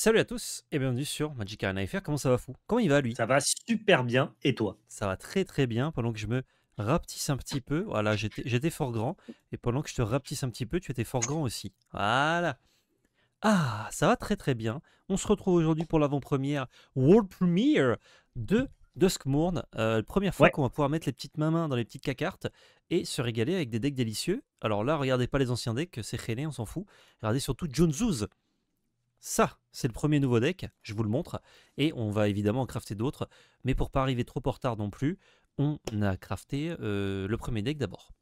Salut à tous et bienvenue sur Magic Arena FR. Comment ça va fou Comment il va lui Ça va super bien et toi Ça va très très bien pendant que je me rapetisse un petit peu. Voilà, j'étais fort grand et pendant que je te rapetisse un petit peu, tu étais fort grand aussi. Voilà. Ah, ça va très très bien. On se retrouve aujourd'hui pour l'avant-première World Premiere de Duskmourne. Euh, première fois qu'on va pouvoir mettre les petites mains-mains dans les petites cacartes et se régaler avec des decks délicieux. Alors là, regardez pas les anciens decks, c'est rené, on s'en fout. Regardez surtout Jonesuze. Ça, c'est le premier nouveau deck, je vous le montre, et on va évidemment en crafter d'autres, mais pour pas arriver trop en retard non plus, on a crafté euh, le premier deck d'abord.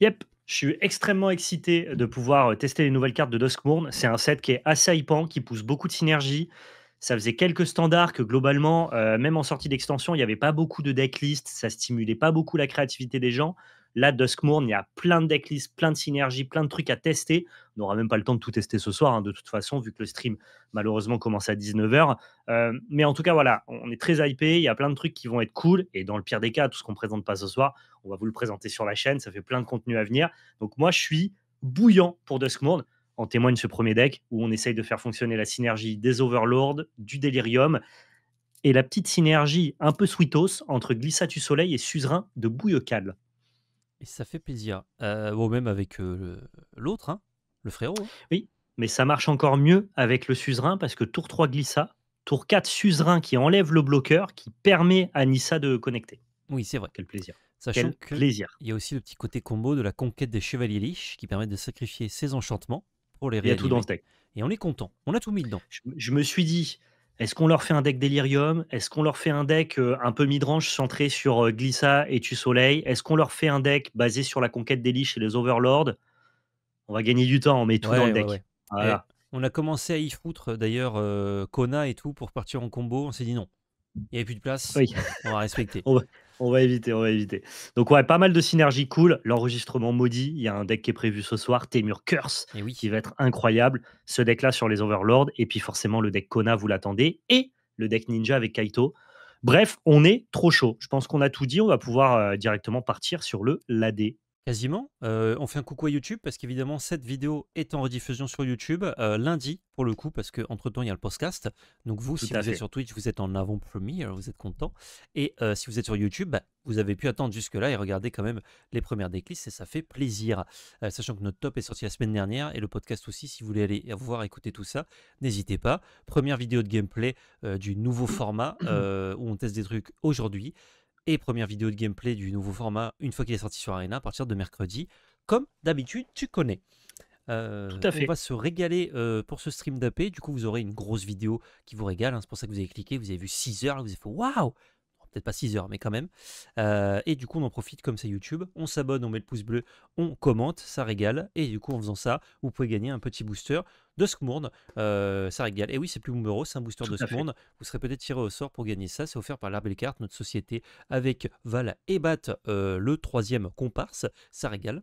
Yep, je suis extrêmement excité de pouvoir euh, tester les nouvelles cartes de Duskmourne. C'est un set qui est assez hypant, qui pousse beaucoup de synergie. Ça faisait quelques standards que globalement, euh, même en sortie d'extension, il n'y avait pas beaucoup de decklist, list, ça stimulait pas beaucoup la créativité des gens. Là, Duskmourn, il y a plein de decklists, plein de synergies, plein de trucs à tester. On n'aura même pas le temps de tout tester ce soir, hein, de toute façon, vu que le stream, malheureusement, commence à 19h. Euh, mais en tout cas, voilà, on est très hypé. Il y a plein de trucs qui vont être cool. Et dans le pire des cas, tout ce qu'on ne présente pas ce soir, on va vous le présenter sur la chaîne. Ça fait plein de contenu à venir. Donc, moi, je suis bouillant pour Duskmourn. En témoigne ce premier deck où on essaye de faire fonctionner la synergie des Overlords, du Delirium et la petite synergie un peu sweetos entre Glissat du Soleil et Suzerain de Bouillocal. Et ça fait plaisir. Euh, même avec euh, l'autre, hein, le frérot. Hein. Oui, mais ça marche encore mieux avec le suzerain parce que tour 3 glissa, tour 4 suzerain qui enlève le bloqueur qui permet à Nissa de connecter. Oui, c'est vrai. Quel plaisir. Sachant Quel que plaisir. Il y a aussi le petit côté combo de la conquête des chevaliers liches qui permet de sacrifier ses enchantements pour les réaliser. Il y a tout dans ce deck. Et on est content. On a tout mis dedans. je me suis dit, est-ce qu'on leur fait un deck Delirium Est-ce qu'on leur fait un deck euh, un peu midrange centré sur euh, Glissa et Tu Soleil Est-ce qu'on leur fait un deck basé sur la conquête des liches et les Overlords On va gagner du temps, on met tout dans le deck. Eh, on a commencé à y foutre d'ailleurs euh, Kona et tout pour partir en combo. On s'est dit non. Il n'y avait plus de place. On va respecter. on va éviter, on va éviter. Donc ouais, pas mal de synergies cool. L'enregistrement maudit, il y a un deck qui est prévu ce soir, Temur Curse, eh qui va être incroyable. Ce deck-là sur les Overlords, et puis forcément le deck Kona, vous l'attendez, et le deck Ninja avec Kaito. Bref, on est trop chaud. Je pense qu'on a tout dit. On va pouvoir euh, directement partir sur le LAD. Quasiment. Euh, on fait un coucou à YouTube parce qu'évidemment cette vidéo est en rediffusion sur YouTube euh, lundi pour le coup parce qu'entre temps il y a le podcast. Donc vous, si vous êtes sur Twitch, vous êtes en avant-première, vous êtes content. Et euh, si vous êtes sur YouTube, bah, vous avez pu attendre jusque-là et regarder quand même les premières déclisses et ça fait plaisir. sachant que notre top est sorti la semaine dernière et le podcast aussi, si vous voulez aller voir, écouter tout ça, n'hésitez pas. Première vidéo de gameplay du nouveau format où on teste des trucs aujourd'hui et première vidéo de gameplay du nouveau format une fois qu'il est sorti sur Arena à partir de mercredi. Comme d'habitude, tu connais. Euh, Tout à fait. On va se régaler euh, pour ce stream d'AP. Du coup, vous aurez une grosse vidéo qui vous régale. Hein. C'est pour ça que vous avez cliqué, vous avez vu 6 heures, vous avez fait waouh, peut-être pas 6 heures, mais quand même. Euh, et du coup, on en profite comme c'est YouTube. On s'abonne, on met le pouce bleu, on commente, ça régale. Et du coup, en faisant ça, vous pouvez gagner un petit booster de Skmourn. Euh, ça régale. Et oui, c'est plus Moumero, c'est un booster de monde Vous serez peut-être tiré au sort pour gagner ça. C'est offert par carte notre société, avec Val et Bat, euh, le troisième comparse. Ça régale.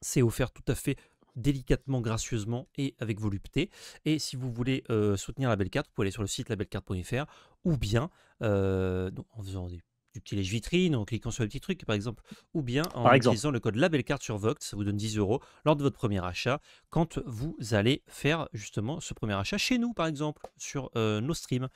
C'est offert tout à fait délicatement, gracieusement et avec volupté. Et si vous voulez euh, soutenir la belle carte, vous pouvez aller sur le site labellecarte.fr ou bien euh, en faisant du petit lèche vitrine, en cliquant sur le petit truc par exemple, ou bien en utilisant le code Labellecarte sur Vox, ça vous donne 10 euros lors de votre premier achat quand vous allez faire justement ce premier achat chez nous par exemple sur euh, nos streams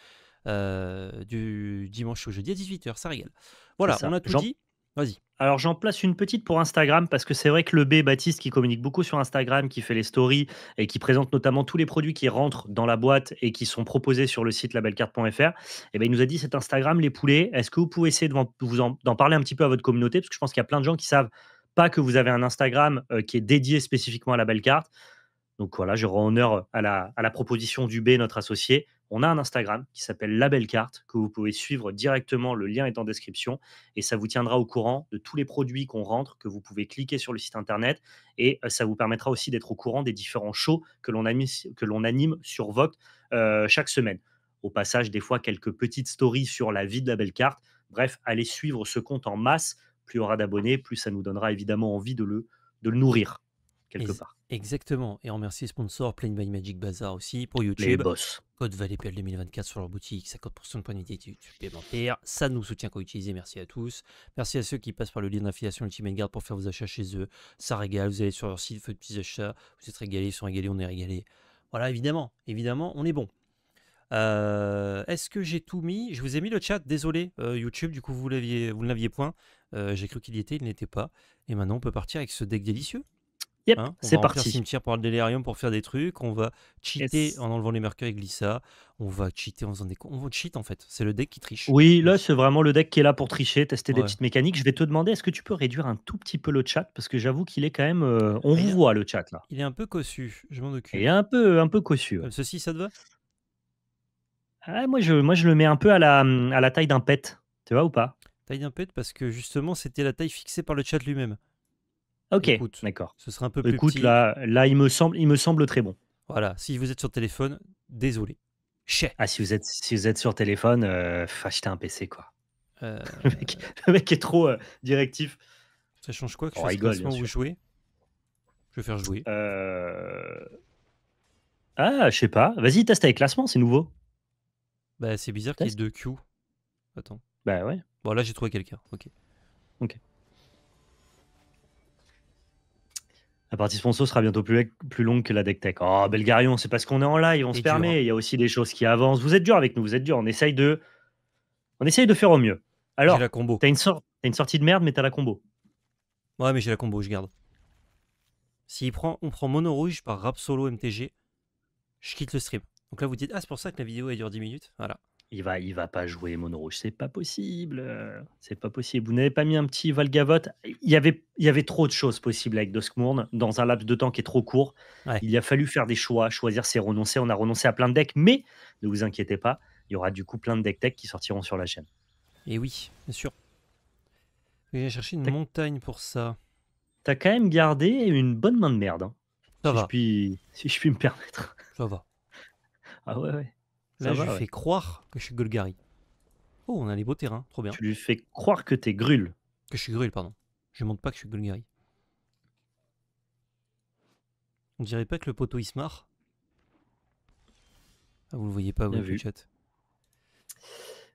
du dimanche au jeudi à 18h, ça régale. Voilà, on a tout dit. Vas-y. Alors j'en place une petite pour Instagram parce que c'est vrai que le B Baptiste qui communique beaucoup sur Instagram, qui fait les stories et qui présente notamment tous les produits qui rentrent dans la boîte et qui sont proposés sur le site labelcarte.fr, et eh ben, il nous a dit cet Instagram les poulets, est-ce que vous pouvez essayer d'en de vous en, parler un petit peu à votre communauté parce que je pense qu'il y a plein de gens qui savent pas que vous avez un Instagram euh, qui est dédié spécifiquement à la belle carte. Donc voilà, je rends honneur à la, à la proposition du B, notre associé, on a un Instagram qui s'appelle Belle Carte, que vous pouvez suivre directement, le lien est en description, et ça vous tiendra au courant de tous les produits qu'on rentre, que vous pouvez cliquer sur le site internet, et euh, ça vous permettra aussi d'être au courant des différents shows que l'on anime, sur Voct euh, chaque semaine. Au passage, des fois, quelques petites stories sur la vie de Belle Carte. Bref, allez suivre ce compte en masse, plus il y aura d'abonnés, plus ça nous donnera évidemment envie de le, de le nourrir quelque part. Exactement. Et remercier sponsor les sponsors by Magic Bazaar aussi pour YouTube. Les boss. Code PL 2024 sur leur boutique. Ça de pour d'identité supplémentaires. Ça nous soutient quand utilisé. Merci à tous. Merci à ceux qui passent par le lien d'affiliation Ultimate Guard pour faire vos achats chez eux. Ça régale. Vous allez sur leur site, faites petits achats. Vous êtes régalés, ils sont régalés, on est régalés. Voilà, évidemment. Évidemment, on est bon. Euh, est-ce que j'ai tout mis Je vous ai mis le chat, désolé, euh, YouTube, du coup vous, vous ne l'aviez point. Euh, j'ai cru qu'il y était, il n'était pas. Et maintenant on peut partir avec ce deck délicieux. Hein, c'est parti. On cimetière par le délirium pour faire des trucs. On va cheater en enlevant les mercure et glissa. On va cheater en faisant des. On va cheat en fait. C'est le deck qui triche. Oui, là c'est vraiment le deck qui est là pour tricher, tester des petites mécaniques. Je vais te demander, est-ce que tu peux réduire un tout petit peu le chat Parce que j'avoue qu'il est quand même. Euh, on ah, vous voit le chat là. Il est un peu cossu. Je m'en occupe. Il est un peu, un peu cossu. Ceci, ça te va ah, moi, je, moi je le mets un peu à la, à la taille d'un pet. Tu vois ou pas Taille d'un pet parce que justement c'était la taille fixée par le chat lui-même. Ok, d'accord. Ce sera un peu plus Écoute, là, là il, me semble, il me semble très bon. Voilà, si vous êtes sur téléphone, désolé. Ah, si vous êtes, si vous êtes sur téléphone, euh, achetez un PC, quoi. Euh, le, mec, est trop euh, directif. Ça change quoi que oh, je Jouer Je vais faire jouer. Euh, ah, je sais pas. Vas-y, teste avec classement, c'est nouveau. Bah, c'est bizarre qu'il y ait deux Q. Attends. Bah ouais. Bon, là, j'ai trouvé quelqu'un. Ok. Ok. La partie sponsor sera bientôt plus, longue que la deck tech. Oh, Belgarion, c'est parce qu'on est en live, on se permet. Il y a aussi des choses qui avancent. Vous êtes dur avec nous, vous êtes dur. On essaye de, on essaye de faire au mieux. Alors, la combo. T'as une, une, sortie de merde, mais t'as la combo. Ouais, mais j'ai la combo, je garde. S'il prend, on prend mono rouge par rap solo MTG, je quitte le stream. Donc là, vous dites, ah, c'est pour ça que la vidéo elle dure 10 minutes. Voilà. Il va, il va pas jouer Mono Rouge, c'est pas possible, euh, c'est pas possible. Vous n'avez pas mis un petit Valgavot Il y avait, il y avait trop de choses possibles avec Doskmourne dans un laps de temps qui est trop court. Il a fallu faire des choix, choisir, c'est renoncer. On a renoncé à plein de decks, mais ne vous inquiétez pas, il y aura du coup plein de decks, tech qui sortiront sur la chaîne. Et oui, bien sûr. J'ai cherché une montagne pour ça. Tu as quand même gardé une bonne main de merde. Hein, ça va. puis, si je puis me permettre. Ça va. Ah ouais, ouais. Là, je lui fais croire que je suis Golgari. Oh, on a les beaux terrains, trop bien. Tu lui fais croire que t'es Grul. Que je suis Grul, pardon. Je montre pas que je suis Golgari. On dirait pas que le poteau Ismar. Ah, vous le voyez pas, vous, le chat.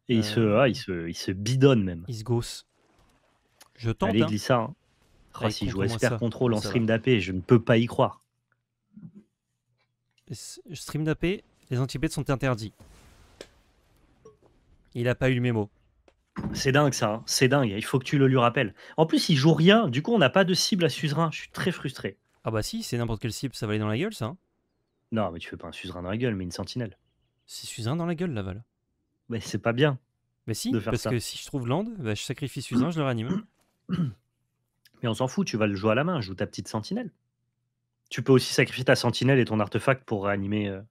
Et il, se, euh. ah, il, se, il se bidonne même. Il se gosse. Je tente. Allez, ça. Hein. Ah, si je joue Esper Control en stream d'AP, je ne peux pas y croire. stream d'AP, les antibêtes sont interdits. Il a pas eu le mémo. C'est dingue ça, hein. c'est dingue, il faut que tu le lui rappelles. En plus, il joue rien, du coup on n'a pas de cible à suzerain, je suis très frustré. Ah bah si, c'est n'importe quelle cible, ça va aller dans la gueule ça. Hein. non, mais tu fais pas un suzerain dans la gueule, mais une sentinelle. C'est suzerain dans la gueule, Laval. Mais c'est pas bien. Mais bah si, parce que si je trouve land, bah, je sacrifie suzerain, je le réanime. Hein. Mais on s'en fout, tu vas le jouer à la main, joue ta petite sentinelle. Tu peux aussi sacrifier ta sentinelle et ton artefact pour réanimer. Euh,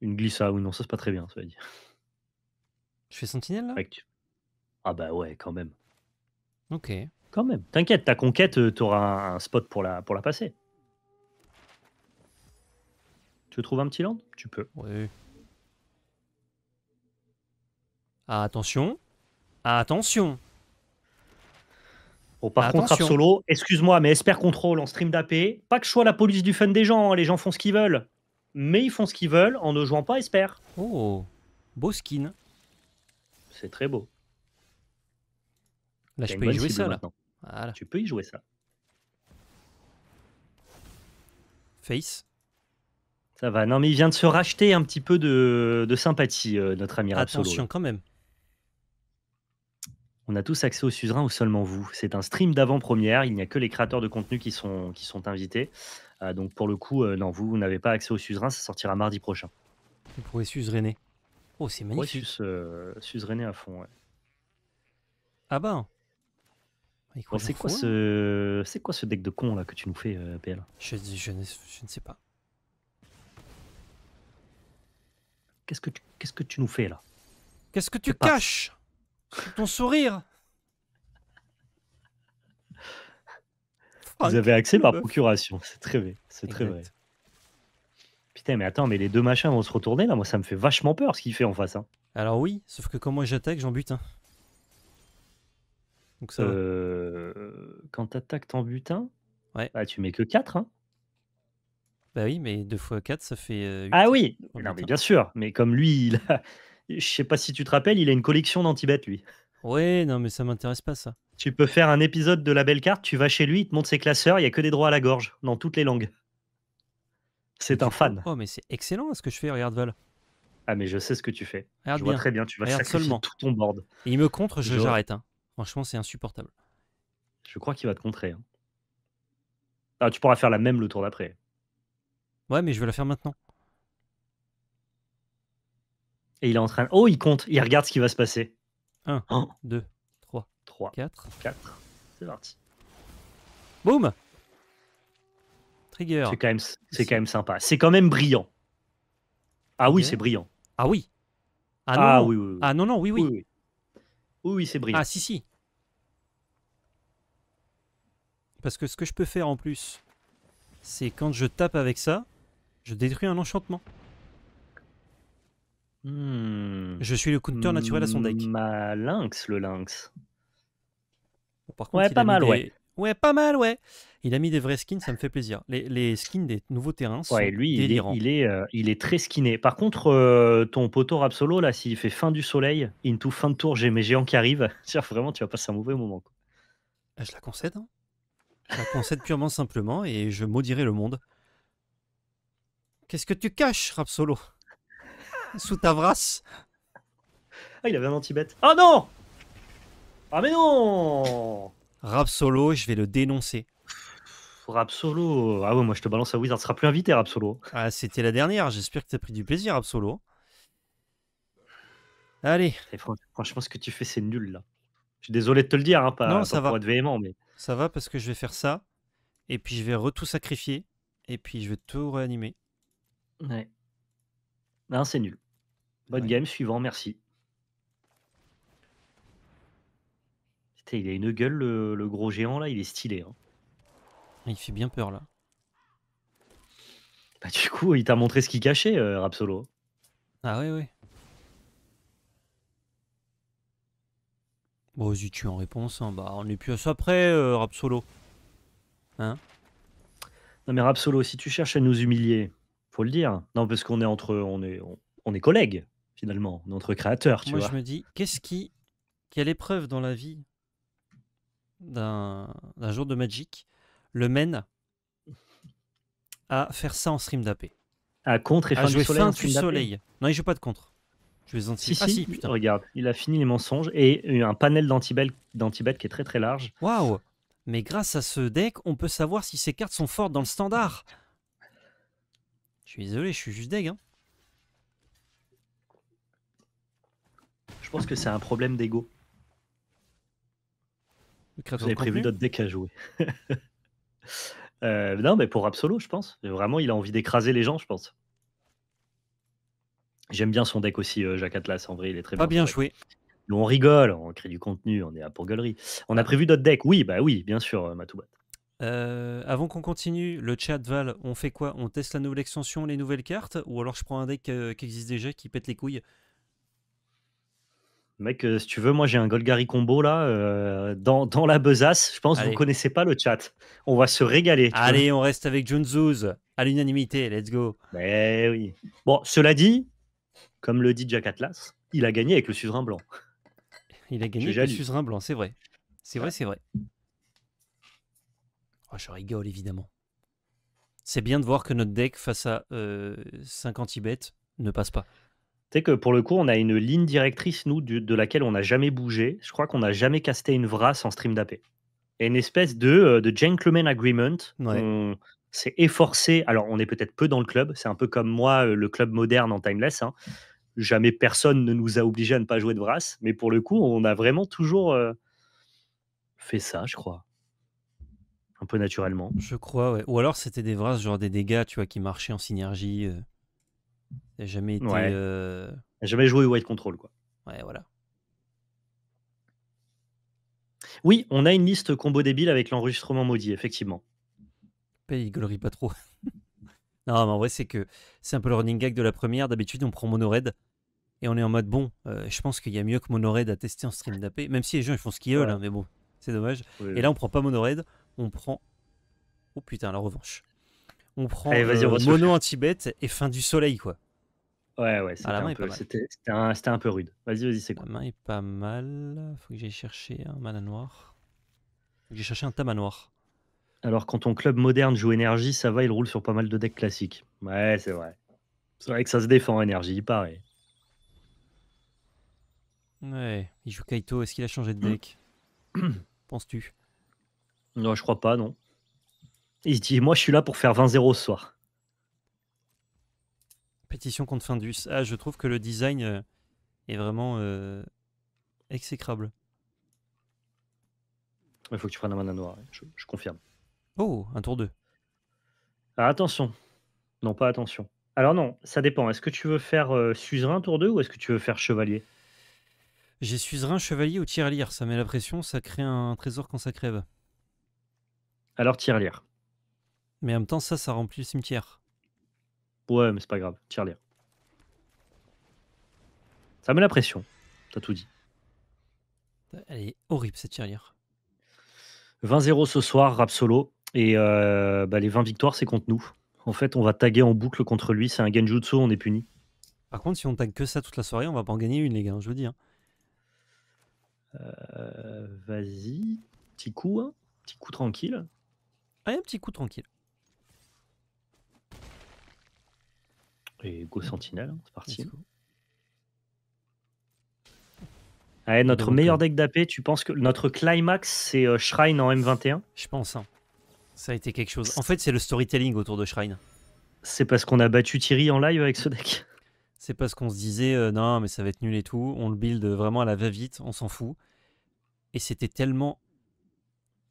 une glissa ou non, ça c'est pas très bien, ça veut dire. Je fais sentinelle là Ah bah ouais, quand même. Ok. Quand même. T'inquiète, ta conquête, euh, t'auras un, spot pour la, pour la passer. Tu veux trouver un petit land Tu peux. Oui. Ah, attention. attention. Bon, par contre, Attention. Solo, excuse-moi, mais espère contrôle en stream d'AP, pas que je sois la police du fun des gens, hein, les gens font ce qu'ils veulent mais ils font ce qu'ils veulent en ne jouant pas espère Oh, beau skin. C'est très beau. Là, je peux y jouer ça, là. Tu peux y jouer ça. Face. Ça va. Non, mais il vient de se racheter un petit peu de, sympathie, euh, notre ami Attention, quand même. On a tous accès au suzerain ou seulement vous. C'est un stream d'avant-première. Il n'y a que les créateurs de contenu qui sont, qui sont invités. Euh, donc pour le coup, euh, non, vous, vous n'avez pas accès au suzerain. Ça sortira mardi prochain. Vous pouvez suzerainer. Oh, c'est magnifique. Euh, suzerainer à fond. Ouais. Ah ben. c'est quoi, ce... Hein. quoi ce deck de con là que tu nous fais, PL je, ne, sais pas. Qu'est-ce qu'est-ce que tu nous fais là Qu'est-ce que tu caches ton sourire Vous avez accès par procuration, c'est très vrai. C'est très vrai. Putain, mais attends, mais les deux machins vont se retourner là, moi ça me fait vachement peur ce qu'il fait en face. Hein. Alors oui, sauf que quand moi j'attaque, j'en bute un. Donc ça euh... Quand t'attaques, t'en butes un Ouais. Bah tu mets que 4, hein. Bah oui, mais 2 fois 4, ça fait. 8. Euh, ah oui mais bien sûr, mais comme lui, il a. Je sais pas si tu te rappelles, il a une collection d'antibêtes, lui. Ouais, non, mais ça m'intéresse pas, ça. Tu peux faire un épisode de la belle carte, tu vas chez lui, il te montre ses classeurs, il y a que des droits à la gorge, dans toutes les langues. C'est un fan. Oh, mais c'est excellent ce que je fais, regarde Val. Ah, mais je sais ce que tu fais. je vois très bien, tu vas sacrifier tout ton board. il me contre, j'arrête. Hein. Franchement, c'est insupportable. Je crois qu'il va te contrer. Hein. Ah, tu pourras faire la même le tour d'après. Ouais, mais je vais la faire maintenant. Et il est en train. Oh, il compte. Il regarde ce qui va se passer. 1, 2, 3, 3, 4. 4. C'est parti. Boum Trigger. C'est quand, même, sympa. C'est quand même brillant. Ah oui, c'est brillant. Ah oui Ah, ah non, oui, oui, ah non, non, oui. Oui, oui. oui c'est brillant. Ah si, si. Parce que ce que je peux faire en plus, c'est quand je tape avec ça, je détruis un enchantement. Hmm. Je suis le counter naturel à son deck. Hmm, ma lynx, le lynx. Par ouais, pas mal, ouais. Ouais, pas mal, ouais. Il a mis des vrais skins, ça me fait plaisir. Les, skins des nouveaux terrains sont lui, Il est, euh, il est, très skinné. Par contre, euh, ton poteau Rapsolo, là, s'il fait fin du soleil, into fin de tour, j'ai mes géants qui arrivent, vraiment, tu vas passer un mauvais moment. Quoi. Euh, je la concède. Hein. Je la concède purement simplement et je maudirai le monde. Qu'est-ce que tu caches, Rapsolo sous ta vrasse. Ah, il avait un anti-bête. Ah non Ah mais non Rap solo, je vais le dénoncer. Rap solo Ah ouais, moi je te balance à Wizard, sera plus invité Rap solo. Ah, c'était la dernière, j'espère que t'as pris du plaisir Rap solo. Allez. franchement, ce que tu fais, c'est nul là. Je suis désolé de te le dire, hein, pas, non, ça va. être mais. Ça va parce que je vais faire ça, et puis je vais re tout sacrifier, et puis je vais tout réanimer. Ouais. Non, c'est nul. Bonne game, suivant, merci. C'était il a une gueule, le, gros géant, là, il est stylé. Hein. Ah, il fait bien peur, là. Bah, du coup, il t'a montré ce qu'il cachait, euh, Rapsolo. Ah oui, oui. Bon, vas-y, tu en réponse. Hein. Bah, on est plus à ça près, euh, Rapsolo. Hein Non, mais Rapsolo, si tu cherches à nous humilier, faut le dire. Non, parce qu'on est entre, on est, on, est collègues finalement, notre créateur entre créateurs. Tu Moi, je me dis, qu'est-ce qui, quelle épreuve dans la vie d'un jour de Magic le mène à faire ça en stream d'AP À contre et fin jouer du soleil. soleil. Non, il joue pas de contre. Je vais en si, ah, si regarde, il a fini les mensonges et un panel danti qui est très très large. Waouh Mais grâce à ce deck, on peut savoir si ces cartes sont fortes dans le standard. Je suis désolé, je suis juste deg. Hein. Je pense que c'est un problème d'ego. Vous avez prévu d'autres decks à jouer. Euh, non, mais pour Absolo, je pense. Vraiment, il a envie d'écraser les gens, je pense. J'aime bien son deck aussi, euh, Jacques Atlas. En vrai, il est très bien. joué. on rigole, on crée du contenu, on est à pour gueulerie. On a prévu d'autres decks. Oui, bah oui, bien sûr, euh, Matoubat. Euh, avant qu'on continue, le chat Val, on fait quoi On teste la nouvelle extension, les nouvelles cartes Ou alors je prends un deck euh, qui existe déjà, qui pète les couilles Mec, euh, si tu veux, moi j'ai un Golgari combo là, dans, dans, la besace. Je pense que vous connaissez pas le chat. On va se régaler. Allez, on reste avec Junzuz, à l'unanimité, let's go. Mais ben oui. Bon, cela dit, comme le dit Jack Atlas, il a gagné avec le suzerain blanc. Il a gagné avec le suzerain blanc, c'est vrai. C'est vrai, c'est vrai. Ah, je rigole évidemment. C'est bien de voir que notre deck face à euh, 5 anti ne passe pas. Tu sais que pour le coup, on a une ligne directrice, nous, de, laquelle on n'a jamais bougé. Je crois qu'on n'a jamais casté une vrasse en stream d'AP. Et une espèce de, euh, gentleman agreement. On s'est efforcé. Alors, on est peut-être peu dans le club. C'est un peu comme moi, euh, le club moderne en timeless. Hein. Jamais personne ne nous a obligé à ne pas jouer de vrasse. Mais pour le coup, on a vraiment toujours euh, fait ça, je crois un peu naturellement. Je crois, Ou alors c'était des vrais genre des dégâts, tu vois, qui marchaient en synergie. Euh... jamais été. Ouais. Euh, jamais joué au White Control, quoi. Ouais, voilà. Oui, on a une liste combo débile avec l'enregistrement maudit, effectivement. Il galerie pas trop. non, mais en vrai, c'est que c'est un peu le running gag de la première. D'habitude, on prend raid et on est en mode bon, euh, je pense qu'il y a mieux que Monored à tester en stream d'AP, même si les gens ils font ce qu'ils veulent, hein, mais bon, c'est dommage. et là, on prend pas Monored, on prend. Oh putain, la revanche. On prend euh, Mono en Tibet et fin du soleil, quoi. Ouais, ouais, c'était ah, un, peu, un, peu rude. Vas-y, vas-y, c'est quoi La main est pas mal. Faut que j'aille chercher un mana noir. J'ai cherché un tama noir. Alors, quand ton club moderne joue énergie, ça va, il roule sur pas mal de decks classiques. Ouais, c'est vrai. C'est vrai que ça se défend, énergie, pareil. Ouais, il joue Kaito, est-ce qu'il a changé de hmm. deck Penses-tu non, je crois pas, non. Il se dit Moi, je suis là pour faire 20-0 ce soir. Pétition contre Findus. Ah, je trouve que le design euh, est vraiment euh, exécrable. Il faut que tu prennes un mana noir, je, confirme. Oh, un tour 2. Ah, attention. Non, pas attention. Alors non, ça dépend. Est-ce que tu veux faire euh, suzerain tour 2 ou est-ce que tu veux faire chevalier J'ai suzerain, chevalier ou lire, Ça met la pression, ça crée un trésor quand ça crève. Alors leur tirelire. Mais en même temps, ça, ça remplit le cimetière. Ouais, mais c'est pas grave, tirelire. Ça met la pression, t'as tout dit. Elle est horrible cette tirelire. 20-0 ce soir, rap solo. Et euh, bah, les 20 victoires, c'est contre nous. En fait, on va taguer en boucle contre lui. C'est un genjutsu, on est puni. Par contre, si on tague que ça toute la soirée, on va pas en gagner une, les gars, je vous dis. Hein. Euh, vas-y, petit coup, hein. petit coup tranquille un petit coup tranquille. Et go sentinelle, hein, c'est parti. notre meilleur deck d'AP, tu penses que notre climax, c'est euh, Shrine en M21 Je pense. Hein. Ça a été quelque chose. En fait, c'est le storytelling autour de Shrine. C'est parce qu'on a battu Thierry en live avec ce deck. C'est parce qu'on se disait, euh, non, mais ça va être nul et tout. On le build vraiment à la va-vite, on s'en fout. Et c'était tellement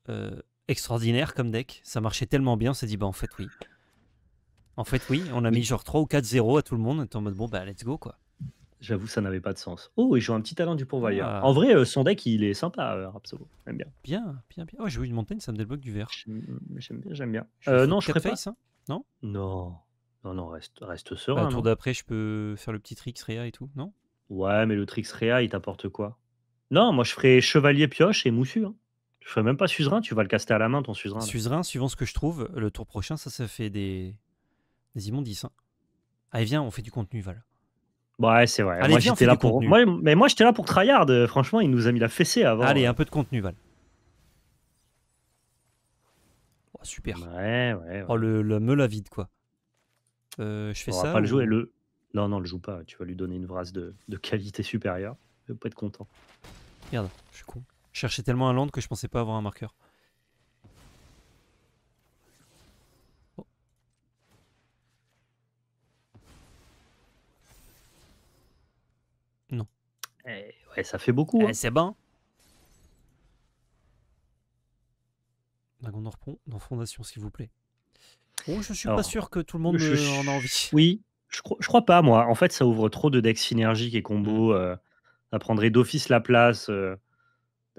euh, extraordinaire comme deck. Ça marchait tellement bien, on s'est dit, bah en fait, oui. En fait, oui, on a mis genre 3 ou 4-0 à tout le monde. en mode, bon, bah let's go, quoi. J'avoue, ça n'avait pas de sens. Oh, il joue un petit talent du pourvoyeur. Ah. En vrai, euh, son deck, il est sympa, euh, J'aime bien. Bien, bien, bien. Oh, j'ai vu une montagne, ça me débloque du vert. J'aime euh, bien, j'aime bien. non, je ferai ça hein. non, non, non, reste, reste serein. Bah, tour d'après, je peux faire le petit Trix Rea et tout, non Ouais, mais le tricks Rea il t'apporte quoi Non, moi, je ferai chevalier pioche et moussu. Hein. Je ferais même pas suzerain, tu vas le caster à la main ton suzerain. Suzerain, suivant ce que je trouve, le tour prochain, ça, ça fait des, des immondices. Hein. Allez, viens, on fait du contenu, Val. Bah, ouais, c'est vrai. Allez, moi viens, j'étais là pour. mais moi j'étais là pour tryhard. Euh, franchement, il nous a mis la fessée avant. Allez, un peu de contenu, Val. Oh, super. Ouais, ouais. Oh, le, me la vide, quoi. Euh, je fais on va pas le jouer. Le... Non, non, le joue pas. Tu vas lui donner une brasse de, de qualité supérieure. Il va pas être content. Merde, je suis con. Je cherchais tellement un land que je pensais pas avoir un marqueur. Oh. Non. Eh, ouais, ça fait beaucoup. Eh, hein. C'est bon. Dragon dans Fondation, s'il vous plaît. Je oh, je suis pas sûr que tout le monde euh, en a envie. Oui, je, crois, crois pas, moi. En fait, ça ouvre trop de decks synergiques et combos. Euh, ça prendrait d'office la place. Euh,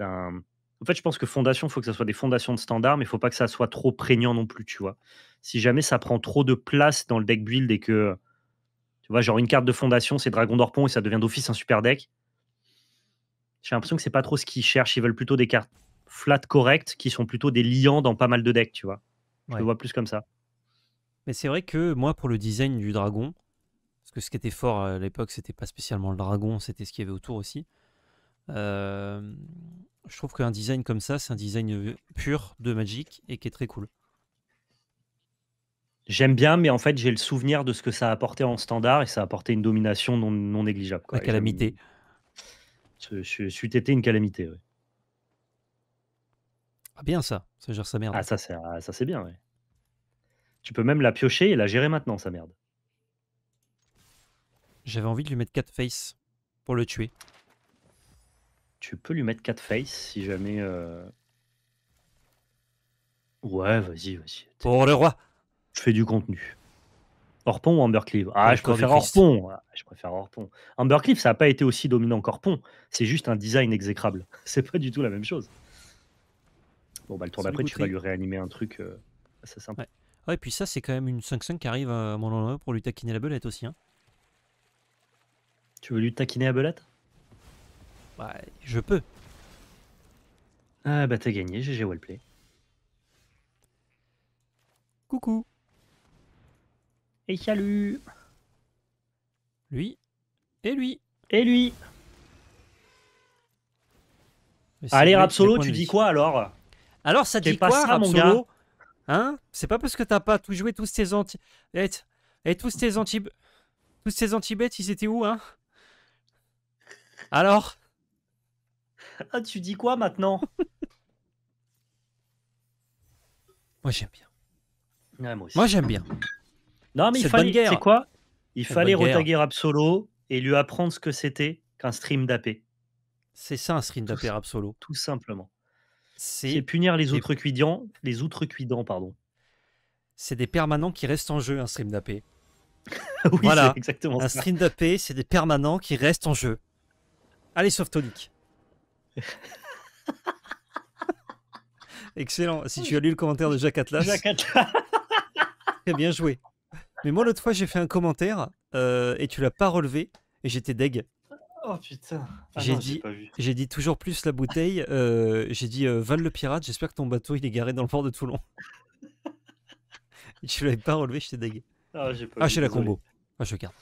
en fait, je pense que fondation, il faut que ça soit des fondations de standard, mais il faut pas que ça soit trop prégnant non plus, tu vois. Si jamais ça prend trop de place dans le deck build et que, tu vois, genre une carte de fondation, c'est Dragon d'Orpon et ça devient d'office un super deck, j'ai l'impression que c'est pas trop ce qu'ils cherchent. Ils veulent plutôt des cartes flat correctes qui sont plutôt des liants dans pas mal de decks, tu vois. Je le vois plus comme ça. Mais c'est vrai que moi, pour le design du dragon, parce que ce qui était fort à l'époque, c'était pas spécialement le dragon, c'était ce qu'il y avait autour aussi. Euh, je trouve qu'un design comme ça, c'est un design pur de Magic et qui est très cool. J'aime bien, mais en fait, j'ai le souvenir de ce que ça a apporté en standard et ça a apporté une domination non, négligeable. La calamité. Je, suis été une calamité. Ah, bien ça, ça gère sa merde. Ah, ça, c'est, ah, ça, c'est bien, Tu peux même la piocher et la gérer maintenant, sa merde. J'avais envie de lui mettre 4 face pour le tuer. Tu peux lui mettre 4 face si jamais. Euh, ouais, vas-y, vas-y. Pour le roi. Je fais du contenu. Orpon ou Ambercliff ah, ah, je préfère je préfère Ambercliff, ça n'a pas été aussi dominant qu'Orpon. C'est juste un design exécrable. C'est pas du tout la même chose. Bon, bah, le tour d'après, tu vas lui réanimer un truc euh, assez sympa. Ouais, ah, et puis ça, c'est quand même une 5-5 qui arrive euh, à mon pour lui taquiner la belette aussi. Hein. Tu veux lui taquiner la belette bah, je peux. Ah bah t'as gagné, GG Wellplay. Coucou. Et salut. Lui. Et lui. Et lui. Allez rap solo, tu dis quoi alors Alors ça dit quoi mon Hein C'est pas parce que t'as pas tout joué tous tes anti... Et, eh, et eh, tous tes anti... Tous tes anti-bêtes, ils étaient où hein Alors Ah, tu dis quoi maintenant Moi, j'aime bien. moi, j'aime bien. Non, mais il fallait. C'est quoi Il fallait retaguer Absolo et lui apprendre ce que c'était qu'un stream d'AP. C'est ça, un stream d'AP Absolo. Tout simplement. C'est punir les outrecuidants, les outrecuidants, pardon. C'est des permanents qui restent en jeu, un stream d'AP. oui, voilà, exactement. Un stream d'AP, c'est des permanents qui restent en jeu. Allez, sauf Tonic. Excellent. Si tu as lu le commentaire de Jacques Atlas. très bien joué. Mais moi, l'autre fois, j'ai fait un commentaire euh, et tu l'as pas relevé et j'étais deg. Oh putain. Ah j'ai dit, dit toujours plus la bouteille. Euh, j'ai dit euh, val le pirate. J'espère que ton bateau il est garé dans le port de Toulon. tu l'avais pas relevé, j'étais deg. Ah, j'ai pas. Ah, la combo. Ah, je garde.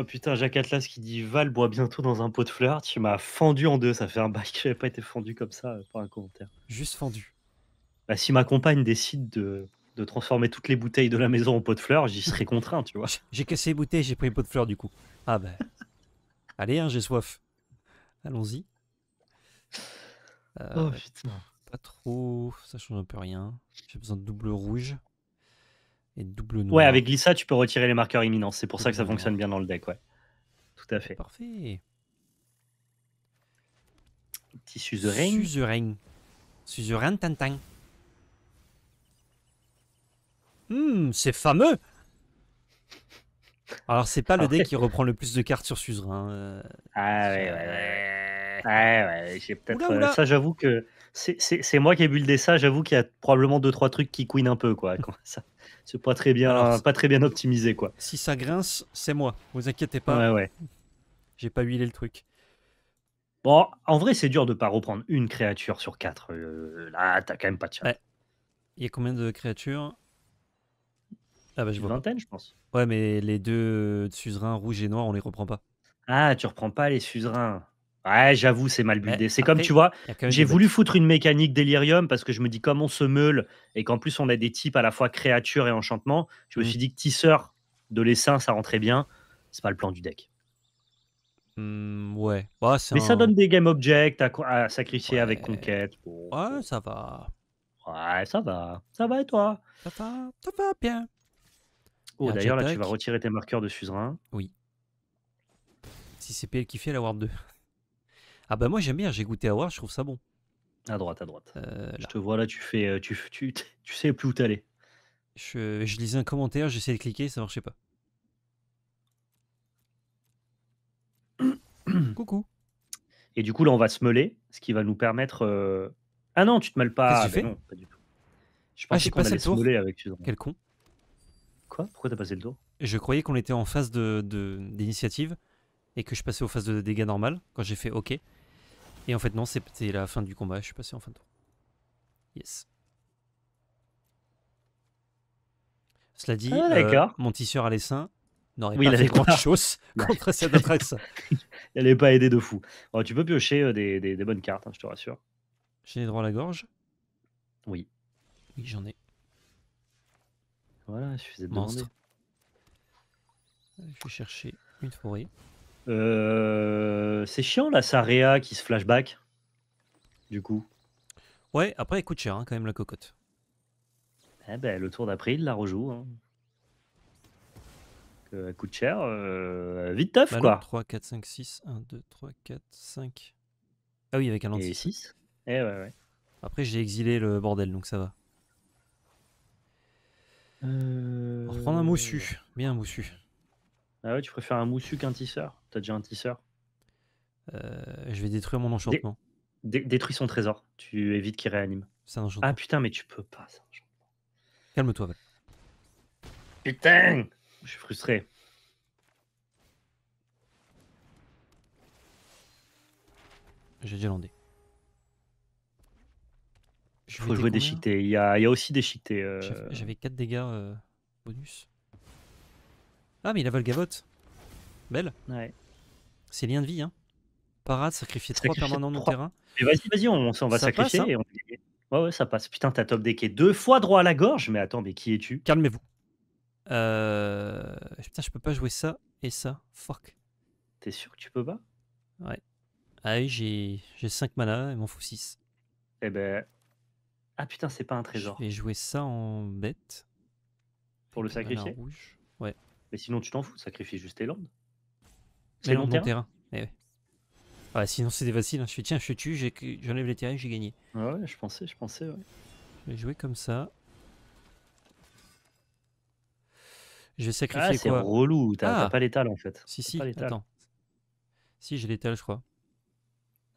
Oh putain, Jacques Atlas qui dit Val boit bientôt dans un pot de fleurs. Tu m'as fendu en deux. Ça fait un bail que j'avais pas été fendu comme ça euh, par un commentaire. Juste fendu. Bah, si ma compagne décide de, transformer toutes les bouteilles de la maison en pot de fleurs, j'y serais contraint, tu vois. J'ai cassé les bouteilles, j'ai pris une pot de fleurs du coup. Ah ben. Allez, hein, j'ai soif. Allons-y. Euh, oh putain. Pas trop. Ça change un peu rien. J'ai besoin de double rouge. Ouais, avec Glissa, tu peux retirer les marqueurs imminents. C'est pour ça que ça fonctionne bien dans le deck, ouais. Tout à fait. Parfait. Petit suzerain. Suzerain. Suzerain Tintin. Hum, c'est fameux Alors, c'est pas le deck qui reprend le plus de cartes sur Suzerain. Euh, ah ouais, ouais, ah ouais. Ouais, ouais, j'ai peut-être. Euh, ça, j'avoue que. C'est moi qui ai buildé ça, j'avoue qu'il y a probablement 2-3 trucs qui couinent un peu, quoi. ça c'est pas très bien, pas très bien optimisé quoi. Si ça grince, c'est moi. Vous inquiétez pas. Ouais ouais. J'ai pas huilé le truc. Bon, en vrai, c'est dur de pas reprendre une créature sur quatre. Euh, là, t'as quand même pas de chance. Ouais. Il y a combien de créatures Ah bah je vois. Une vingtaine, je pense. Ouais, mais les deux euh, suzerains rouges et noirs, on les reprend pas. Ah, tu reprends pas les suzerains. Ouais, j'avoue, c'est mal buildé. C'est comme, tu vois, j'ai voulu foutre une mécanique délirium parce que je me dis, comme on se meule et qu'en plus on a des types à la fois créature et enchantement, je me mm. suis dit que tisseur de l'Essence ça rentrait bien. C'est pas le plan du deck. Mm, ouais. Mais ça donne des game objects à, sacrifier avec conquête. ouais, ça va. Ouais, ça va. Ça va et toi Ça va, ça va bien. Oh, d'ailleurs, là, tu vas retirer tes marqueurs de suzerain. Oui. Si c'est PL qui fait la Warp 2. Ah bah moi j'aime bien, j'ai goûté à voir, je trouve ça bon. À droite, à droite. Euh, je te vois là, tu fais, euh, tu, tu, sais plus où t'es Je, je lisais un commentaire, j'essayais de cliquer, ça marchait pas. Coucou. Et du coup, là, on va se meuler, ce qui va nous permettre. Euh, ah non, tu te mêles pas. Ah, ben pas du tout. Je ah, pensais qu'on se avec. Quel con. Quoi Pourquoi t'as passé le tour Je croyais qu'on était en phase de, d'initiative et que je passais aux phases de dégâts normales quand j'ai fait OK. Et en fait, non, c'était la fin du combat. Je suis passé en fin de tour. Yes. Cela dit, ah, euh, mon tisseur à l'essin n'aurait oui, pas il fait grand chose contre cette adresse. il n'allait pas aider de fou. tu peux piocher euh, des, bonnes cartes, hein, je te rassure. J'ai droit à la gorge Oui. Oui, j'en ai. Voilà, je faisais de Monstre. Je vais chercher une forêt. Euh, c'est chiant la Saréa qui se flashback. Du coup. Ouais, après, elle coûte cher hein, quand même la cocotte. Eh ben, le tour d'après, il la rejoue. Hein. Euh, elle coûte cher. Euh, vite teuf bah quoi. 3, 4, 5, 6. 1, 2, 3, 4, 5. Ah oui, avec un Et 6. Eh ouais, ouais. Après, j'ai exilé le bordel, donc ça va. Euh, On va reprendre un moussu. Bien un moussu. Ah ouais, tu préfères un moussu qu'un tisseur T'as déjà un tisseur euh, Je vais détruire mon enchantement. détruis son trésor. Tu évites qu'il réanime. Ah putain, mais tu peux pas, Calme-toi, Putain Je suis frustré. J'ai déjà landé. Il faut jouer déchiqueté. Il y, a, aussi déchiqueté. Euh. J'avais 4 dégâts euh, bonus. Ah, mais il a Volgavote. Belle. Ouais. C'est lien de vie, hein. Parade, sacrifier 3 permanents mon terrain. Mais vas-y, vas-y, on, on va sacrifier. Hein. et on... Ouais, ouais, ça passe. Putain, t'as top decké deux fois droit à la gorge. Mais attends, mais qui es-tu Calmez-vous. Euh... Putain, je peux pas jouer ça et ça. Fuck. T'es sûr que tu peux pas Ouais. Ah oui, j'ai 5 mana et m'en fous 6. Eh ben. Ah putain, c'est pas un trésor. vais jouer ça en bête. Pour le sacrifier Ouais. Mais sinon, tu t'en fous, sacrifie juste tes landes. C'est mon terrain. Eh ah, sinon, c'était facile. Hein. Je fais tiens, je tue, j'enlève les terrains, j'ai gagné. Ah ouais, je pensais, je pensais, ouais. Je vais jouer comme ça. Je vais ah, sacrifier ah, c'est relou, t'as pas l'étal en fait. Si, si, attends. Si, j'ai l'étal, je crois.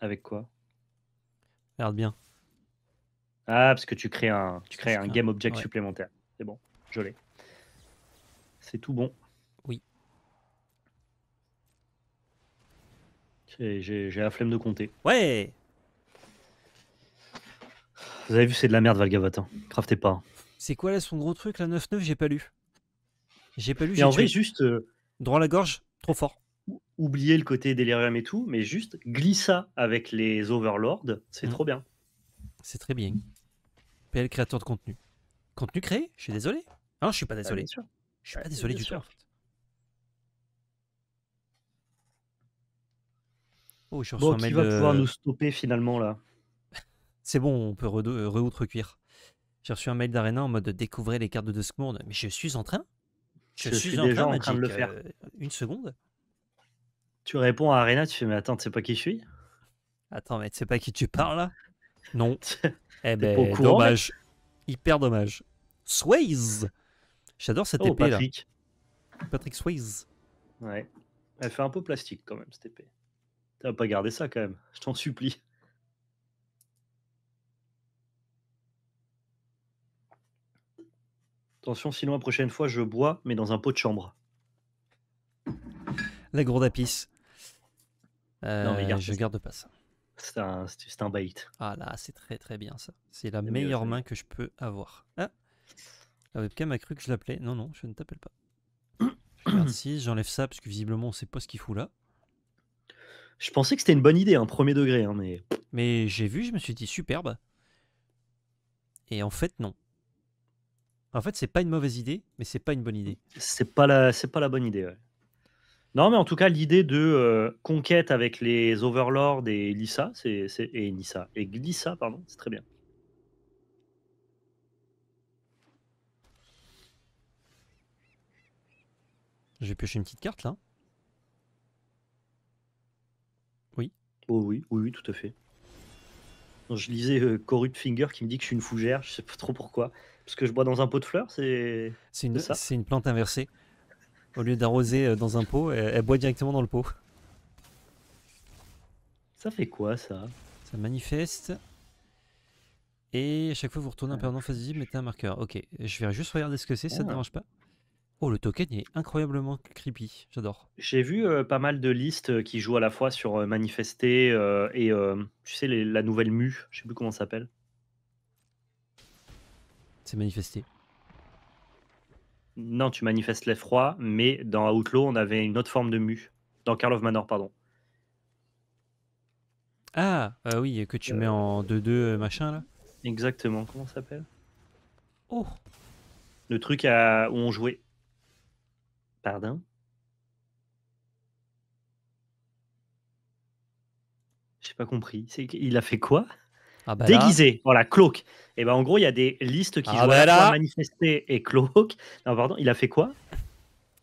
Avec quoi Regarde bien. Ah, parce que tu crées un, tu crées un game object supplémentaire. C'est bon, je C'est tout bon. j'ai la flemme de compter. Ouais Vous avez vu, c'est de la merde, Valgavatin. Hein. Craftez pas. Hein. C'est quoi là son gros truc, la 9-9 J'ai pas lu. J'ai pas lu. j'ai en juste. Euh, Droit à la gorge, trop fort. Oubliez le côté délirium et tout, mais juste glissa avec les overlords, c'est mhm. trop bien. C'est très bien. PL créateur de contenu. Contenu créé Je suis désolé. Non, hein, je suis pas ah, désolé. je suis pas désolé du tout. Oh, je bon, qui va pouvoir nous stopper finalement là C'est bon, on peut re euh, outre Re J'ai reçu un mail d'Arena en mode découvrir les cartes de Duskmourne. Mais je suis en train Je, suis, en déjà train, en train de le faire. Euh, une seconde Tu réponds à Arena, tu fais mais attends, tu sais pas qui je suis Attends, mais tu sais pas qui tu parles là Non. eh ben, dommage. Hyper dommage. Swayze J'adore cette oh, épée Patrick. là. Patrick Swayze. Ouais. Elle fait un peu plastique quand même cette épée. Tu pas gardé ça quand même, je t'en supplie. Attention, sinon la prochaine fois, je bois, mais dans un pot de chambre. La gourde à euh, non, je garde pas ça. C'est un, bait. Ah là, c'est très très bien ça. C'est la meilleure main que je peux avoir. Ah La webcam a cru que je l'appelais. Non, non, je ne t'appelle pas. je j'enlève ça, parce que visiblement, on sait pas ce qu'il fout là. Je pensais que c'était une bonne idée, un premier degré, hein, mais. Mais j'ai vu, je me suis dit superbe. Et en fait, non. En fait, c'est pas une mauvaise idée, mais c'est pas une bonne idée. C'est pas la, c'est pas la bonne idée. Ouais. Non, mais en tout cas, l'idée de euh, conquête avec les Overlords et Lissa, c'est, et Nissa et Glissa, pardon, c'est très bien. Je vais piocher une petite carte là. Oh oui, oui, tout à fait. je lisais euh, Corrupt Finger qui me dit que je suis une fougère, je sais pas trop pourquoi. Parce que je bois dans un pot de fleurs, c'est. C'est une, c'est une plante inversée. Au lieu d'arroser euh, dans un pot, elle, boit directement dans le pot. Ça fait quoi ça Ça manifeste. Et à chaque fois, vous retournez un peu en face ah. mettez un marqueur. Ok, je vais juste regarder ce que c'est, ça ne te ah. dérange pas Oh, le token est incroyablement creepy, j'adore. J'ai vu euh, pas mal de listes euh, qui jouent à la fois sur euh, Manifester et tu sais, la nouvelle mue, je sais plus comment ça s'appelle. C'est manifesté. Non, tu manifestes l'effroi, mais dans Outlaw, on avait une autre forme de mu. Dans Carl of Manor, pardon. Ah, oui, que tu mets en 2-2 machin là. Exactement, comment ça s'appelle Oh, Le truc à... où on jouait. Pardon? J'ai pas compris. C'est a fait quoi? Ah bah Déguisé, voilà, cloque. Et eh ben en gros, il y a des listes qui vont ah bah manifester et cloque. Non, pardon, il a fait quoi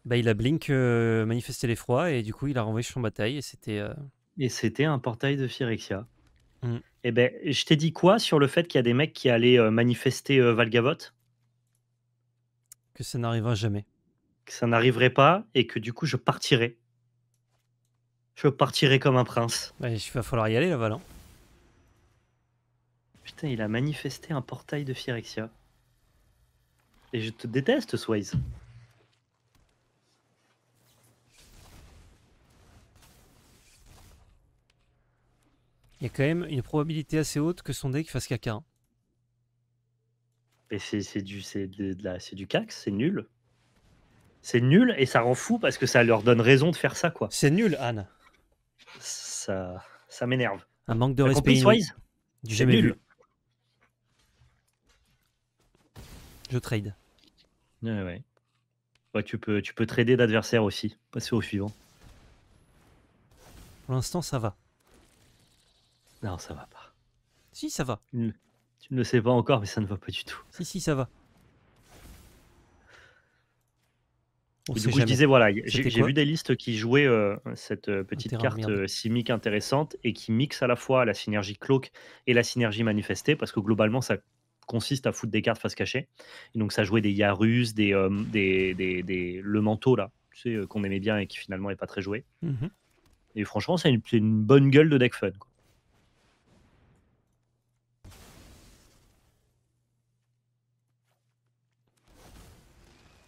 bah, Il a blink euh, manifesté l'effroi et du coup, il a renvoyé son bataille et c'était. Euh et c'était un portail de Phyrexia. Mm. Et eh ben, je t'ai dit quoi sur le fait qu'il y a des mecs qui allaient euh, manifester Valgavotte Que ça n'arrivera jamais que ça n'arriverait pas et que du coup je partirais. Je partirais comme un prince. Bah, il va falloir y aller là, Valent. Hein. Putain, il a manifesté un portail de Phyrexia. Et je te déteste, Swaze. Il y a quand même une probabilité assez haute que son deck fasse caca. Et hein. c'est du, c'est du cax, c'est nul. C'est nul et ça rend fou parce que ça leur donne raison de faire ça, quoi. C'est nul, Anne. Ça, ça m'énerve. Un manque de respect. jamais nul. Je trade. Ouais, ouais. tu, peux, tu peux trader d'adversaire aussi. Passer au suivant. Pour l'instant, ça va. Non, ça va pas. Si, ça va. Tu ne le sais pas encore, mais ça ne va pas du tout. Si, si, ça va. je disais, voilà, j'ai vu des listes qui jouaient euh, cette euh, petite carte euh, simique intéressante et qui mixent à la fois la synergie cloque et la synergie manifestée, parce que globalement, ça consiste à foutre des cartes face cachée. Et donc, ça jouait des Yarus, des, des, des, des, le manteau, là, tu sais, qu'on aimait bien et qui finalement n'est pas très joué. Mmh et franchement, c'est une, bonne gueule de deck fun.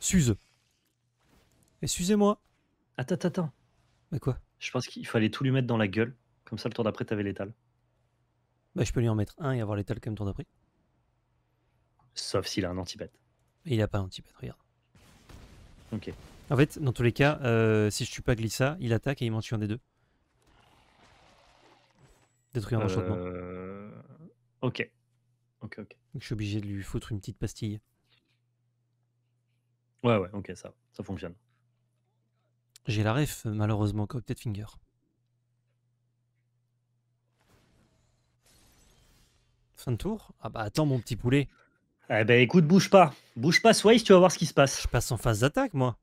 Suze. Excusez-moi. Attends, attends, attends. Mais quoi Je pense qu'il fallait tout lui mettre dans la gueule. Comme ça, le tour d'après, t'avais l'étal. Bah, je peux lui en mettre un et avoir l'étal comme tour d'après. Sauf s'il a un antipète. Il a pas d'antipète, regarde. Ok. En fait, dans tous les cas, euh, si je tue pas Glissa, il attaque et il m'en tue un des deux. Détruire un enchantement. Euh... Ok. Ok, ok. je suis obligé de lui foutre une petite pastille. Ouais, ouais, ok, ça, ça fonctionne. J'ai la ref, malheureusement, Cocktail Finger. Fin de tour Ah bah attends, mon petit poulet. Eh ben écoute, bouge pas. Bouge pas, Sways, tu vas voir ce qui se passe. Je passe en phase d'attaque, moi.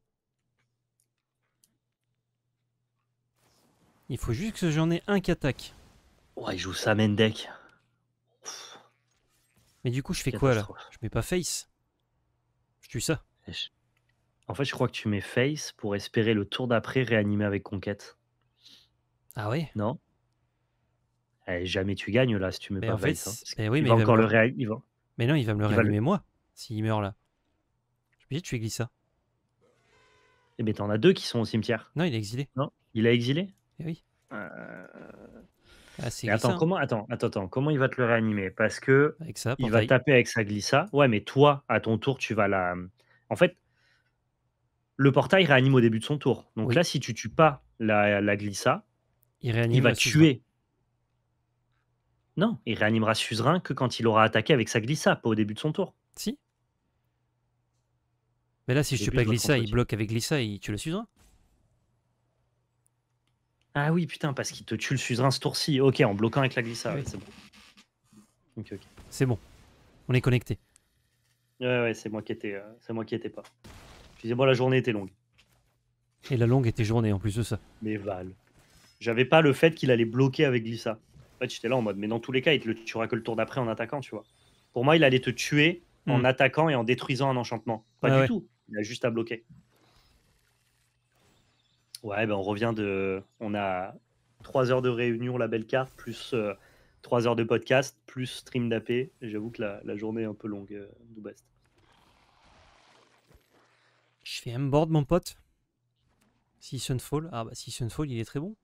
Il faut juste que j'en ai un qui attaque. Ouais, il joue ça main deck. Mais du coup, je fais quoi là Je mets pas face. Je tue ça. En fait, je crois que tu mets face pour espérer le tour d'après réanimer avec conquête. Ah oui Non eh, Jamais tu gagnes là si tu mets pas face. Hein. oui, mais encore le réanimer. Mais non, il va me le réanimer moi s'il meurt là. Je suis obligé tu tuer Glissa. Eh ben t'en as deux qui sont au cimetière. Non, il est exilé. Non, il a exilé eh oui. Euh, ah, attends, comment, attends, attends, comment il va te le réanimer Parce que il va taper avec sa glissa. Ouais, mais toi, à ton tour, tu vas la. En fait, le portail réanime au début de son tour. Donc là, si tu tues pas la, glissa, il, va tuer. Non, il réanimera Suzerain que quand il aura attaqué avec sa glissa, pas au début de son tour. Si. Mais là, si je tue pas glissa, il bloque avec glissa, il tue le Suzerain. Ah oui, putain, parce qu'il te tue le Suzerain ce tour-ci. Ok, en bloquant avec la glissa, c'est bon. C'est bon. On est connecté. Ouais, ouais, c'est moi qui étais, euh, c'est moi qui étais pas disais moi la journée était longue. Et la longue était journée en plus de ça. Mais Val, j'avais pas le fait qu'il allait bloquer avec Glissa. En fait, j'étais là en mode, mais dans tous les cas, il te le tuera que le tour d'après en attaquant, tu vois. Pour moi, il allait te tuer en hmm. attaquant et en détruisant un enchantement. Pas du tout. Il a juste à bloquer. Ouais, ben on revient de. On a 3 heures de réunion, la belle carte, plus euh, trois 3 heures de podcast, plus stream d'AP. J'avoue que la, journée est un peu longue, euh, d'Oubest. Je fais un board, mon pote. Si Sunfall. Ah bah, si Sunfall, il est très bon.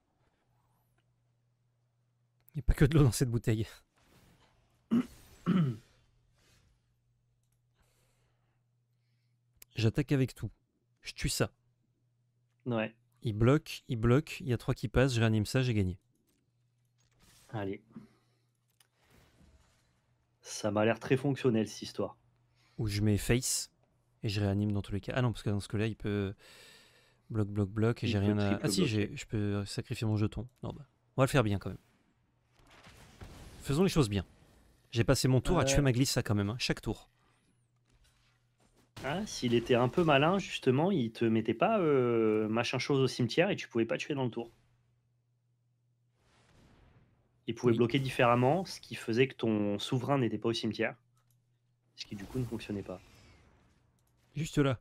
Il n'y a pas que de l'eau dans cette bouteille. J'attaque avec tout. Je tue ça. Ouais. Il bloque, il bloque, il y a trois qui passent, je réanime ça, j'ai gagné. Allez. Ça m'a l'air très fonctionnel cette histoire. Où je mets face. Et je réanime dans tous les cas. Ah non, parce que dans ce cas-là, il peut. Bloc, bloc, bloc, et j'ai rien à. Ah si, je peux sacrifier mon jeton. Non, bah, On va le faire bien quand même. Faisons les choses bien. J'ai passé mon tour à tuer ma glisse, glissa quand même, hein, chaque tour. Ah, s'il était un peu malin, justement, il te mettait pas euh, machin chose au cimetière et tu pouvais pas tuer dans le tour. Il pouvait bloquer différemment, ce qui faisait que ton souverain n'était pas au cimetière. Ce qui du coup ne fonctionnait pas. Juste là.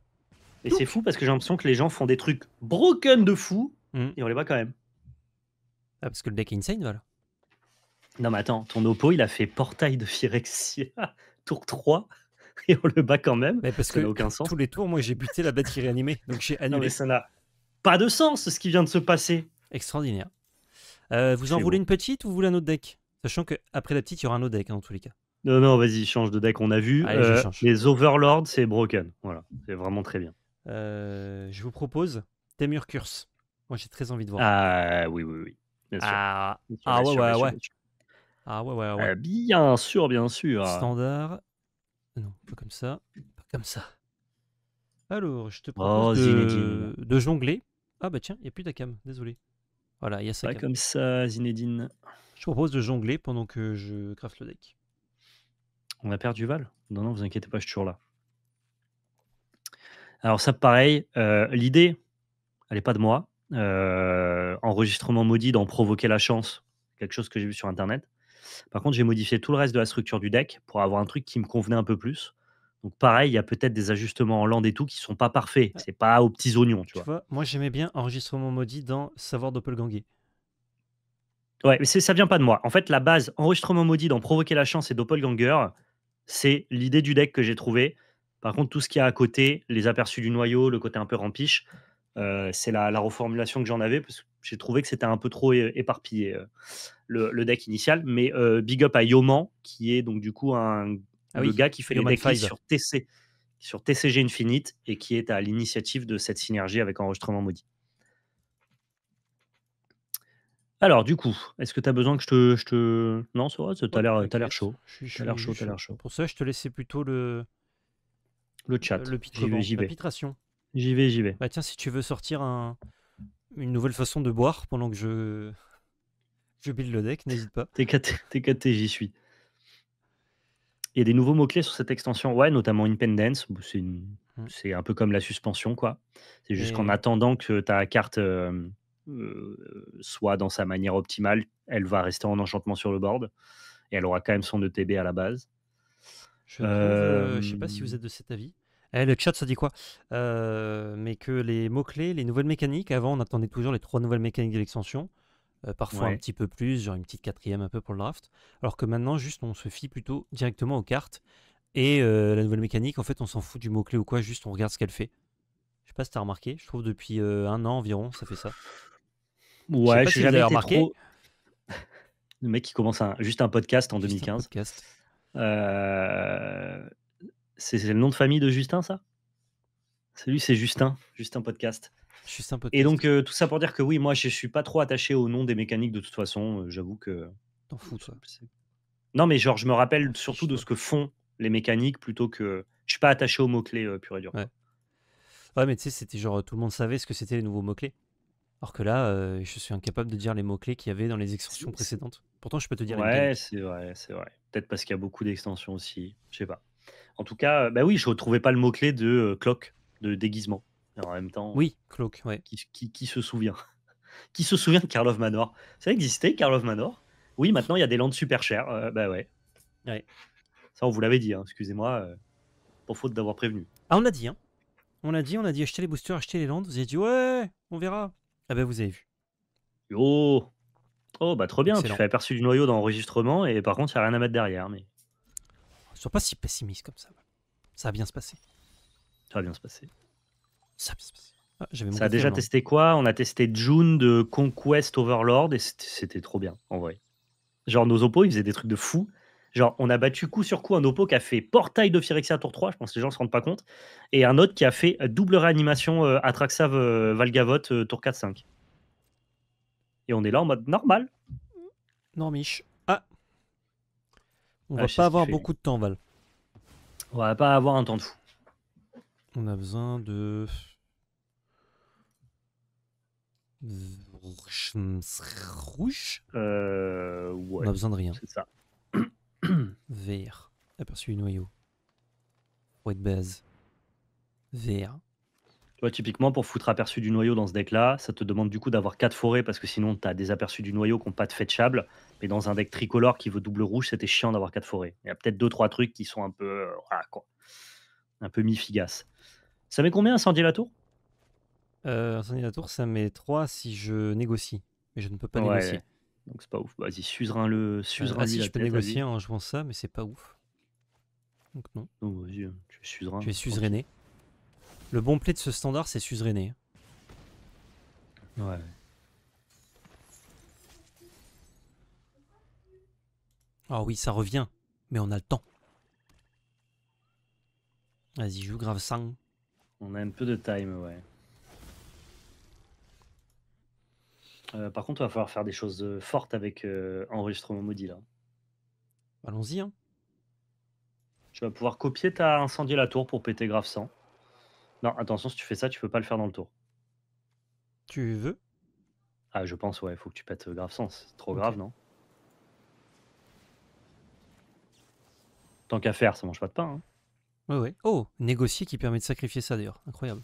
Et c'est fou parce que j'ai l'impression que les gens font des trucs broken de fou hmm. et on les voit quand même. Ah, parce que le deck est insane, voilà. Non, mais attends, ton Oppo, il a fait portail de Phyrexia, tour 3, et on le bat quand même. Mais parce ça que aucun sens. tous les tours, moi, j'ai buté la bête qui réanimait Donc j'ai annulé. Non, mais ça n'a pas de sens ce qui vient de se passer. Extraordinaire. Euh, vous en voulez une petite ou vous voulez un autre deck Sachant qu'après la petite, il y aura un autre deck en hein, dans tous les cas. Non, non, vas-y, change de deck, on a vu. Euh, les Overlords, c'est broken. Voilà, c'est vraiment très bien. Euh, je vous propose Temur Curse. Moi, j'ai très envie de voir. Ah, oui, oui, oui. Bien sûr. Ah, ouais, ouais, ouais. ah, ouais, ouais, bien sûr, bien sûr. Standard. Non, pas comme ça. Pas comme ça. Alors, je te oh, propose de... jongler. Ah, bah tiens, il n'y a plus d'Akam, désolé. Voilà, il y a ça. Pas comme ça, Zinedine. Je propose de jongler pendant que je crafte le deck. On a perdu Val Non, non, vous inquiétez pas, je suis toujours là. Alors ça, pareil, euh, l'idée, elle n'est pas de moi. Euh, enregistrement maudit d'en provoquer la chance, quelque chose que j'ai vu sur Internet. Par contre, j'ai modifié tout le reste de la structure du deck pour avoir un truc qui me convenait un peu plus. Donc pareil, il y a peut-être des ajustements en land et tout qui sont pas parfaits. C'est pas aux petits oignons, tu, vois. Moi, j'aimais bien enregistrement maudit dans Savoir Doppelganger. Ouais, mais ça vient pas de moi. En fait, la base enregistrement maudit dans Provoquer la chance et Doppelganger, c'est l'idée du deck que j'ai trouvé. Par contre, tout ce qu'il y a à côté, les aperçus du noyau, le côté un peu rampiche, euh, c'est la, reformulation que j'en avais parce que j'ai trouvé que c'était un peu trop éparpillé euh, le, deck initial. Mais euh, big up à Yoman, qui est donc du coup un ah le gars qui fait les decks sur TC, sur TCG Infinite et qui est à l'initiative de cette synergie avec Enregistrement Maudit. Alors, du coup, est-ce que tu as besoin que je te. Je te... Non, ça va, bah, t'as l'air, chaud. Je suis, l'air chaud, t'as l'air chaud. Pour ça, je te laissais plutôt le, Le chat, le j'y j'y vais. pitration. J'y vais, Bah tiens, si tu veux sortir une nouvelle façon de boire pendant que je, je build le deck, n'hésite pas. TKT, j'y suis. Il y a des nouveaux mots-clés sur cette extension. Ouais, notamment Independence. Hmm. C'est un peu comme la suspension, quoi. C'est juste qu'en attendant que ta carte euh, euh, soit dans sa manière optimale, elle va rester en enchantement sur le board et elle aura quand même son ETB à la base. Je ne euh, sais pas si vous euh, êtes de cet avis. Eh, le chat, ça dit quoi Mais que les mots-clés, les nouvelles mécaniques, avant on attendait toujours les trois nouvelles mécaniques de l'extension, parfois un petit peu plus, genre une petite quatrième un peu pour le draft, alors que maintenant juste on se fie plutôt directement aux cartes et la nouvelle mécanique, en fait on s'en fout du mot-clé ou quoi, juste on regarde ce qu'elle fait. Je sais pas si tu as remarqué, je trouve depuis un an environ, ça fait ça. Ouais, je sais pas Le mec qui commence un, juste un podcast en 2015. Euh, c'est le nom de famille de Justin, ça Salut, c'est Justin. Justin Podcast. Podcast. Et donc, euh, tout ça pour dire que oui, moi, je suis pas trop attaché au nom des mécaniques de toute façon. Euh, j'avoue que. T'en fous, toi. Non, mais genre, je me rappelle surtout de ce que font les mécaniques plutôt que. Je suis pas attaché aux mots-clés pur et dur. ouais mais tu sais, c'était genre tout le monde savait ce que c'était les nouveaux mots-clés. Alors que là, euh, je suis incapable de dire les mots-clés qu'il y avait dans les extensions précédentes. Pourtant, je peux te dire ouais, c'est vrai, c'est vrai. Peut-être parce qu'il y a beaucoup d'extensions aussi. Je sais pas. En tout cas, euh, bah oui, je ne retrouvais pas le mot-clé de euh, cloque, de déguisement. en même temps. Oui, cloque, ouais. Qui, se souvient Qui se souvient de Carlov Manor Ça existait, karlov Manor Oui, maintenant, il y a des landes super chères. bah ouais. Ça, on vous l'avait dit, hein, excusez-moi, pour faute d'avoir prévenu. Ah, on l'a dit, hein. On a dit, on a dit acheter les boosters, acheter les landes. Vous avez dit ouais, on verra. Ah bah, vous avez vu. Oh Oh, bah trop bien, j'ai tu aperçu du noyau d'enregistrement et par contre, il n'y a rien à mettre derrière. Mais... Sois pas si pessimiste comme ça. Ça va bien se passer. Ça va bien se passer. Ça se ah, ça a déjà testé quoi On a testé June de Conquest Overlord et c'était trop bien en vrai. Genre nos oppos, ils faisaient des trucs de fous Genre, on a battu coup sur coup un Oppo qui a fait portail de Phyrexia tour 3, je pense que les gens ne se rendent pas compte, et un autre qui a fait double réanimation euh, Atraxav euh, Valgavot euh, tour 4-5. Et on est là en mode normal. Normiche. Ah On ah, va pas avoir beaucoup de temps, Val. On va pas avoir un temps de fou. On a besoin de. Rouge On a besoin de rien. C'est ça. Vert. Aperçu du noyau. White base. Vert. Toi typiquement, pour foutre aperçu du noyau dans ce deck-là, ça te demande du coup d'avoir 4 forêts parce que sinon, tu as des aperçus du noyau qui n'ont pas de fetchable. Mais dans un deck tricolore qui veut double rouge, c'était chiant d'avoir 4 forêts. Il y a peut-être 2-3 trucs qui sont un peu. Euh, un peu mi-figasse. Ça met combien incendie la tour euh, Incendier la tour, ça met 3 si je négocie. Mais je ne peux pas négocier. Donc c'est pas ouf. Vas-y, suzerain le suzerain. Ah, si je peux négocier en jouant ça, mais c'est pas ouf. Donc non. Donc oh, vas-y, hein, tu es suzerain. Tu es suzerainé. Le bon play de ce standard, c'est suzerainé. Ouais. Ah oui, ça revient, mais on a le temps. Vas-y, joue grave 5. On a un peu de time, ouais. Euh, par contre, il va falloir faire des choses euh, fortes avec euh, enregistrement maudit là. Allons-y. Hein. Tu vas pouvoir copier ta incendié la tour pour péter grave 100. Non, attention, si tu fais ça, tu peux pas le faire dans le tour. Tu veux Ah, je pense, ouais, faut que tu pètes grave 100. C'est trop grave, non Tant qu'à faire, ça mange pas de pain. Hein. Ouais, ouais. Oh, négocier qui permet de sacrifier ça d'ailleurs. Incroyable.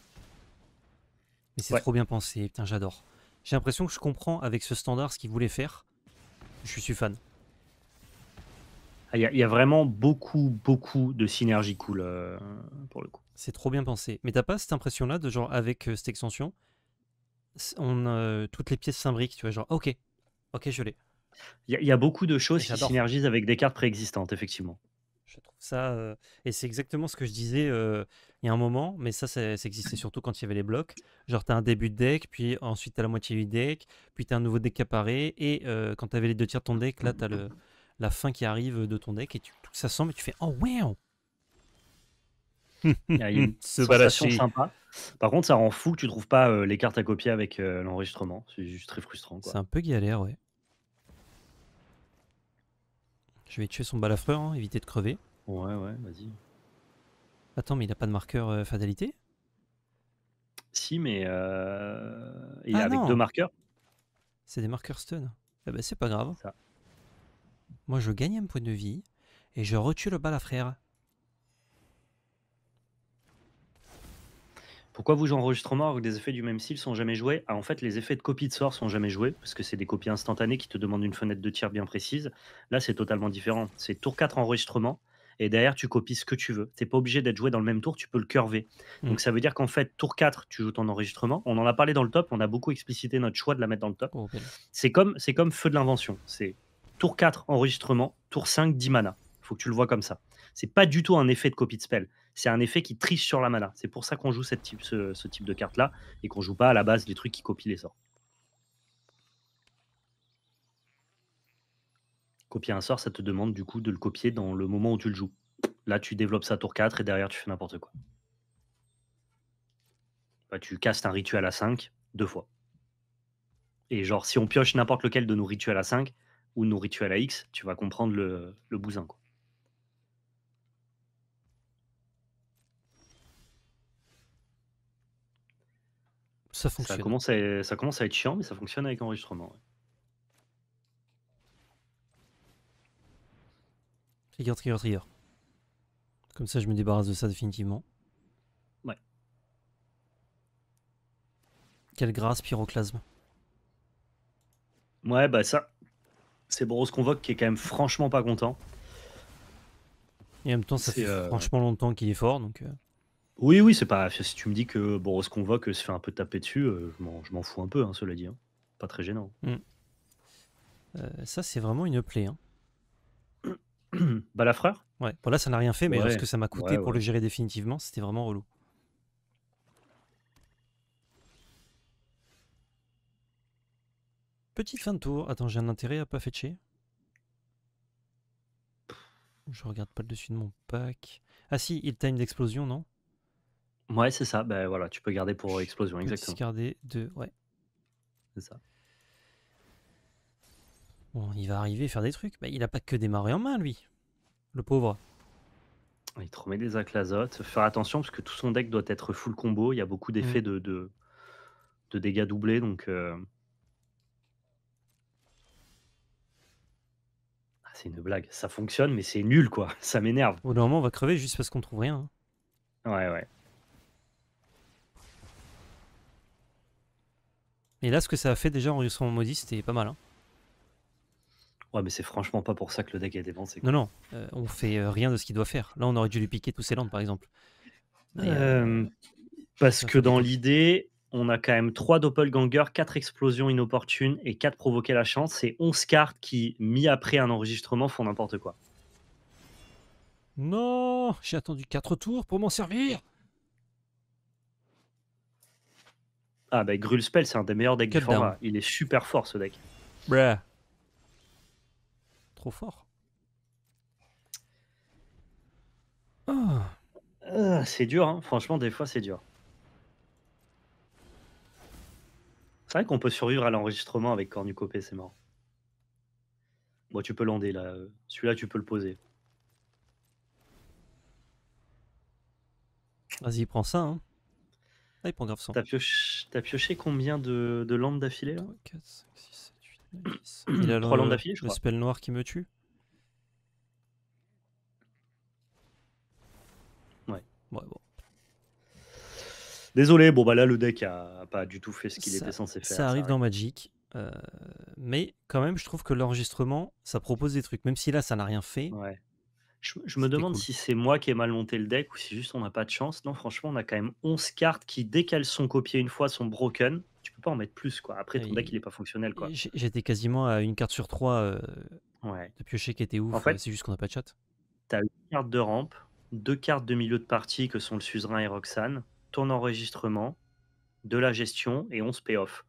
Mais c'est trop bien pensé, putain, j'adore. J'ai l'impression que je comprends avec ce standard ce qu'il voulait faire. Je suis fan. Ah, il y, a, vraiment beaucoup, beaucoup de synergie cool euh, pour le coup. C'est trop bien pensé. Mais t'as pas cette impression-là de genre avec euh, cette extension, on, euh, toutes les pièces s'imbriquent, tu vois, genre ok, ok, je l'ai. Il y, y, a beaucoup de choses qui synergisent avec des cartes préexistantes, effectivement. Je trouve ça. et c'est exactement ce que je disais il y a un moment, mais ça, ça, existait surtout quand il y avait les blocs. Genre, t'as un début de deck, puis ensuite t'as la moitié du deck, puis t'as un nouveau deck apparaît, et euh, quand avais les deux tiers de ton deck, là, t'as le, la fin qui arrive de ton deck, et tu, tout ça semble, et tu fais Oh, wow! Il y a une sympa. Par contre, ça rend fou que tu trouves pas euh, les cartes à copier avec euh, l'enregistrement. C'est juste très frustrant. C'est un peu galère, ouais. Je vais tuer son balafreur, hein, éviter de crever. Ouais, ouais, vas-y. Attends, mais il n'a pas de marqueur euh, fatalité Si, mais euh, il ah avec deux marqueurs. C'est des marqueurs stun. Eh ben, c'est pas grave. Moi, je gagne un point de vie et je retue le bal à frère. Pourquoi vous enregistrements avec des effets du même style sont jamais joués ah, En fait, les effets de copie de sort sont jamais joués, parce que c'est des copies instantanées qui te demandent une fenêtre de tir bien précise. Là, c'est totalement différent. C'est tour 4 enregistrement, et derrière, tu copies ce que tu veux. Tu n'es pas obligé d'être joué dans le même tour, tu peux le curver. Mm. Donc ça veut dire qu'en fait, tour 4, tu joues ton enregistrement. On en a parlé dans le top, on a beaucoup explicité notre choix de la mettre dans le top. Oh, c'est comme, comme feu de l'invention. C'est tour 4, enregistrement, tour 5, 10 mana. faut que tu le vois comme ça. C'est pas du tout un effet de copie de spell c'est un effet qui triche sur la mana. C'est pour ça qu'on joue cette ce, type de carte-là et qu'on joue pas à la base les trucs qui copient les sorts. Copier un sort, ça te demande du coup de le copier dans le moment où tu le joues. Là, tu développes sa tour 4 et derrière, tu fais n'importe quoi. Bah, tu castes un rituel à 5 deux fois. Et genre, si on pioche n'importe lequel de nos rituels à 5 ou nos rituels à X, tu vas comprendre le, le bousin. Ça fonctionne. Ça commence, à, être chiant, mais ça fonctionne avec enregistrement. Trigger, trigger, trigger. Comme ça, je me débarrasse de ça définitivement. Ouais. Quelle grâce, pyroclasme. Ouais, bah ça, c'est Boros Convoque qui est quand même franchement pas content. Et en même temps, ça fait euh, franchement longtemps qu'il est fort, donc... Euh. Oui, oui, c'est pas... Si tu me dis que Boros Convoque se fait un peu taper dessus, euh, je m'en fous un peu, hein, cela dit. Hein. Pas très gênant. Hmm. ça, c'est vraiment une plaie. Hein. Balafreur Ouais, bon là ça n'a rien fait, mais ce que ça m'a coûté pour le gérer définitivement, c'était vraiment relou. Petite fin de tour. Attends, j'ai un intérêt à pas fetcher. Je regarde pas le dessus de mon pack. Ah si, il time d'explosion, non Ouais, c'est ça. Ben voilà, tu peux garder pour explosion, exactement. Garder deux. ouais. C'est ça. Bon, il va arriver faire des trucs. Mais il a pas que démarrer en main, lui. Le pauvre. Il te remet des aclazotes. Faire attention parce que tout son deck doit être full combo. Il y a beaucoup d'effets mm. de, de, dégâts doublés. Donc. Euh. Ah, c'est une blague. Ça fonctionne, mais c'est nul, quoi. Ça m'énerve. Au on va crever juste parce qu'on trouve rien. Hein. Ouais, ouais. Et là, ce que ça a fait déjà en enregistrement maudit, c'était pas mal. Hein. Ouais, mais c'est franchement pas pour ça que le deck a été pensé. Non, non, euh, on fait euh, rien de ce qu'il doit faire. Là, on aurait dû lui piquer tous ses landes, par exemple. Euh, parce que dans l'idée, on a quand même 3 doppelgangers, 4 explosions inopportunes et 4 provoquer la chance. C'est 11 cartes qui, mis après un enregistrement, font n'importe quoi. Non, j'ai attendu 4 tours pour m'en servir. Ah bah Grulspell, c'est un des meilleurs decks format. Il est super fort ce deck. Bruh trop fort. Ah, c'est dur, hein. franchement, des fois c'est dur. C'est vrai qu'on peut survivre à l'enregistrement avec Cornucopé, c'est mort. moi tu peux lander là. Celui-là, tu peux le poser. Vas-y, prends ça. Hein. il prend grave T'as pioché, combien de, de d'affilée là 4, il a d'affilée, Le spell noir qui me tue Ouais. Désolé, bon bah là le deck a pas du tout fait ce qu'il était censé faire. Ça arrive dans Magic, euh, mais quand même je trouve que l'enregistrement ça propose des trucs, même si là ça n'a rien fait. Ouais. Je, me demande si c'est moi qui ai mal monté le deck ou si juste on n'a pas de chance. Non, franchement, on a quand même 11 cartes qui, dès qu'elles sont copiées une fois, sont broken. Tu peux pas en mettre plus, quoi. Après, ton deck, il est pas fonctionnel, quoi. J'étais quasiment à une carte sur trois euh, de piocher qui était ouf. c'est juste qu'on n'a pas de chat. T'as une carte de rampe, deux cartes de milieu de partie que sont le suzerain et Roxane, ton enregistrement, de la gestion et 11 payoff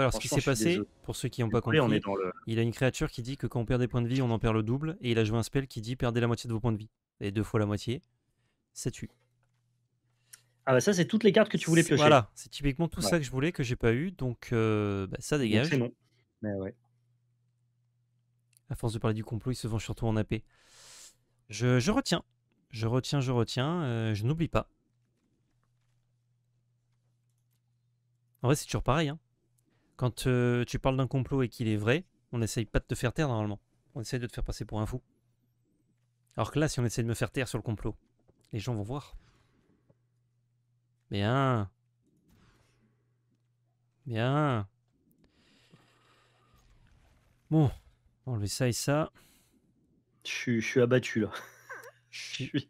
alors ce qui s'est passé, pour ceux qui n'ont pas compris, il a une créature qui dit que quand on perd des points de vie, on en perd le double, et il a joué un spell qui dit perdez la moitié de vos points de vie. Et deux fois la moitié, ça tue. Ah bah ça c'est toutes les cartes que tu voulais piocher. Voilà, c'est typiquement tout ça que je voulais, que j'ai pas eu, donc euh, bah, ça dégage. Mais ouais. À force de parler du complot, il se vend surtout en AP. Je, retiens, je retiens, je retiens, euh, je n'oublie pas. En vrai c'est toujours pareil, hein. Quand euh, tu parles d'un complot et qu'il est vrai, on n'essaye pas de te faire taire normalement. On essaye de te faire passer pour un fou. Alors que là, si on essaie de me faire taire sur le complot, les gens vont voir. Bien. Bien. Bon, enlever ça et ça. Je, suis, abattu là. je suis,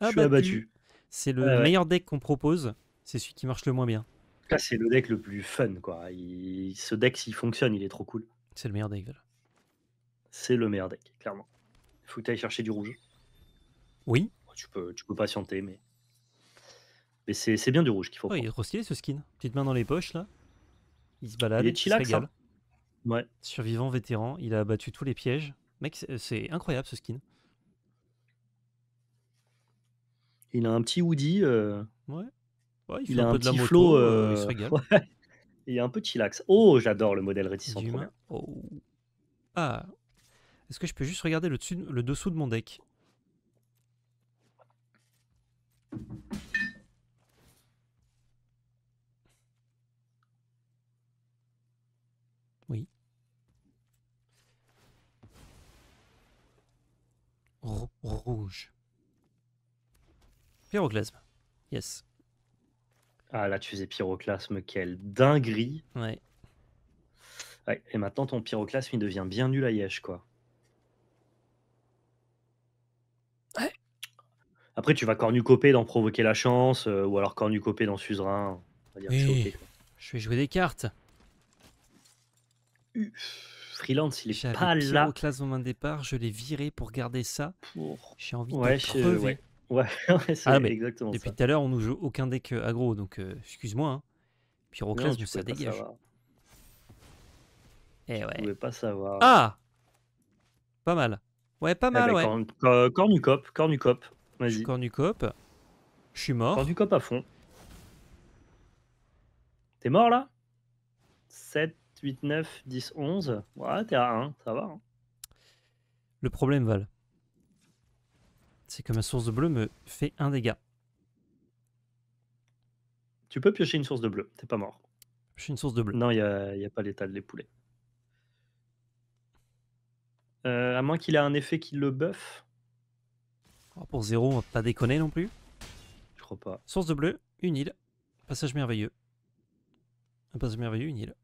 abattu. abattu. C'est le meilleur deck qu'on propose. C'est celui qui marche le moins bien. Là, c'est le deck le plus fun, quoi. Ce deck, s'il fonctionne, il est trop cool. C'est le meilleur deck, voilà. C'est le meilleur deck, clairement. faut que tu ailles chercher du rouge. Oui. Tu peux, tu peux patienter, mais. Mais c'est bien du rouge qu'il faut. Ouais, oh, il est trop stylé ce skin. Petite main dans les poches, là. Il se balade. Il est chillax, hein. ouais. Survivant, vétéran. Il a abattu tous les pièges. Mec, c'est incroyable ce skin. Il a un petit hoodie. Euh, ouais il, a un, peu de la moto, il y a un peu de chillax. Oh, j'adore le modèle réticent. Oh. Ah. Est-ce que je peux juste regarder le, dessus, le dessous de mon deck Oui. rouge. Pyroclasme. Yes. Ah là, tu faisais pyroclasme, quel dinguerie. Ouais. ouais. Et maintenant, ton pyroclasme, il devient bien nul à Yesh, quoi. Ouais. Après, tu vas cornucoper dans provoquer la chance, euh, ou alors cornucoper dans suzerain. Je vais jouer des cartes. Freelance, il est pas là. pyroclasme au main de départ, je l'ai viré pour garder ça. Pour... J'ai envie de crever. Ouais. Ouais, c'est ah, exactement depuis tout à l'heure, on nous joue aucun deck euh, aggro, donc euh, excuse-moi. Hein. ça dégage. Eh ouais. Je pouvais pas savoir. Ah Pas mal. Ouais, pas eh mal, ben, ouais. cornucop, cornucop. vas Cornucop. Je suis mort. Cornucop à fond. T'es mort là 7, 8, 9, 10, 11. Ouais, t'es à 1, ça va. Hein. Le problème, Val, c'est que ma source de bleu me fait un dégât. Tu peux piocher une source de bleu, t'es pas mort. suis une source de bleu. Non, il n'y a, y a, pas l'étal poulets. Euh, à moins qu'il ait un effet qui le buff. Oh, pour zéro, on va pas déconner non plus. Je crois pas. Source de bleu, une île. Passage merveilleux. Un passage merveilleux, une île.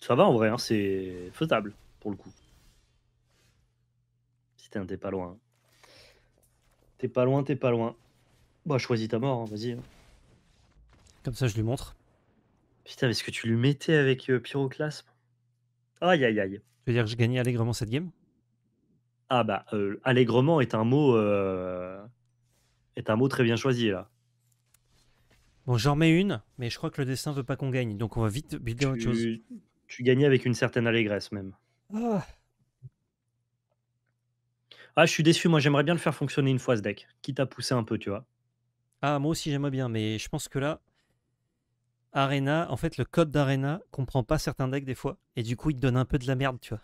Ça va en vrai, hein, c'est faisable pour le coup t'es pas loin. T'es pas loin, t'es pas loin. Bah, choisis ta mort, hein, vas-y. Comme ça, je lui montre. Putain, mais ce que tu lui mettais avec euh, pyroclasme Aïe, aïe, aïe. Tu veux dire que je gagnais allègrement cette game Ah bah, euh, allègrement est un mot... Euh, est un mot très bien choisi, là. Bon, j'en mets une, mais je crois que le destin veut pas qu'on gagne, donc on va vite builder autre chose. Tu gagnais avec une certaine allégresse, même. Ah ah, je suis déçu, moi j'aimerais bien le faire fonctionner une fois ce deck, quitte à pousser un peu, tu vois. Ah, moi aussi j'aimerais bien, mais je pense que là, Arena, en fait, le code d'Arena comprend pas certains decks des fois, et du coup il te donne un peu de la merde, tu vois.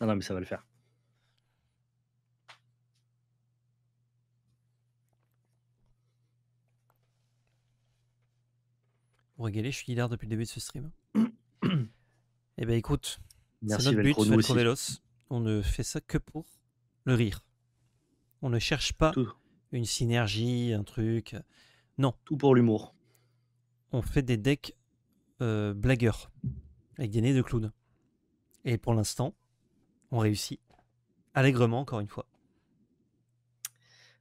Non, ah non, mais ça va le faire. Vous régaler, je suis leader depuis le début de ce stream. eh ben écoute, c'est notre but, Velcro, On ne fait ça que pour le rire. On ne cherche pas une synergie, un truc. Non. Tout pour l'humour. On fait des decks euh, blagueurs, avec des nez de clown. Et pour l'instant, on réussit. Allègrement, encore une fois.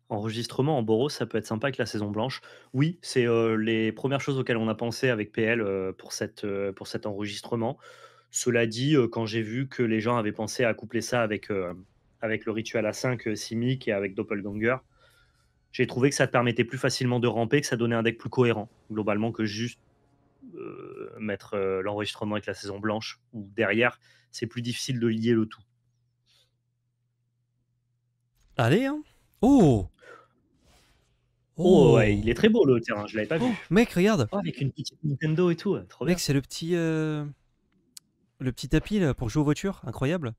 Enregistrement en Boros, ça peut être sympa avec la saison blanche. Oui, c'est euh, les premières choses auxquelles on a pensé avec PL euh, pour, cette, pour cet enregistrement. Cela dit, quand j'ai vu que les gens avaient pensé à coupler ça avec avec le rituel A5 euh, Simic et avec Doppelganger, j'ai trouvé que ça te permettait plus facilement de ramper, que ça donnait un deck plus cohérent, globalement, que juste euh, mettre euh, l'enregistrement avec la saison blanche, ou derrière, c'est plus difficile de lier le tout. Allez, hein Oh Oh, oh. ouais, il est très beau le terrain, je l'avais pas oh, vu. Mec, regarde oh, Avec une petite Nintendo et tout, trop Mec, c'est le petit... le petit tapis pour jouer aux voitures, incroyable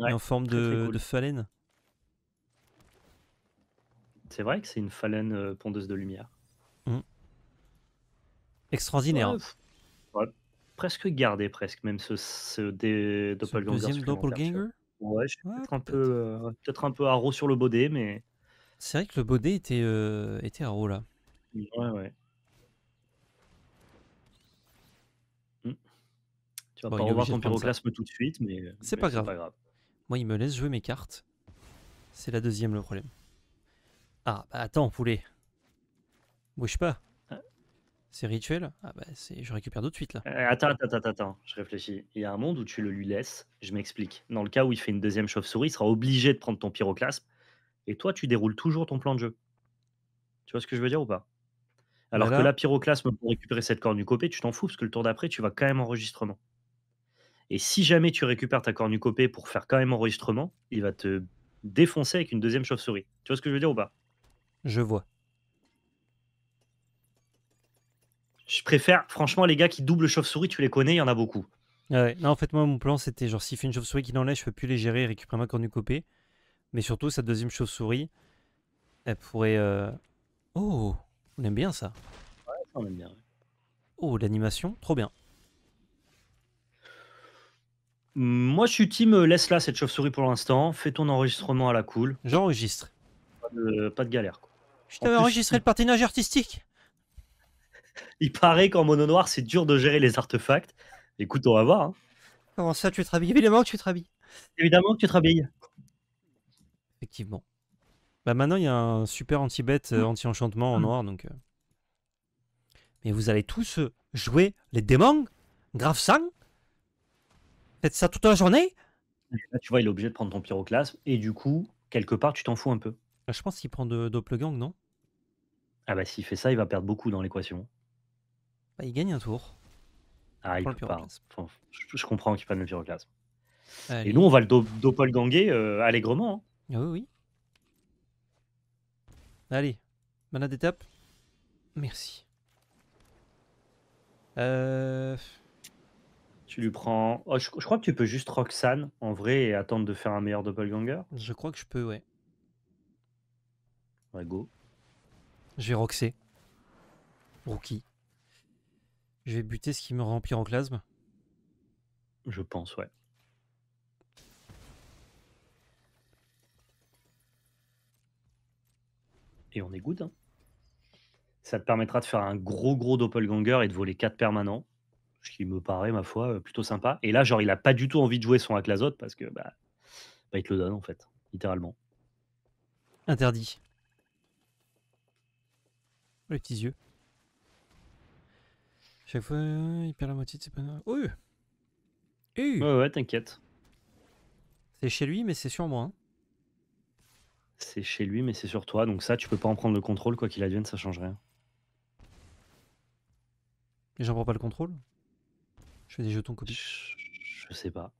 en forme de, phalène. C'est vrai que c'est une phalène euh, pondeuse de lumière. Mmh. Extraordinaire. presque gardé, presque, même ce, ce, dé, deuxième doppelganger. Ouais, ah, euh, peut-être un, peu, à peut sur le bodé mais. C'est vrai que le bodé était, à euh, était là. Ouais, ouais. Mmh. Tu vas pas revoir ton pyroclasme tout de suite, mais. C'est pas grave. Moi, il me laisse jouer mes cartes. C'est la deuxième le problème. Ah, bah attends, poulet. Bouge pas. Ah. C'est rituel Ah bah c'est... je récupère d'autres suite là. Euh, attends, attends, attends, attends, je réfléchis. Il y a un monde où tu le lui laisses, je m'explique. Dans le cas où il fait une deuxième chauve-souris, sera obligé de prendre ton pyroclasme. Et toi, tu déroules toujours ton plan de jeu. Tu vois ce que je veux dire ou pas Alors bah que la pyroclasme pour récupérer cette corne du copé, tu t'en fous, parce que le tour d'après, tu vas quand même enregistrement. Et si jamais tu récupères ta cornucopée pour faire quand même enregistrement, il va te défoncer avec une deuxième chauve-souris. Tu vois ce que je veux dire ou pas Je vois. Je préfère, franchement, les gars qui doublent chauve-souris, tu les connais, il y en a beaucoup. Ah non, en fait, moi, mon plan, c'était genre, s'il fait une chauve-souris qui l'enlève, je peux plus les gérer et récupérer ma cornucopée. Mais surtout, sa deuxième chauve-souris, elle pourrait. Euh, oh, on aime bien ça. Ouais, ça on aime bien. Oh, l'animation, trop bien. Moi, je suis team, euh, laisse là cette chauve-souris pour l'instant, fais ton enregistrement à la cool. J'enregistre. Pas de, galère. Quoi. Je t'avais enregistré le partenariat artistique. Il paraît qu'en mono noir, c'est dur de gérer les artefacts. Écoute, on va voir. Hein. Comment ça, tu te rhabilles Évidemment que tu te rhabilles. Évidemment que tu te Effectivement. Bah maintenant, il y a un super anti-bête, euh, mm. anti-enchantement en mm. noir. donc. Euh. Mais vous allez tous jouer les démons Grave sang Faites ça toute la journée Là, tu vois, il est obligé de prendre ton pyroclasme et du coup, quelque part, tu t'en fous un peu. Bah, je pense qu'il prend de Doppelgang, non Ah bah s'il fait ça, il va perdre beaucoup dans l'équation. Bah, il gagne un tour. Ah, il, peut pas. je, comprends qu'il prenne le pyroclasme. Et nous, on va le do doppelganger euh, allègrement. Hein. Ah oui, oui. Allez, mana d'étape. Merci. Euh... Tu lui prends. oh, je, crois que tu peux juste roxane en vrai et attendre de faire un meilleur doppelganger. Je crois que je peux, ouais. Ouais, go. Je vais roxer. Rookie. Je vais buter ce qui me en clasme. Je pense, ouais. Et on est good. Hein. Ça te permettra de faire un gros gros doppelganger et de voler 4 permanents ce qui me paraît, ma foi, euh, plutôt sympa. Et là, genre, il a pas du tout envie de jouer son Aklazote parce que bah, bah, il te le donne en fait, littéralement. Interdit. Les petits yeux. Chaque fois, il perd la moitié de ses panneaux. Oh, euh. eh. Ouais, ouais, t'inquiète. C'est chez lui, mais c'est sur moi. Hein. C'est chez lui, mais c'est sur toi. Donc ça, tu peux pas en prendre le contrôle, quoi qu'il advienne, ça change rien. Et j'en prends pas le contrôle je fais des jetons copie. Je, sais pas.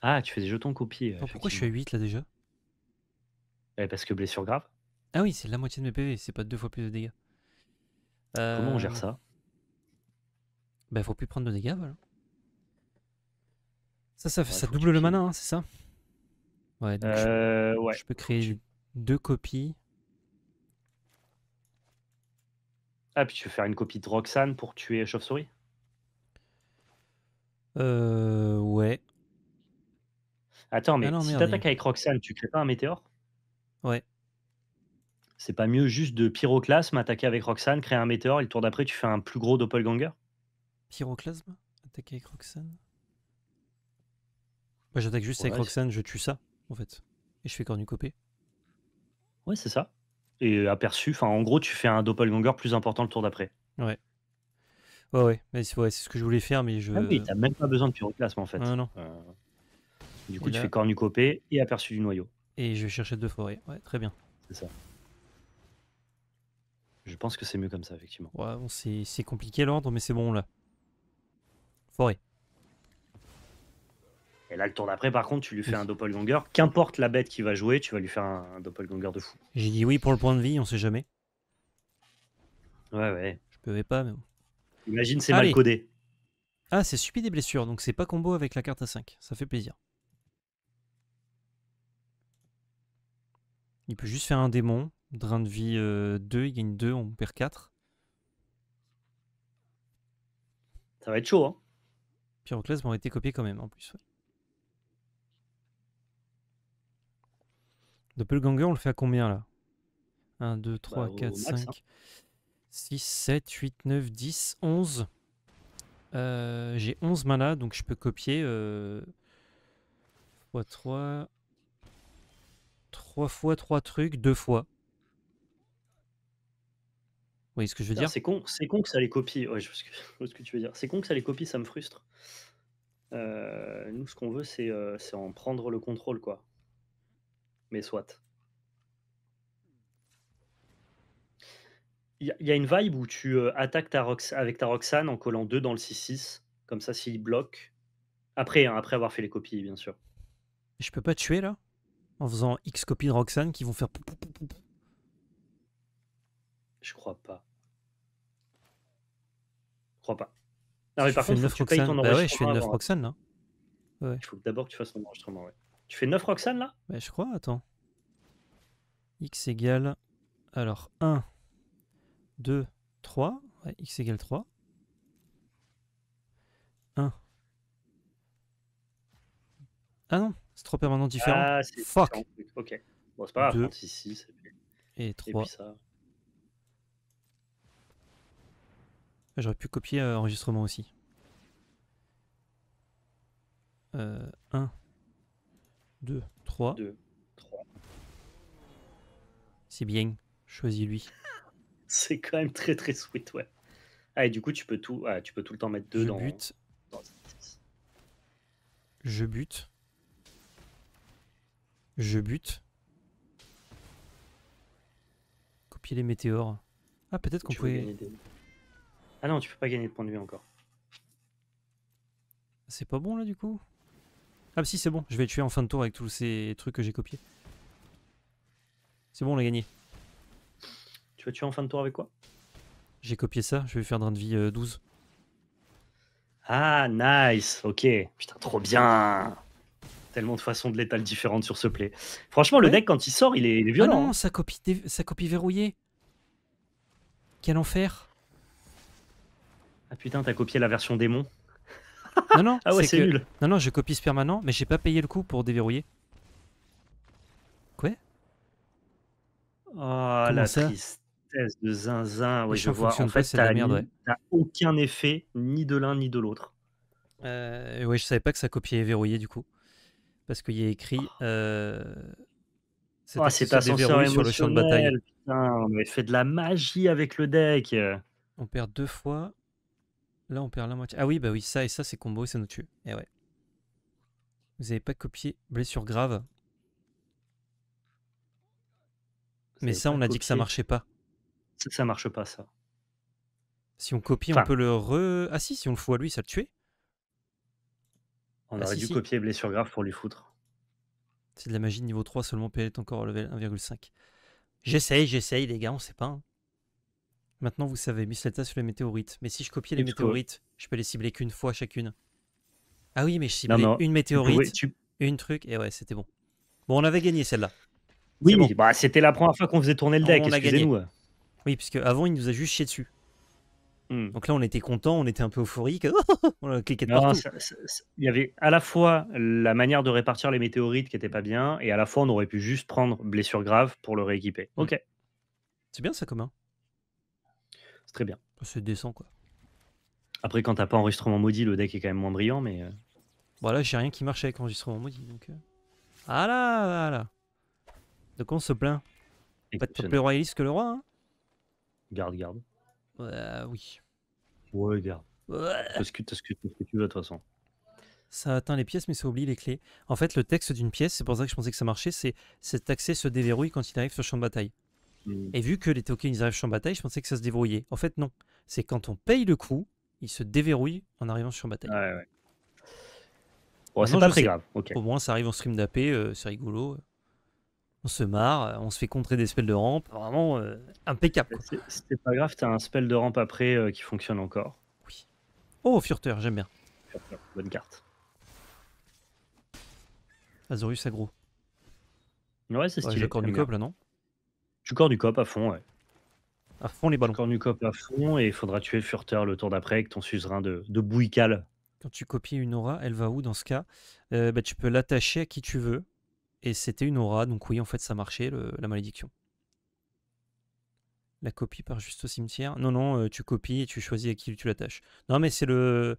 Ah, tu fais des jetons copie. pourquoi je suis à 8 là déjà eh, Parce que blessure grave. Ah oui, c'est la moitié de mes PV, c'est pas deux fois plus de dégâts. Comment on gère euh, ça Bah faut plus prendre de dégâts, voilà. Ça, ça, ça double le mana, hein, c'est ça ouais, donc je, euh, peux créer deux copies. Ah, puis tu veux faire une copie de Roxane pour tuer Chauve-souris euh, ouais. Attends, mais ah si t'attaques avec Roxane, tu crées pas un météore Ouais. C'est pas mieux juste de pyroclasme, attaquer avec Roxane, créer un météore, et le tour d'après, tu fais un plus gros doppelganger Pyroclasme Attaquer avec Roxane Moi bah, j'attaque juste avec Roxane, je tue ça, en fait. Et je fais cornucopé. ouais c'est ça. Et aperçu, enfin, en gros, tu fais un doppelganger plus important le tour d'après. Ouais. Ouais, ouais, c'est ce que je voulais faire, mais je. Ah oui, t'as même pas besoin de pyroclasme en fait. Non non. Euh, du coup, tu fais cornucopée et aperçu du noyau. Et je vais chercher deux forêts. Ouais, très bien. C'est ça. Je pense que c'est mieux comme ça, effectivement. Ouais, bon, c'est compliqué l'ordre, mais c'est bon là. Forêt. Et là, le tour d'après, par contre, tu lui fais un doppelganger. Qu'importe la bête qui va jouer, tu vas lui faire un, doppelganger de fou. J'ai dit oui pour le point de vie, on sait jamais. Ouais, ouais. Je pouvais pas, mais bon. Imagine, c'est mal codé. Ah, c'est subi des blessures, donc c'est pas combo avec la carte à 5. Ça fait plaisir. Il peut juste faire un démon. Drain de vie 2, euh, il gagne 2, on perd 4. Ça va être chaud, hein Pyroclès m'aurait été copié quand même, en plus. Ouais. Doppelganger, on le fait à combien là 1, 2, 3, 4, 5. 6, 7, 8, 9, 10, 11. J'ai 11 mana, donc je peux copier. Euh, 3. 3 fois 3 trucs, 2 fois. Vous voyez ce que je veux dire C'est con, con que ça les copie. tu veux dire. C'est con que ça les copie, ça me frustre. Euh, nous, ce qu'on veut, euh, c'est en prendre le contrôle, quoi. Mais soit. Il y, a une vibe où tu euh, attaques ta avec ta Roxane en collant 2 dans le 6-6. Comme ça, s'il bloque. Après, hein, après avoir fait les copies, bien sûr. Je peux pas tuer là En faisant X copies de Roxane qui vont faire. Je crois pas. Je crois pas. Non, mais par contre, tu payes ton enregistrement. Bah ouais, je fais 9 hein. Roxane là. Il faut d'abord que tu fasses ton enregistrement, ouais. Tu fais 9 Roxane là bah, Je crois, attends. X égale. Alors 1 2, 3, x égale 3. 1. Ah non, c'est trop permanent ah, différent. Ah, Fuck. Ok. Bon, c'est pas grave. 2, hein, et 3. ça... J'aurais pu copier euh, enregistrement aussi. 1, 2, 3. 2, 3. C'est bien, choisis lui. C'est quand même très très sweet, ouais. Ah, et du coup, tu peux tout, ah, tu peux tout le temps mettre deux je dans. Bute. Je bute. Je bute. Copier les météores. Ah, peut-être qu'on pouvait. Ah non, tu peux pas gagner de points de vue encore. C'est pas bon là du coup Ah, bah si, c'est bon. Je vais tuer en fin de tour avec tous ces trucs que j'ai copiés. C'est bon, on a gagné. Tu en fin de tour avec quoi J'ai copié ça, je vais faire drain de vie 12. Euh, ah, nice, ok. Putain, trop bien Tellement de façons de létal différentes sur ce play. Franchement, le deck, quand il sort, il est, violent. Ah non, hein. ça copie, sa copie verrouillée. Quel enfer Ah putain, t'as copié la version démon non, non, ah ouais, c'est nul. Non, non, je copie ce permanent, mais j'ai pas payé le coup pour déverrouiller. Quoi Oh, la triste de zinzin. je vois. En fait, t'as aucun effet ni de l'un ni de l'autre. Euh, je savais pas que ça copiait et verrouillait du coup. Parce qu'il y a écrit. Ah. Euh, ah, c'est pas verrouillé ascenseur sur le champ de bataille. on fait de la magie avec le deck. On perd deux fois. Là, on perd la moitié. Ah oui, bah oui, ça et ça, c'est combo, et ça nous tue. Et eh ouais. Vous avez pas copié blessure grave. Mais ça, on a dit que ça marchait pas. Ça, marche pas, ça. Si on copie, un on peut le re. Ah si, si on le fout à lui, ça le tuait. On ah aurait dû copier blessure grave pour lui foutre. C'est de la magie niveau 3 seulement, PL est encore au level 1,5. J'essaye, j'essaye, les gars, on sait pas. Hein. Maintenant, vous savez, Lata sur les météorites. Mais si je copiais les météorites, je peux les cibler qu'une fois chacune. Ah oui, mais je ciblais une météorite, une truc, et ouais, c'était bon. Bon, on avait gagné celle-là. Oui, bon. bah, c'était la première fois qu'on faisait tourner le deck, a gagné. excusez-nous. Oui, puisque avant, il nous a juste chié dessus. Hmm. Donc là, on était content, on était un peu euphorique. on il y avait à la fois la manière de répartir les météorites qui n'était pas bien, et à la fois, on aurait pu juste prendre blessure grave pour le rééquiper. Hmm. Ok. C'est bien ça, commun. C'est très bien. Bah, c'est décent, quoi. Après, quand t'as pas enregistrement maudit, le deck est quand même moins brillant, mais. Voilà, euh. j'ai rien qui marche avec enregistrement maudit. Donc... Euh. Ah là, là, là. De on se plaint Pas de peuple royaliste que le roi, hein Garde, garde. Euh, oui. Ouais, garde. Parce que ce que, tu veux, de toute façon. Ça atteint les pièces, mais ça oublie les clés. En fait, le texte d'une pièce, c'est pour ça que je pensais que ça marchait, c'est cet accès se déverrouille quand il arrive sur champ de bataille. Hmm. Et vu que les tokens ils arrivent sur champ de bataille, je pensais que ça se déverrouillait. En fait, non. C'est quand on paye le coup, il se déverrouille en arrivant sur champ de bataille. Ouais, ouais. c'est pas très Au moins, ça arrive en stream d'AP, euh, c'est rigolo on se marre, euh, on se fait contrer des spells de rampe, vraiment euh, impeccable. C'est pas grave, t'as un spell de rampe après euh, qui fonctionne encore. Oui. Oh, Furteur, j'aime bien. bonne carte. Azorus aggro. Ouais, c'est stylé. le du cop là, non Tu corps du cop à fond, ouais. À fond les ballons. Corps du cop à fond et il faudra tuer Furteur le tour d'après avec ton suzerain de, de Quand tu copies une aura, elle va où dans ce cas bah, Tu peux l'attacher à qui tu veux et c'était une aura, donc oui, en fait, ça marchait, la malédiction. La copie par juste au cimetière Non, non, euh, tu copies et tu choisis à qui tu l'attaches. Non, mais c'est le,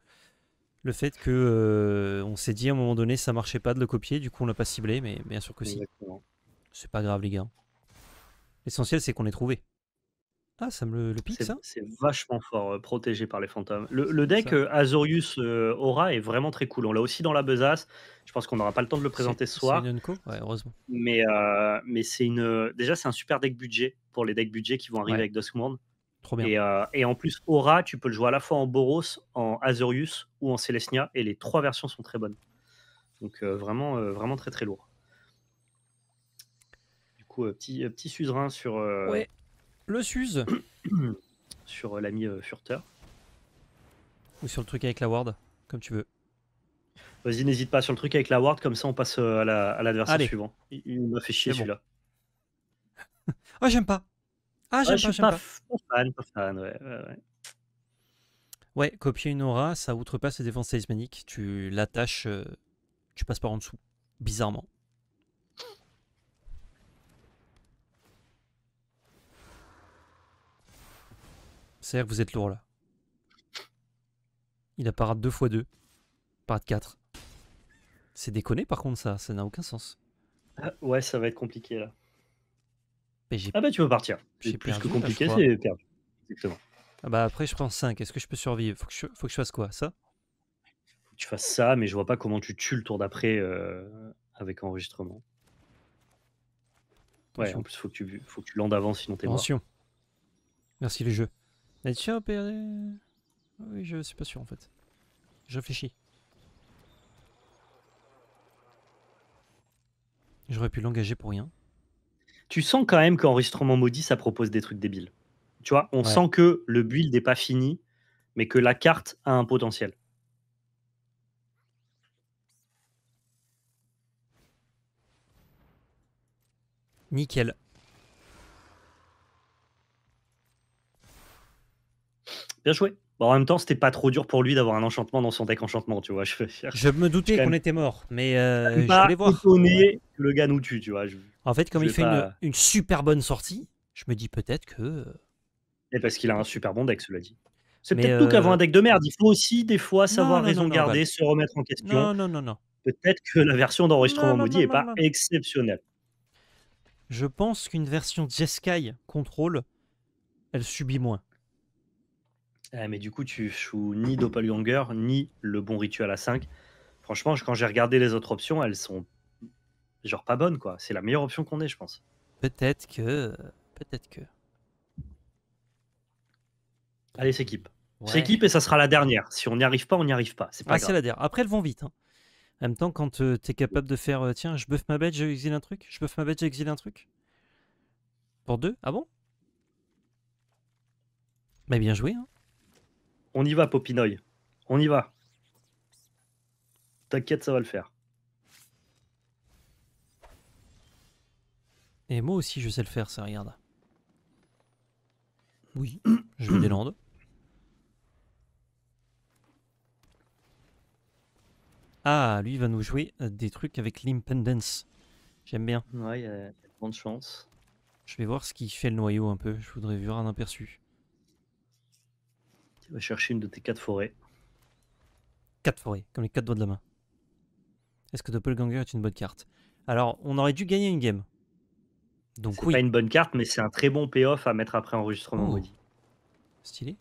le fait que euh, on s'est dit à un moment donné, ça marchait pas de le copier, du coup, on l'a pas ciblé, mais bien sûr que si. C'est pas grave, les gars. L'essentiel, c'est qu'on ait trouvé. Ah, ça me le, pique, ça C'est vachement fort, protégé par les fantômes. Le, deck Azorius Aura est vraiment très cool. On l'a aussi dans la besace. Je pense qu'on n'aura pas le temps de le présenter ce soir. C'est une heureusement. Mais, mais c'est une. Déjà, c'est un super deck budget pour les decks budget qui vont arriver avec Duskmourne. Trop bien. Et, en plus, Aura, tu peux le jouer à la fois en Boros, en Azorius ou en Celestia. Et les trois versions sont très bonnes. Donc, vraiment, vraiment très très lourd. Du coup, petit, petit suzerain sur. Ouais le Suze. sur euh, l'ami euh, Furter. Ou sur le truc avec la Ward, comme tu veux. Vas-y, n'hésite pas sur le truc avec la Ward, comme ça on passe euh, à, l'adversaire suivant. Il, m'a fait chier celui-là. oh, j'aime pas. Ah, j'aime pas, pas. ouais, copier une aura, ça outrepasse les défenses talismaniques. Tu l'attaches, tu passes par en dessous, bizarrement. cest à que vous êtes lourd là. Il a deux fois x 2. Parade 4. C'est déconné par contre ça, ça n'a aucun sens. Ah, ouais, ça va être compliqué là. Mais ah bah tu peux partir. C'est plus que compliqué, c'est perdu. Exactement. Ah bah après je prends 5, est-ce que je peux survivre faut que je... faut que je fasse quoi Ça Faut que tu fasses ça, mais je vois pas comment tu tues le tour d'après euh, avec enregistrement. Ouais, en plus faut que tu, que tu landes avant sinon t'es mort. Merci les jeux. Oui, je suis pas sûr en fait. Je réfléchis. J'aurais pu l'engager pour rien. Tu sens quand même qu'enregistrement maudit, ça propose des trucs débiles. Tu vois, on sent que le build n'est pas fini, mais que la carte a un potentiel. Nickel. Bien joué. Bon, en même temps, c'était pas trop dur pour lui d'avoir un enchantement dans son deck enchantement, tu vois. Je, me doutais qu'on était mort, mais euh, je voir. le gars nous tue, tu vois. En fait, comme il fait une, super bonne sortie, je me dis peut-être que. Euh, Et parce qu'il a un super bon deck, cela dit. C'est peut-être tout qu'avant euh, un deck de merde. Il faut aussi, des fois, savoir raison garder, se remettre en question. Non, non, non, non. Peut-être que la version d'enregistrement maudit est pas exceptionnelle. Je pense qu'une version Jeskai contrôle, elle subit moins. Euh, mais du coup, tu joues ni Doppelganger, ni le bon rituel à 5. Franchement, quand j'ai regardé les autres options, elles sont genre pas bonnes, quoi. C'est la meilleure option qu'on ait, je pense. Peut-être que. Peut-être que. Allez, s'équipe. S'équipe et ça sera la dernière. Si on n'y arrive pas, on n'y arrive pas. C'est pas ah, grave. la dernière. Après, elles vont vite. Hein. En même temps, quand euh, tu es capable de faire euh, tiens, je buffe ma bête, j'exile un truc, je buffe ma bête, j'exile un truc. Pour deux Ah bon Mais bah, bien joué. Hein. On y va, Popinoy. On y va. T'inquiète, ça va le faire. Et moi aussi, je sais le faire, ça, regarde. Oui, je vais des Landes. Ah, lui, va nous jouer euh, des trucs avec l'impendance. J'aime bien. Ouais, il y a chance. Je vais voir ce qui fait le noyau un peu. Je voudrais voir un aperçu. Tu vas chercher une de tes quatre forêts. Quatre forêts, comme les quatre doigts de la main. Est-ce que Doppelganger est une bonne carte Alors, on aurait dû gagner une game. Donc C'est oui. pas une bonne carte, mais c'est un très bon payoff à mettre après enregistrement oh. Stylé.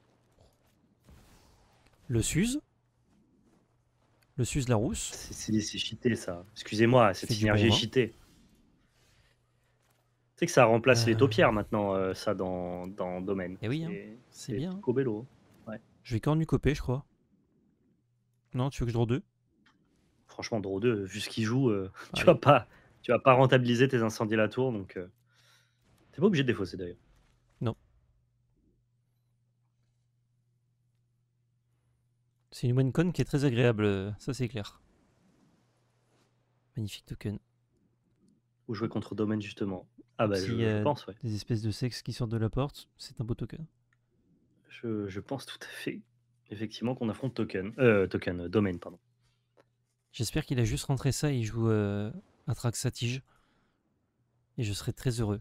Le Suze. Le Suze la rousse. C'est cheaté ça. Excusez-moi, cette synergie est cheatée. Tu sais que ça remplace les euh. taupières maintenant, euh, ça, dans, dans domaine. Et eh oui, hein. c'est bien. Cobello. Je vais cornucoper, je crois. Non, tu veux que je draw 2 Franchement, draw 2, vu ce qu'il joue, euh, tu, ah vas pas, tu vas pas rentabiliser tes incendies à la tour, donc euh, t'es pas obligé de défausser d'ailleurs. Non. C'est une one-con qui est très agréable, euh, ça c'est clair. Magnifique token. Ou jouer contre Domaine justement. Ah bah je, pense, Des espèces de sexes qui sortent de la porte, c'est un beau token je, pense tout à fait, effectivement, qu'on affronte Token, euh, Token, euh, domaine, pardon. J'espère qu'il a juste rentré ça et il joue euh, Traxatige. Et je serais très heureux.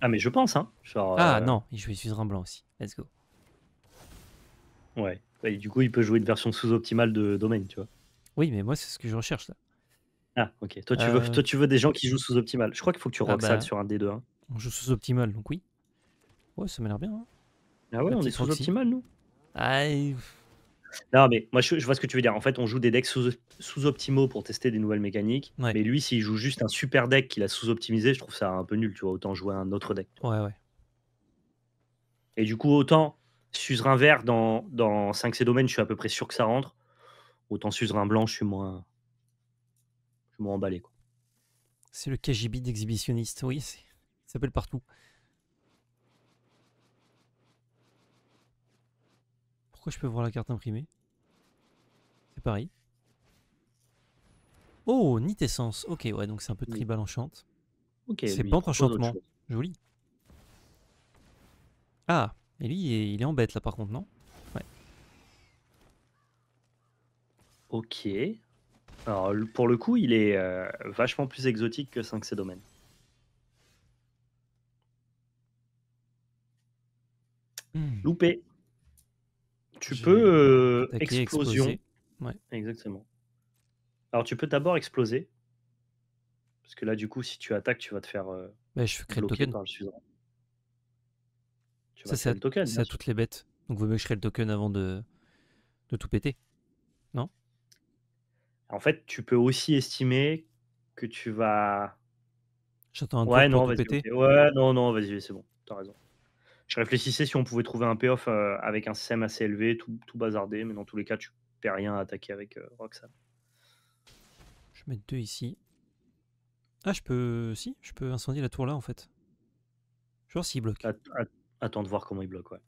Ah, mais je pense, hein. ah euh, non, il joue Suzerain Blanc aussi. Let's go. Ouais. du coup, il peut jouer une version sous-optimale de domaine, tu vois. Oui, mais moi, c'est ce que je recherche là. Ah, ok. Toi, tu, veux, euh, toi, tu veux des gens qui jouent sous-optimal. Je crois qu'il faut que tu ah, rock ça bah. sur un D2. Hein. On joue sous-optimal, donc oui. Ouais, ça m'a l'air bien. Hein. Ah ouais, on est sous-optimal, nous Non, mais moi je, vois ce que tu veux dire. En fait, on joue des decks sous-optimaux pour tester des nouvelles mécaniques. Mais lui, s'il joue juste un super deck qu'il a sous-optimisé, je trouve ça un peu nul. Tu vois, autant jouer un autre deck. Ouais, ouais. Et du coup, autant suzerain vert dans, dans 5C domaines, je suis à peu près sûr que ça rentre. Autant suzerain blanc, je suis moins, je suis moins emballé. C'est le KGB d'exhibitionniste, oui, ça s'appelle partout. Pourquoi je peux voir la carte imprimée C'est pareil. Oh, nit essence. Ok, ouais, donc c'est un peu tribal enchante. Ok. C'est pente enchantement. Joli. Ah, et lui, il est, en bête là par contre, non Ouais. Ok. Alors, pour le coup, il est euh, vachement plus exotique que 5 ses domaines. Hmm. Loupé. Tu peux euh, explosion. Ouais. Exactement. Alors tu peux d'abord exploser. Parce que là, du coup, si tu attaques, tu vas te faire mais euh, bah, je crée le token. le Ça, c'est token. c'est à toutes les bêtes. Donc, vous mieux que je crée le token avant de, de tout péter. non En fait, tu peux aussi estimer que tu vas. J'attends un Ouais, non, pour tout péter. Ouais, non, non, vas-y, c'est bon. T'as raison je réfléchissais si on pouvait trouver un payoff euh, avec un SEM assez élevé, tout, bazardé, mais dans tous les cas, tu perds rien à attaquer avec euh, Roxanne. Je vais mettre deux ici. Ah, je peux. Si, je peux incendier la tour là en fait. Je vois s'il bloque. attends de voir comment il bloque, ouais.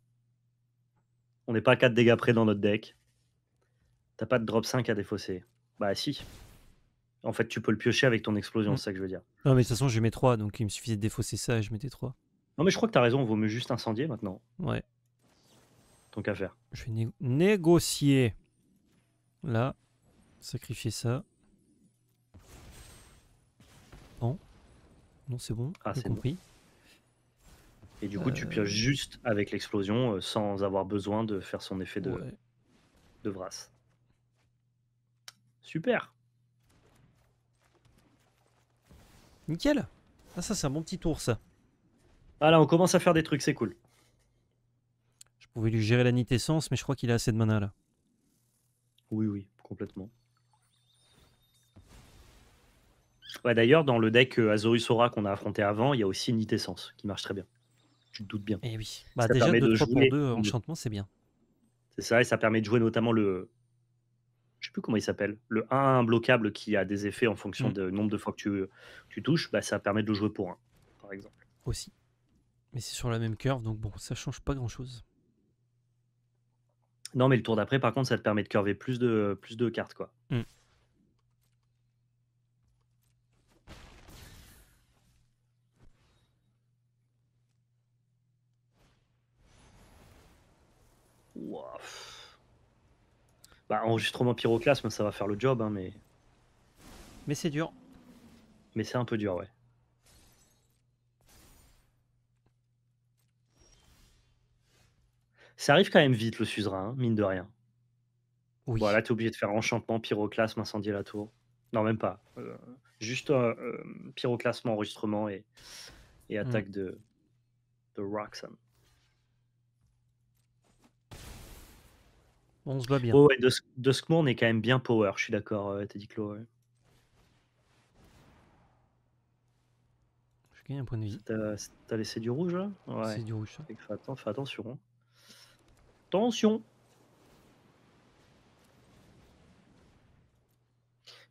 On n'est pas à 4 dégâts près dans notre deck. T'as pas de drop 5 à défausser. Bah, si. En fait, tu peux le piocher avec ton explosion, mm. c'est ça que je veux dire. Non, mais de toute façon, je mets 3, donc il me suffisait de défausser ça et je mettais 3. Non, mais je crois que tu as raison, vaut mieux juste incendier maintenant. Ouais. Tant qu'à faire. Je vais négocier. Là, sacrifier ça. Bon. Non, c'est bon. Ah, c'est compris. Bon. Et du coup, tu euh, pioches juste avec l'explosion euh, sans avoir besoin de faire son effet de, de brasse. Super. Nickel. Ah, ça, c'est un bon petit tour, ça. Voilà, ah, on commence à faire des trucs, c'est cool. Je pouvais lui gérer la Nitessence, mais je crois qu'il a assez de mana là. Oui, oui, complètement. d'ailleurs, dans le deck euh, Azorus Aura qu'on a affronté avant, il y a aussi nitessence Essence qui marche très bien. Tu te doutes bien. Eh oui. Bah, déjà, 2 3 pour 2 enchantement, c'est bien. C'est ça, et ça permet de jouer notamment le. Je sais plus comment il s'appelle. Le 1 bloquable qui a des effets en fonction mm. de du nombre de fois que tu, touches, bah, ça permet de le jouer pour 1, par exemple. Aussi. Mais c'est sur la même curve, donc bon, ça change pas grand-chose. Non, mais le tour d'après, par contre, ça te permet de curver plus de, plus de cartes, quoi. Mm. Bah, enregistrement pyroclasme, ça va faire le job, hein, mais. Mais c'est dur. Mais c'est un peu dur, ouais. Ça arrive quand même vite le suzerain, hein, mine de rien. Oui. Bon, là, tu obligé de faire enchantement, pyroclasme, incendier la tour. Non, même pas. Euh, juste euh, euh, pyroclasme, enregistrement et, mmh. attaque de, de Roxanne. On se voit bien. Oh, ouais, de, est quand même bien power, je suis d'accord, euh, t'as dit Claw. Je gagne un point de vie. T'as laissé du rouge là ouais. C'est du rouge. fais attention. Hein. Attention.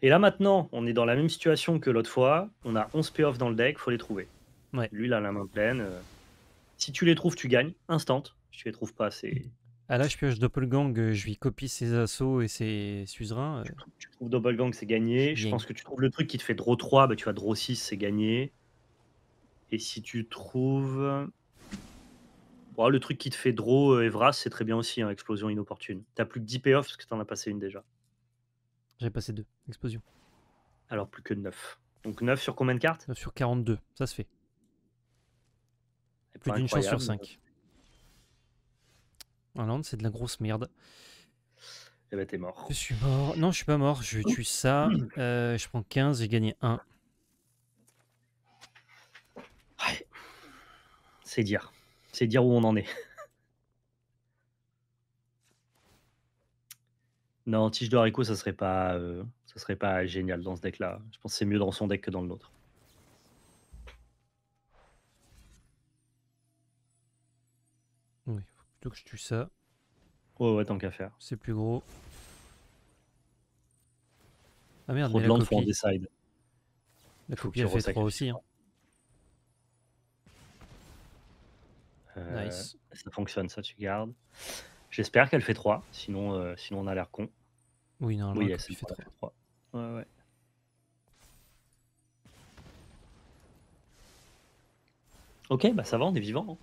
Et là maintenant, on est dans la même situation que l'autre fois. On a 11 payoff dans le deck, faut les trouver. Lui, là, la main pleine. Euh. Si tu les trouves, tu gagnes. Instant. Si tu les trouves pas, c'est. Ah là, je pioche Doppelgang, euh, je lui copie ses assauts et ses suzerains. Euh. Tu, trouves Doppelgang, c'est gagné. Je, pense que tu trouves le truc qui te fait draw 3, bah, tu vas draw 6, c'est gagné. Et si tu trouves le truc qui te fait draw euh, Evras c'est très bien aussi, hein, explosion inopportune. T'as plus que 10 payoffs parce que t'en as passé une déjà. J'ai passé deux, explosion. Alors plus que 9. Donc 9 sur combien de cartes 9 sur 42, ça se fait. Plus d'une chance sur 5. Ah non, c'est de la grosse merde. Eh bah t'es mort. Je suis mort. Non, je suis pas mort. Je tue ça. Euh, je prends 15, j'ai gagné 1. Ouais. C'est dire. C'est dire où on en est. non, tige de haricot, ça serait pas, euh, ça serait pas génial dans ce deck-là. Je pense que c'est mieux dans son deck que dans le nôtre. Oui, faut plutôt que je tue ça. Oh, ouais, tant qu'à faire. C'est plus gros. Ah merde, trop mais de land, faut Il decide. La copie, fait 3 aussi. Hein. nice. Euh, ça fonctionne, ça tu gardes. J'espère qu'elle fait 3, sinon, euh, sinon on a l'air con. Oui, non, oui, elle, fait 3. Ouais, ouais. Ok, bah ça va, on est vivant.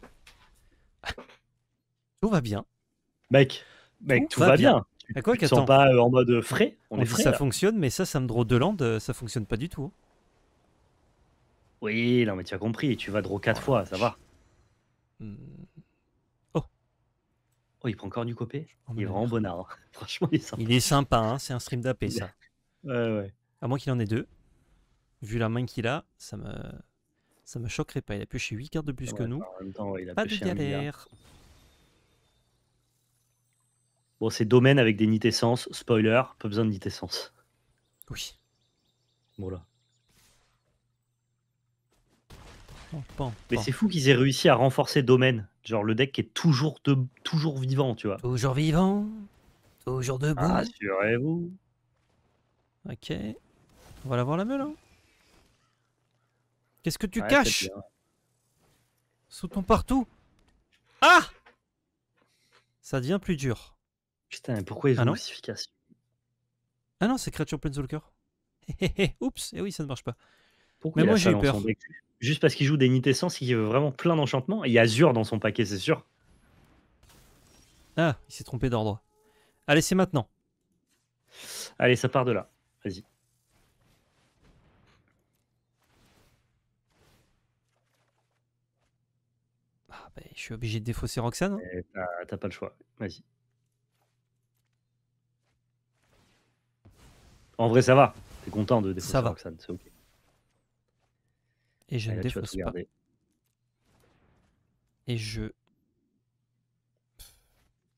Hein. Tout va bien. Mec, tout, va, bien. Tu, quoi, te sens pas euh, en mode frais On, ça fonctionne, mais ça, ça me draw de land, ça fonctionne pas du tout. Oui, non, mais tu as compris, tu vas draw 4 fois, ça va. Hmm. Oh Oh, il prend encore du copé Il est vraiment bonnard. Hein. Franchement, il est sympa. Il est sympa, hein. c'est un stream d'AP ça. ouais, ouais. À moins qu'il en ait deux. Vu la main qu'il a, ça me. Ça me choquerait pas. Il a pioché 8 cartes de plus que nous. Bah, pas de galère. Bon, c'est domaine avec des nits Spoiler, pas besoin de nits essence. Oui. là Mais c'est fou qu'ils aient réussi à renforcer Domaine. Genre le deck qui est toujours, toujours vivant, tu vois. Toujours vivant. Toujours debout. assurez vous Ok. On va l'avoir voir la meule. Hein. Qu'est-ce que tu caches Sous ton partout. Ah Ça devient plus dur. Putain, pourquoi ils ah ont ah non, Ah non, c'est créature cœur Oups, et eh oui, ça ne marche pas. Mais moi j'ai eu peur juste parce qu'il joue des nids il veut vraiment plein d'enchantements. Il y a Azur dans son paquet, c'est sûr. Ah, il s'est trompé d'ordre. Allez, c'est maintenant. Allez, ça part de là. Vas-y. Ah, bah, je suis obligé de défausser Roxane. Hein. Eh, t'as pas le choix. Vas-y. En vrai, ça va. T'es content de défausser Roxane, c'est ok. Et je ah, ne pas. Et je.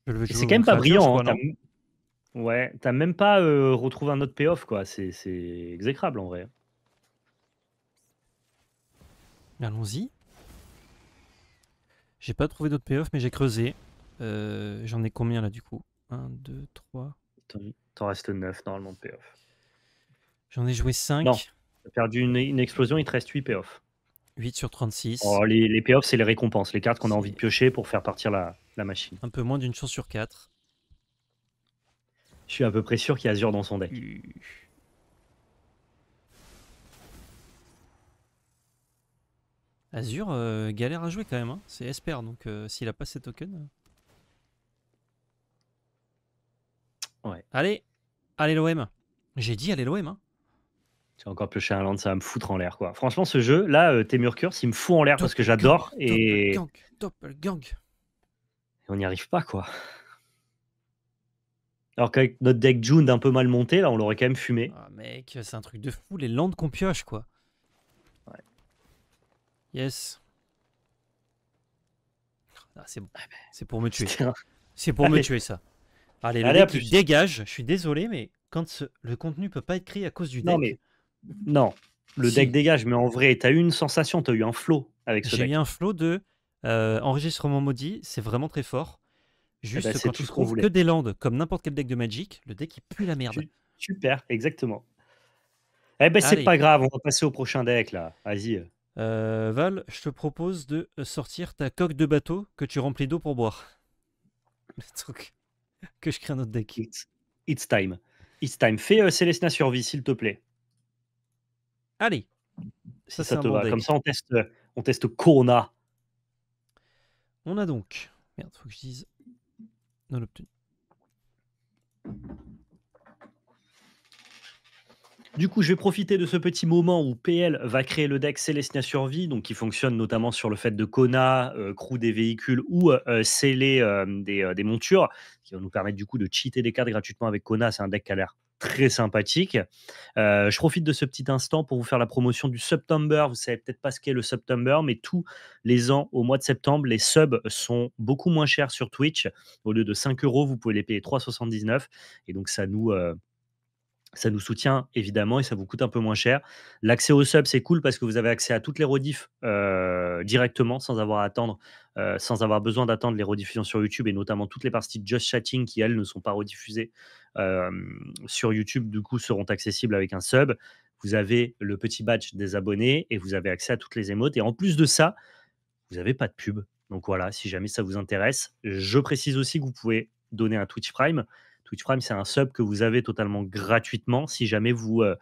c'est quand même pas brillant. Hein, as... ouais, t'as même pas euh, retrouvé un autre payoff, quoi. C'est exécrable en vrai. Allons-y. J'ai pas trouvé d'autres payoff, mais j'ai creusé. Euh, j'en ai combien là du coup 1, 2, 3. T'en restes 9 normalement de payoff. J'en ai joué 5. Non, perdu une, explosion, il te reste 8 payoffs. 8 sur 36. Oh, les, les payoffs, c'est les récompenses, les cartes qu'on a envie de piocher pour faire partir la, machine. Un peu moins d'une chance sur 4. Je suis à peu près sûr qu'il y a Azure dans son deck. Azure euh, galère à jouer quand même, hein. c'est Esper, donc euh, s'il a pas ses tokens. Euh. Ouais. Allez, allez l'OM. J'ai dit allez l'OM. Hein. C'est encore un Land, ça va me foutre en l'air, quoi. Franchement, ce jeu, là, tes euh, Temur il me fout en l'air parce que j'adore. Et... gang. Et on n'y arrive pas, quoi. Alors qu'avec notre deck June d'un peu mal monté, là, on l'aurait quand même fumé. Ah, mec, c'est un truc de fou, les landes qu'on pioche, quoi. Ouais. Yes. Ah, c'est ah, C'est pour me tuer. C'est pour me tuer, ça. Allez, le dégage. Je suis désolé, mais quand le contenu peut pas être créé à cause du deck... mais non, le deck dégage, mais en vrai, tu as eu une sensation, tu as eu un flow avec ce deck. J'ai eu un flow de euh, enregistrement maudit, c'est vraiment très fort. Eh ben, Juste quand tu trouves que des landes, comme n'importe quel deck de Magic, le deck qui pue la merde. Super, exactement. Eh ben c'est pas grave, on va passer au prochain deck là. Vas-y. Euh, Val, je te propose de sortir ta coque de bateau que tu remplis d'eau pour boire. truc. Que je crée un autre deck. It's, time. It's time. Fais euh, Célestina Survie, s'il te plaît. Allez. ça te va. Comme ça, on teste, on teste Kona. On a donc. Merde, faut que je dise. Non obtenu. Du coup, je vais profiter de ce petit moment où PL va créer le deck Célestia Survie, donc qui fonctionne notamment sur le fait de Kona, euh, crew des véhicules ou euh, euh, sceller des, des, montures, qui va nous permettre du coup de cheater des cartes gratuitement avec Kona. C'est un deck qui l'air très sympathique. Euh, je profite de ce petit instant pour vous faire la promotion du September. Vous savez peut-être pas ce qu'est le September, mais tous les ans, au mois de septembre, les subs sont beaucoup moins chers sur Twitch. Au lieu de 5 euros, vous pouvez les payer 3,79. Et donc, ça nous... Euh, ça nous soutient évidemment et ça vous coûte un peu moins cher. L'accès aux subs, c'est cool parce que vous avez accès à toutes les rediffs euh, directement sans avoir à attendre, sans avoir besoin d'attendre les rediffusions sur YouTube et notamment toutes les parties de Just Chatting qui, elles, ne sont pas rediffusées sur YouTube, du coup, seront accessibles avec un sub. Vous avez le petit badge des abonnés et vous avez accès à toutes les émotes. Et en plus de ça, vous n'avez pas de pub. Donc voilà, si jamais ça vous intéresse, je précise aussi que vous pouvez donner un Twitch Prime. Twitch Prime, c'est un sub que vous avez totalement gratuitement. Si jamais vous, euh,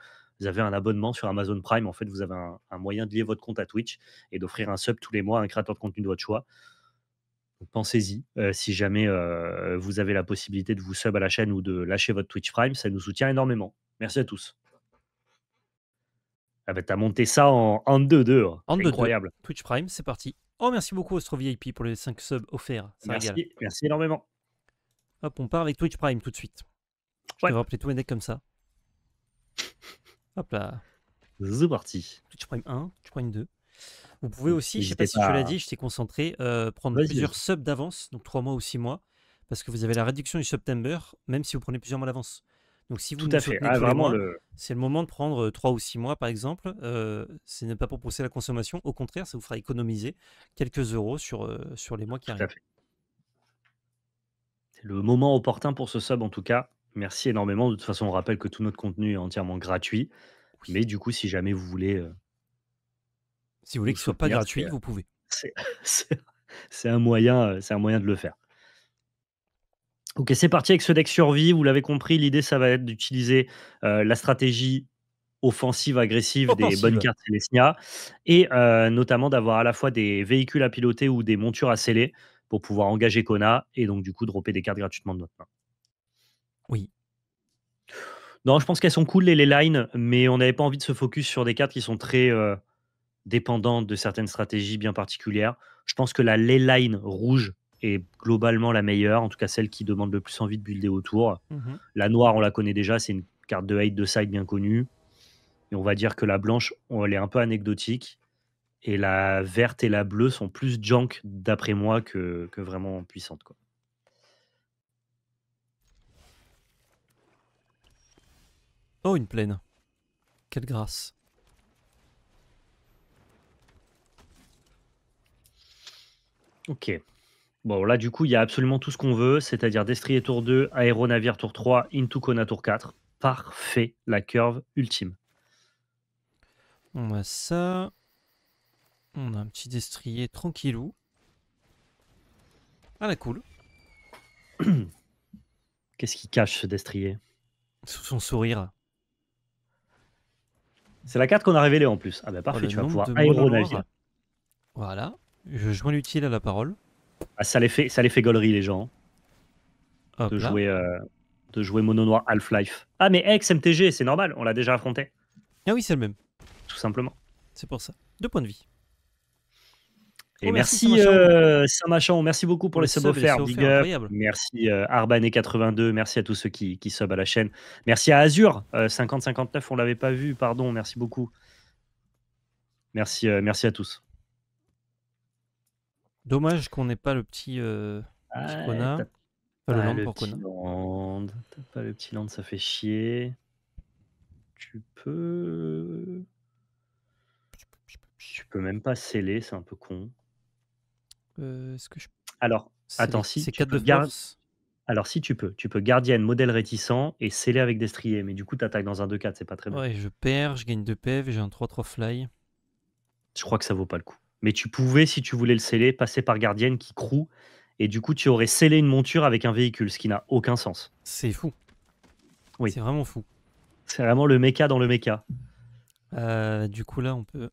avez un abonnement sur Amazon Prime, en fait, vous avez un, un moyen de lier votre compte à Twitch et d'offrir un sub tous les mois à un créateur de contenu de votre choix. Pensez-y, euh, si jamais euh, vous avez la possibilité de vous sub à la chaîne ou de lâcher votre Twitch Prime, ça nous soutient énormément. Merci à tous. Ah bah t'as monté ça en, 1 2-2. En 2 hein. Incroyable. Twitch Prime, c'est parti. Oh, merci beaucoup Astro VIP pour les 5 subs offerts. merci, énormément. Hop, on part avec Twitch Prime tout de suite. Je vais rappeler tous mes decks comme ça. Hop là. C'est parti. Twitch Prime 1, Twitch Prime 2. Vous pouvez aussi, je ne sais pas, si je l'ai dit, je t'ai concentré, euh, prendre plusieurs subs d'avance, donc 3 mois ou 6 mois, parce que vous avez la réduction du September, même si vous prenez plusieurs mois d'avance. Donc si vous Tout à fait. Ah, le... c'est le moment de prendre 3 euh, ou 6 mois par exemple. Euh, ce n'est pas pour pousser la consommation, au contraire, ça vous fera économiser quelques euros sur, sur les mois qui Tout arrivent. C'est le moment opportun pour ce sub en tout cas. Merci énormément. De toute façon, on rappelle que tout notre contenu est entièrement gratuit. Mais du coup, si jamais vous voulez si vous voulez qu'il ne soit pas gratuit, euh, vous pouvez. C'est un, moyen, euh, un moyen de le faire. Ok, c'est parti avec ce deck survie. Vous l'avez compris, l'idée, ça va être d'utiliser euh, la stratégie offensive, agressive des bonnes cartes Celestia et notamment d'avoir à la fois des véhicules à piloter ou des montures à sceller pour pouvoir engager Kona et donc du coup dropper des cartes gratuitement de notre main. Oui. Non, je pense qu'elles sont cool les, lines, mais on n'avait pas envie de se focus sur des cartes qui sont très dépendant de certaines stratégies bien particulières. Je pense que la ley line rouge est globalement la meilleure, en tout cas celle qui demande le plus envie de builder autour. Mmh la noire, on la connaît déjà, c'est une carte de hate de side bien connue. Et on va dire que la blanche, elle est un peu anecdotique. Et la verte et la bleue sont plus junk, d'après moi, que, vraiment puissantes. Quoi. Oh, une plaine. Quelle grâce. Ok. Bon, là, du coup, il y a absolument tout ce qu'on veut, c'est-à-dire Destrier tour 2, Aéronavire tour 3, into Kona tour 4. Parfait, la curve ultime. On a ça. On a un petit destrier tranquillou. Ah la cool. Qu'est-ce qui cache ce destrier Sous son sourire. C'est la carte qu'on a révélée en plus. Ah bah parfait, oh, tu vas pouvoir aéronavire. Voilà. Je joins l'utile à la parole. Ah, ça, les fait, ça les fait gaulerie, les gens. Hein, de jouer, euh, de jouer Mono Noir Half-Life. Ah, mais ex-MTG, c'est normal, on l'a déjà affronté. Ah oui, c'est le même. Tout simplement. C'est pour ça. Deux points de vie. Et oh, merci, Saint-Machan, euh, merci beaucoup pour les, sub subs Merci euh, et 82 merci à tous ceux qui, sub à la chaîne. Merci à Azure, 5059, euh, on l'avait pas vu, pardon, merci beaucoup. Merci, merci à tous. Dommage qu'on n'ait pas le petit, euh, ah, le petit Land. pas le petit Land, ça fait chier. Tu peux. Tu peux même pas sceller, c'est un peu con. Euh, est-ce que je. Alors, attends, si. C'est 4 de Alors, si tu peux, tu peux gardienne, modèle réticent et sceller avec destrier. Mais du coup, tu attaques dans un 2-4, c'est pas très bon. Ouais, je perds, je gagne 2 PV, e j'ai un 3-3 fly. Je crois que ça vaut pas le coup mais tu pouvais, si tu voulais le sceller, passer par gardienne qui croue, et du coup, tu aurais scellé une monture avec un véhicule, ce qui n'a aucun sens. C'est fou. Oui. C'est vraiment fou. C'est vraiment le méca dans le méca. Euh, du coup, là, on peut.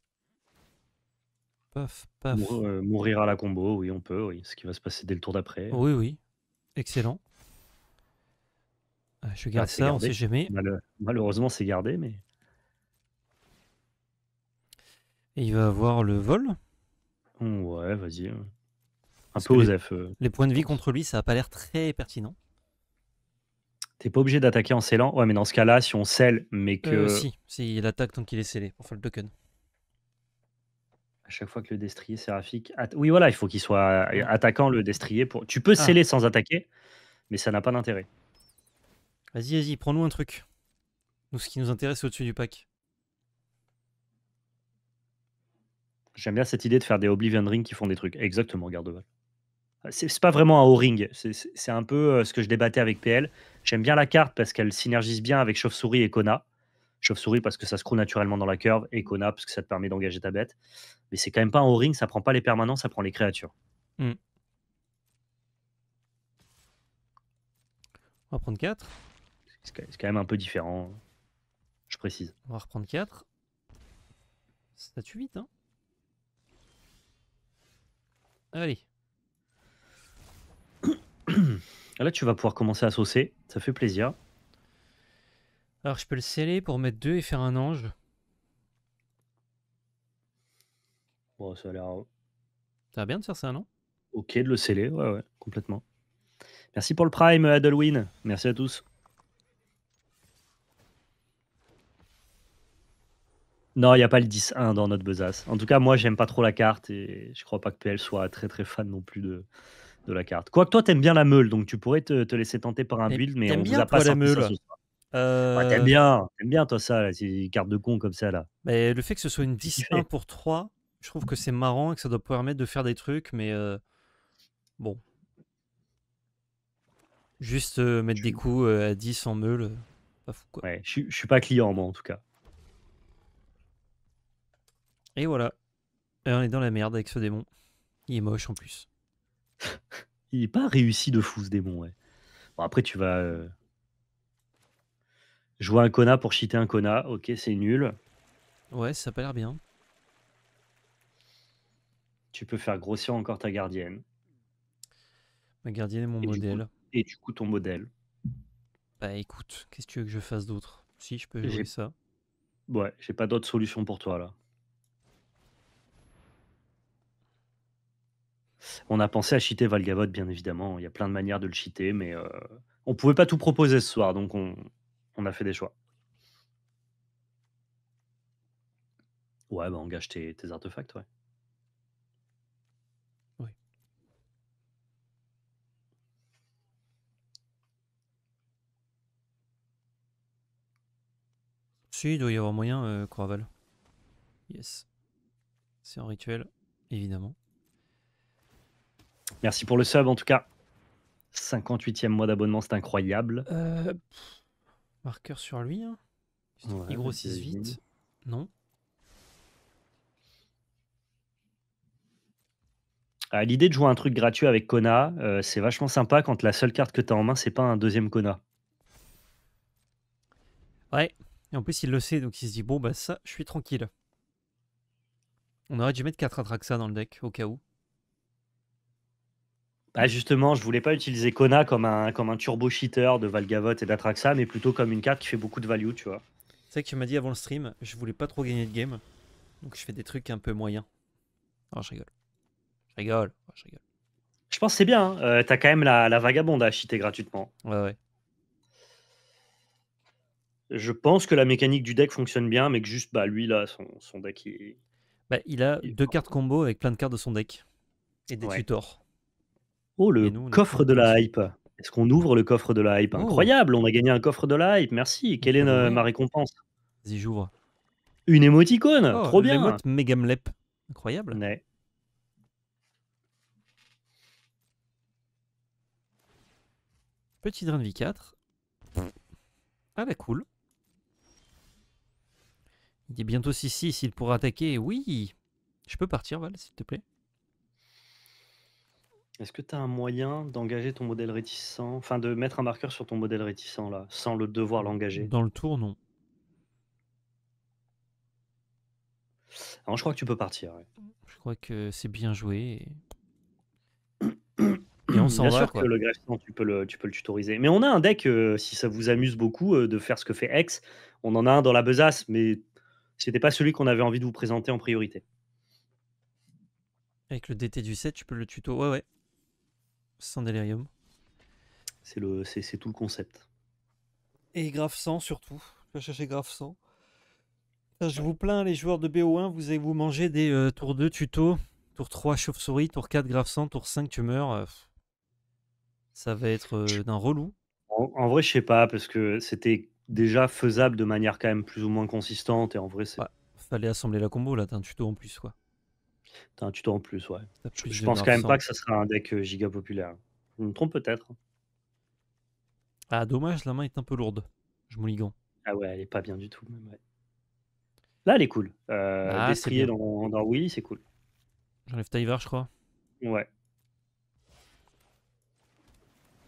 Paf, paf. Euh, mourir à la combo, oui, on peut, oui. Ce qui va se passer dès le tour d'après. Oui, oui. Excellent. Euh, je garde ah, ça, on sait jamais. malheureusement, c'est gardé, mais. il va avoir le vol. Ouais, vas-y. Un peu aux euh. Les, points de vie contre lui, ça a pas l'air très pertinent. T'es pas obligé d'attaquer en scellant. Ouais, mais dans ce cas-là, si on scelle, mais que. Euh, si, si, il attaque tant qu'il est scellé, pour faire le token. À chaque fois que le destrier séraphique. Oui, voilà, il faut qu'il soit euh, attaquant le destrier. Pour... Tu peux ah. sceller sans attaquer, mais ça n'a pas d'intérêt. Vas-y, vas-y, prends-nous un truc. Nous, ce qui nous intéresse, c'est au-dessus du pack. J'aime bien cette idée de faire des Oblivion Ring qui font des trucs. Exactement, Gardeval. Ah, c'est pas vraiment un O-ring. C'est un peu euh, ce que je débattais avec PL. J'aime bien la carte parce qu'elle synergise bien avec Chauve-souris et Kona. Chauve-souris parce que ça se croue naturellement dans la curve et Kona parce que ça te permet d'engager ta bête. Mais c'est quand même pas un O-ring, ça prend pas les permanents, ça prend les créatures. Hmm. On va prendre 4. C'est quand même un peu différent. Je précise. On va reprendre 4. Ça 8 hein Allez. Là, tu vas pouvoir commencer à saucer. Ça fait plaisir. Alors, je peux le sceller pour mettre deux et faire un ange. Bon, ça a l'air. Euh, ça va bien de faire ça, non Ok, de le sceller, ouais, ouais, complètement. Merci pour le Prime, Adelwin. Merci à tous. Non, il n'y a pas le 10-1 dans notre besace. En tout cas, moi, j'aime pas trop la carte et je crois pas que PL soit très très fan non plus de, de la carte. Quoique toi, tu aimes bien la meule, donc tu pourrais te, laisser tenter par un build, mais on ne vous a pas la meule. Euh, t'aimes bien, t'aimes bien toi ça, ces cartes de con comme ça là. Mais le fait que ce soit une 10-1 pour 3, je trouve que c'est marrant et que ça doit permettre de faire des trucs, mais euh, bon. Juste euh, mettre des coups à 10 en meule, pas fou je, je suis pas client moi en tout cas. Et voilà. on est dans la merde avec ce démon. Il est moche en plus. il n'est pas réussi de fou ce démon, ouais. Bon, après, tu vas euh, jouer un Kona pour cheater un Kona. Ok, c'est nul. Ouais, ça a pas l'air bien. Tu peux faire grossir encore ta gardienne. Ma gardienne est mon modèle. et du coup, ton modèle. Bah écoute, qu'est-ce que tu veux que je fasse d'autre Si, je peux jouer ça. Ouais, j'ai pas d'autre solution pour toi là. On a pensé à cheater Valgavot, bien évidemment. Il y a plein de manières de le cheater, mais euh, on pouvait pas tout proposer ce soir, donc on, a fait des choix. Ouais, bah engage tes, tes artefacts, ouais. Oui. Si, il doit y avoir moyen, euh, Yes. C'est un rituel, évidemment. Merci pour le sub en tout cas. 58e mois d'abonnement, c'est incroyable. Euh, marqueur sur lui. Hein. il grossit vite. Non. Ah, l'idée de jouer un truc gratuit avec Kona, euh, c'est vachement sympa quand la seule carte que tu as en main, c'est pas un deuxième Kona. Ouais, et en plus il le sait, donc il se dit bon bah ça, je suis tranquille. On aurait dû mettre 4 Atraxa dans le deck, au cas où. Ah justement, je voulais pas utiliser Kona comme un, comme un turbo cheater de Valgavotte et d'Atraxa, mais plutôt comme une carte qui fait beaucoup de value, tu vois. C'est que tu m'as dit avant le stream, je voulais pas trop gagner de game, donc je fais des trucs un peu moyens. Oh, je rigole. Je rigole. Oh, je rigole. Je pense que c'est bien. Hein. Euh, t'as quand même la, vagabonde à cheater gratuitement. Ouais, ouais. Je pense que la mécanique du deck fonctionne bien, mais que juste bah, lui, là, son, deck, il... Bah, il a deux cartes combo avec plein de cartes de son deck. Et des tutors. Oh, le coffre de la hype. Est-ce qu'on ouvre le coffre de la hype oh. Incroyable, on a gagné un coffre de la hype, merci. Quelle est ma récompense Vas-y, j'ouvre. Une émoticône, oh, trop bien. L'émote Megamlep, incroyable. Petit drain de vie 4. Ah bah cool. Il est bientôt 6-6, il pourra attaquer. Oui Je peux partir, Val, s'il te plaît est-ce que tu as un moyen d'engager ton modèle réticent, enfin de mettre un marqueur sur ton modèle réticent là, sans le devoir l'engager? Dans le tour, non. Alors ah, je crois que tu peux partir, Je crois que c'est bien joué et, on s'en Bien sûr que le greffement, tu peux le, tu peux le tutoriser. Mais on a un deck, euh, si ça vous amuse beaucoup, euh, de faire ce que fait X. On en a un dans la besace, mais c'était pas celui qu'on avait envie de vous présenter en priorité. Avec le DT du 7, tu peux le tuto. Ouais, ouais sans délirium. C'est le, c'est tout le concept. Et grave 100 surtout. Je vais chercher grave 100. Je vous plains, les joueurs de BO1, vous allez vous manger des tours 2 tuto, tour 3 chauve-souris, tour 4 grave 100, tour 5 tu euh, ça va être euh, d'un relou. En, vrai, je sais pas, parce que c'était déjà faisable de manière quand même plus ou moins consistante. Et en vrai, c'est. fallait assembler la combo là, t'as un tuto en plus quoi. T'as un tuto en plus, ouais. Je pense quand même pas que ça sera un deck euh, giga populaire. Je me trompe peut-être. Ah, dommage, la main est un peu lourde. Je m'ouligant. Ah ouais, elle est pas bien du tout. Là, elle est cool. Euh, ah, dans, dans, Willy, c'est cool. J'enlève Tyvar, je crois. Ouais.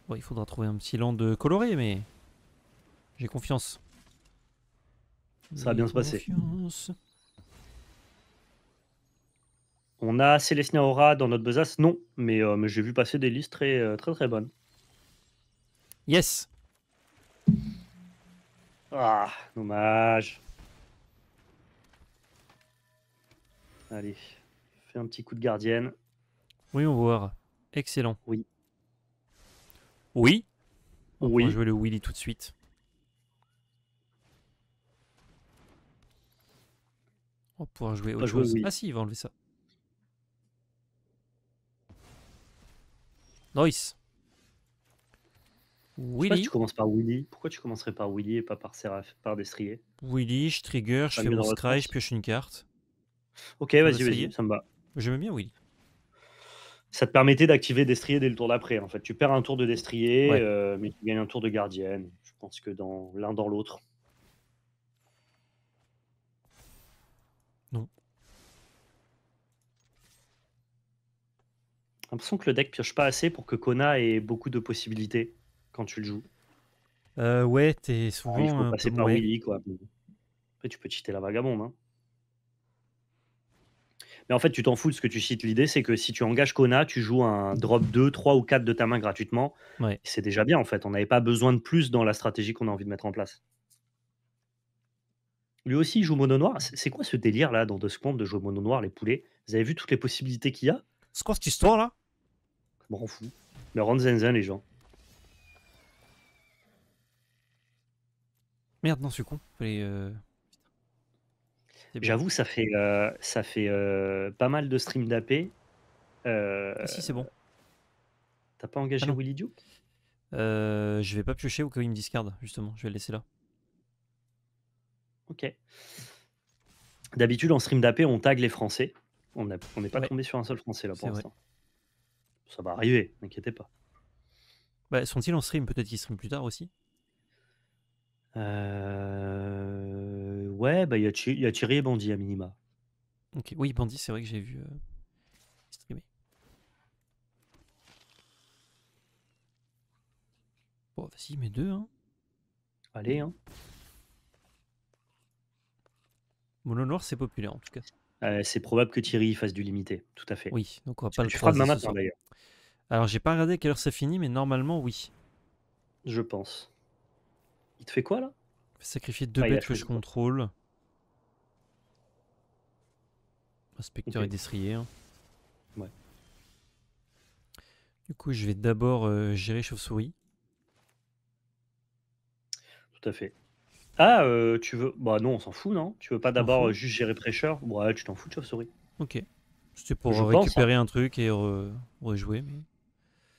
Bon, il faudra trouver un petit land coloré, mais j'ai confiance. Ça va bien se passer. On a Célestina Aura dans notre besace Non, euh, mais, j'ai vu passer des listes très euh, très, très bonnes. Yes. Ah, dommage. Allez, fais un petit coup de gardienne. Oui, on voit. Excellent. Oui. Oui. On oui. va jouer le Willy tout de suite. On va pouvoir jouer autre chose. Ah si, il va enlever ça. Noice. Willy. tu commences par Willy. Pourquoi tu commencerais par Willy et pas par, par Destrier Willy, je trigger, je fais mon scry, je pioche une carte. Ok, vas-y, vas-y, ça me va. J'aime bien Willy. Ça te permettait d'activer Destrier dès le tour d'après. En fait, tu perds un tour de Destrier, euh, mais tu gagnes un tour de Gardienne. Je pense que dans l'un dans l'autre, l'impression que le deck pioche pas assez pour que Kona ait beaucoup de possibilités quand tu le joues. Euh, ouais, es' ah souvent. Après, tu peux cheater la vagabonde. Hein. Mais en fait, tu t'en fous de ce que tu cites. L'idée, c'est que si tu engages Kona, tu joues un drop 2, 3 ou 4 de ta main gratuitement. C'est déjà bien, en fait. On n'avait pas besoin de plus dans la stratégie qu'on a envie de mettre en place. Lui aussi, il joue mono noir. C'est quoi ce délire là dans deux secondes de jouer mono noir, les poulets Vous avez vu toutes les possibilités qu'il y a C'est quoi cette histoire là Bon, m'en Le Leur les gens. Merde, non, je suis con. Euh, J'avoue, ça fait, euh, ça fait euh, pas mal de stream d'AP. Ah, si, c'est bon. T'as pas engagé ah, Willy Duke Je vais pas piocher ou qu'il me discard, justement. Je vais le laisser là. Ok. D'habitude, en stream d'AP, on tag les Français. On n'est pas tombé sur un seul Français là pour l'instant ça va arriver, n'inquiétez pas. Bah, sont-ils en stream Peut-être qu'ils stream plus tard aussi euh... Ouais, bah il y, a Thierry et Bandit à minima. Ok, Oui, Bandit, c'est vrai que j'ai vu euh, streamer. Bon, vas-y, bah, mets deux. Hein. Allez, hein. Mono Noir, c'est populaire en tout cas c'est probable que Thierry fasse du limité, tout à fait. Oui, donc on va pas le Tu d'ailleurs. Alors j'ai pas regardé à quelle heure ça finit, mais normalement oui. Je pense. Il te fait quoi là Sacrifier deux bêtes que je contrôle. Inspecteur et destrier. Hein. Ouais. Du coup, je vais d'abord gérer chauve-souris. Tout à fait. Ah, euh, tu veux. Bah non, on s'en fout, non Tu veux pas d'abord euh, juste gérer prêcheur Ouais, tu t'en fous de chauve-souris. Ok. C'était pour récupérer hein. un truc et rejouer.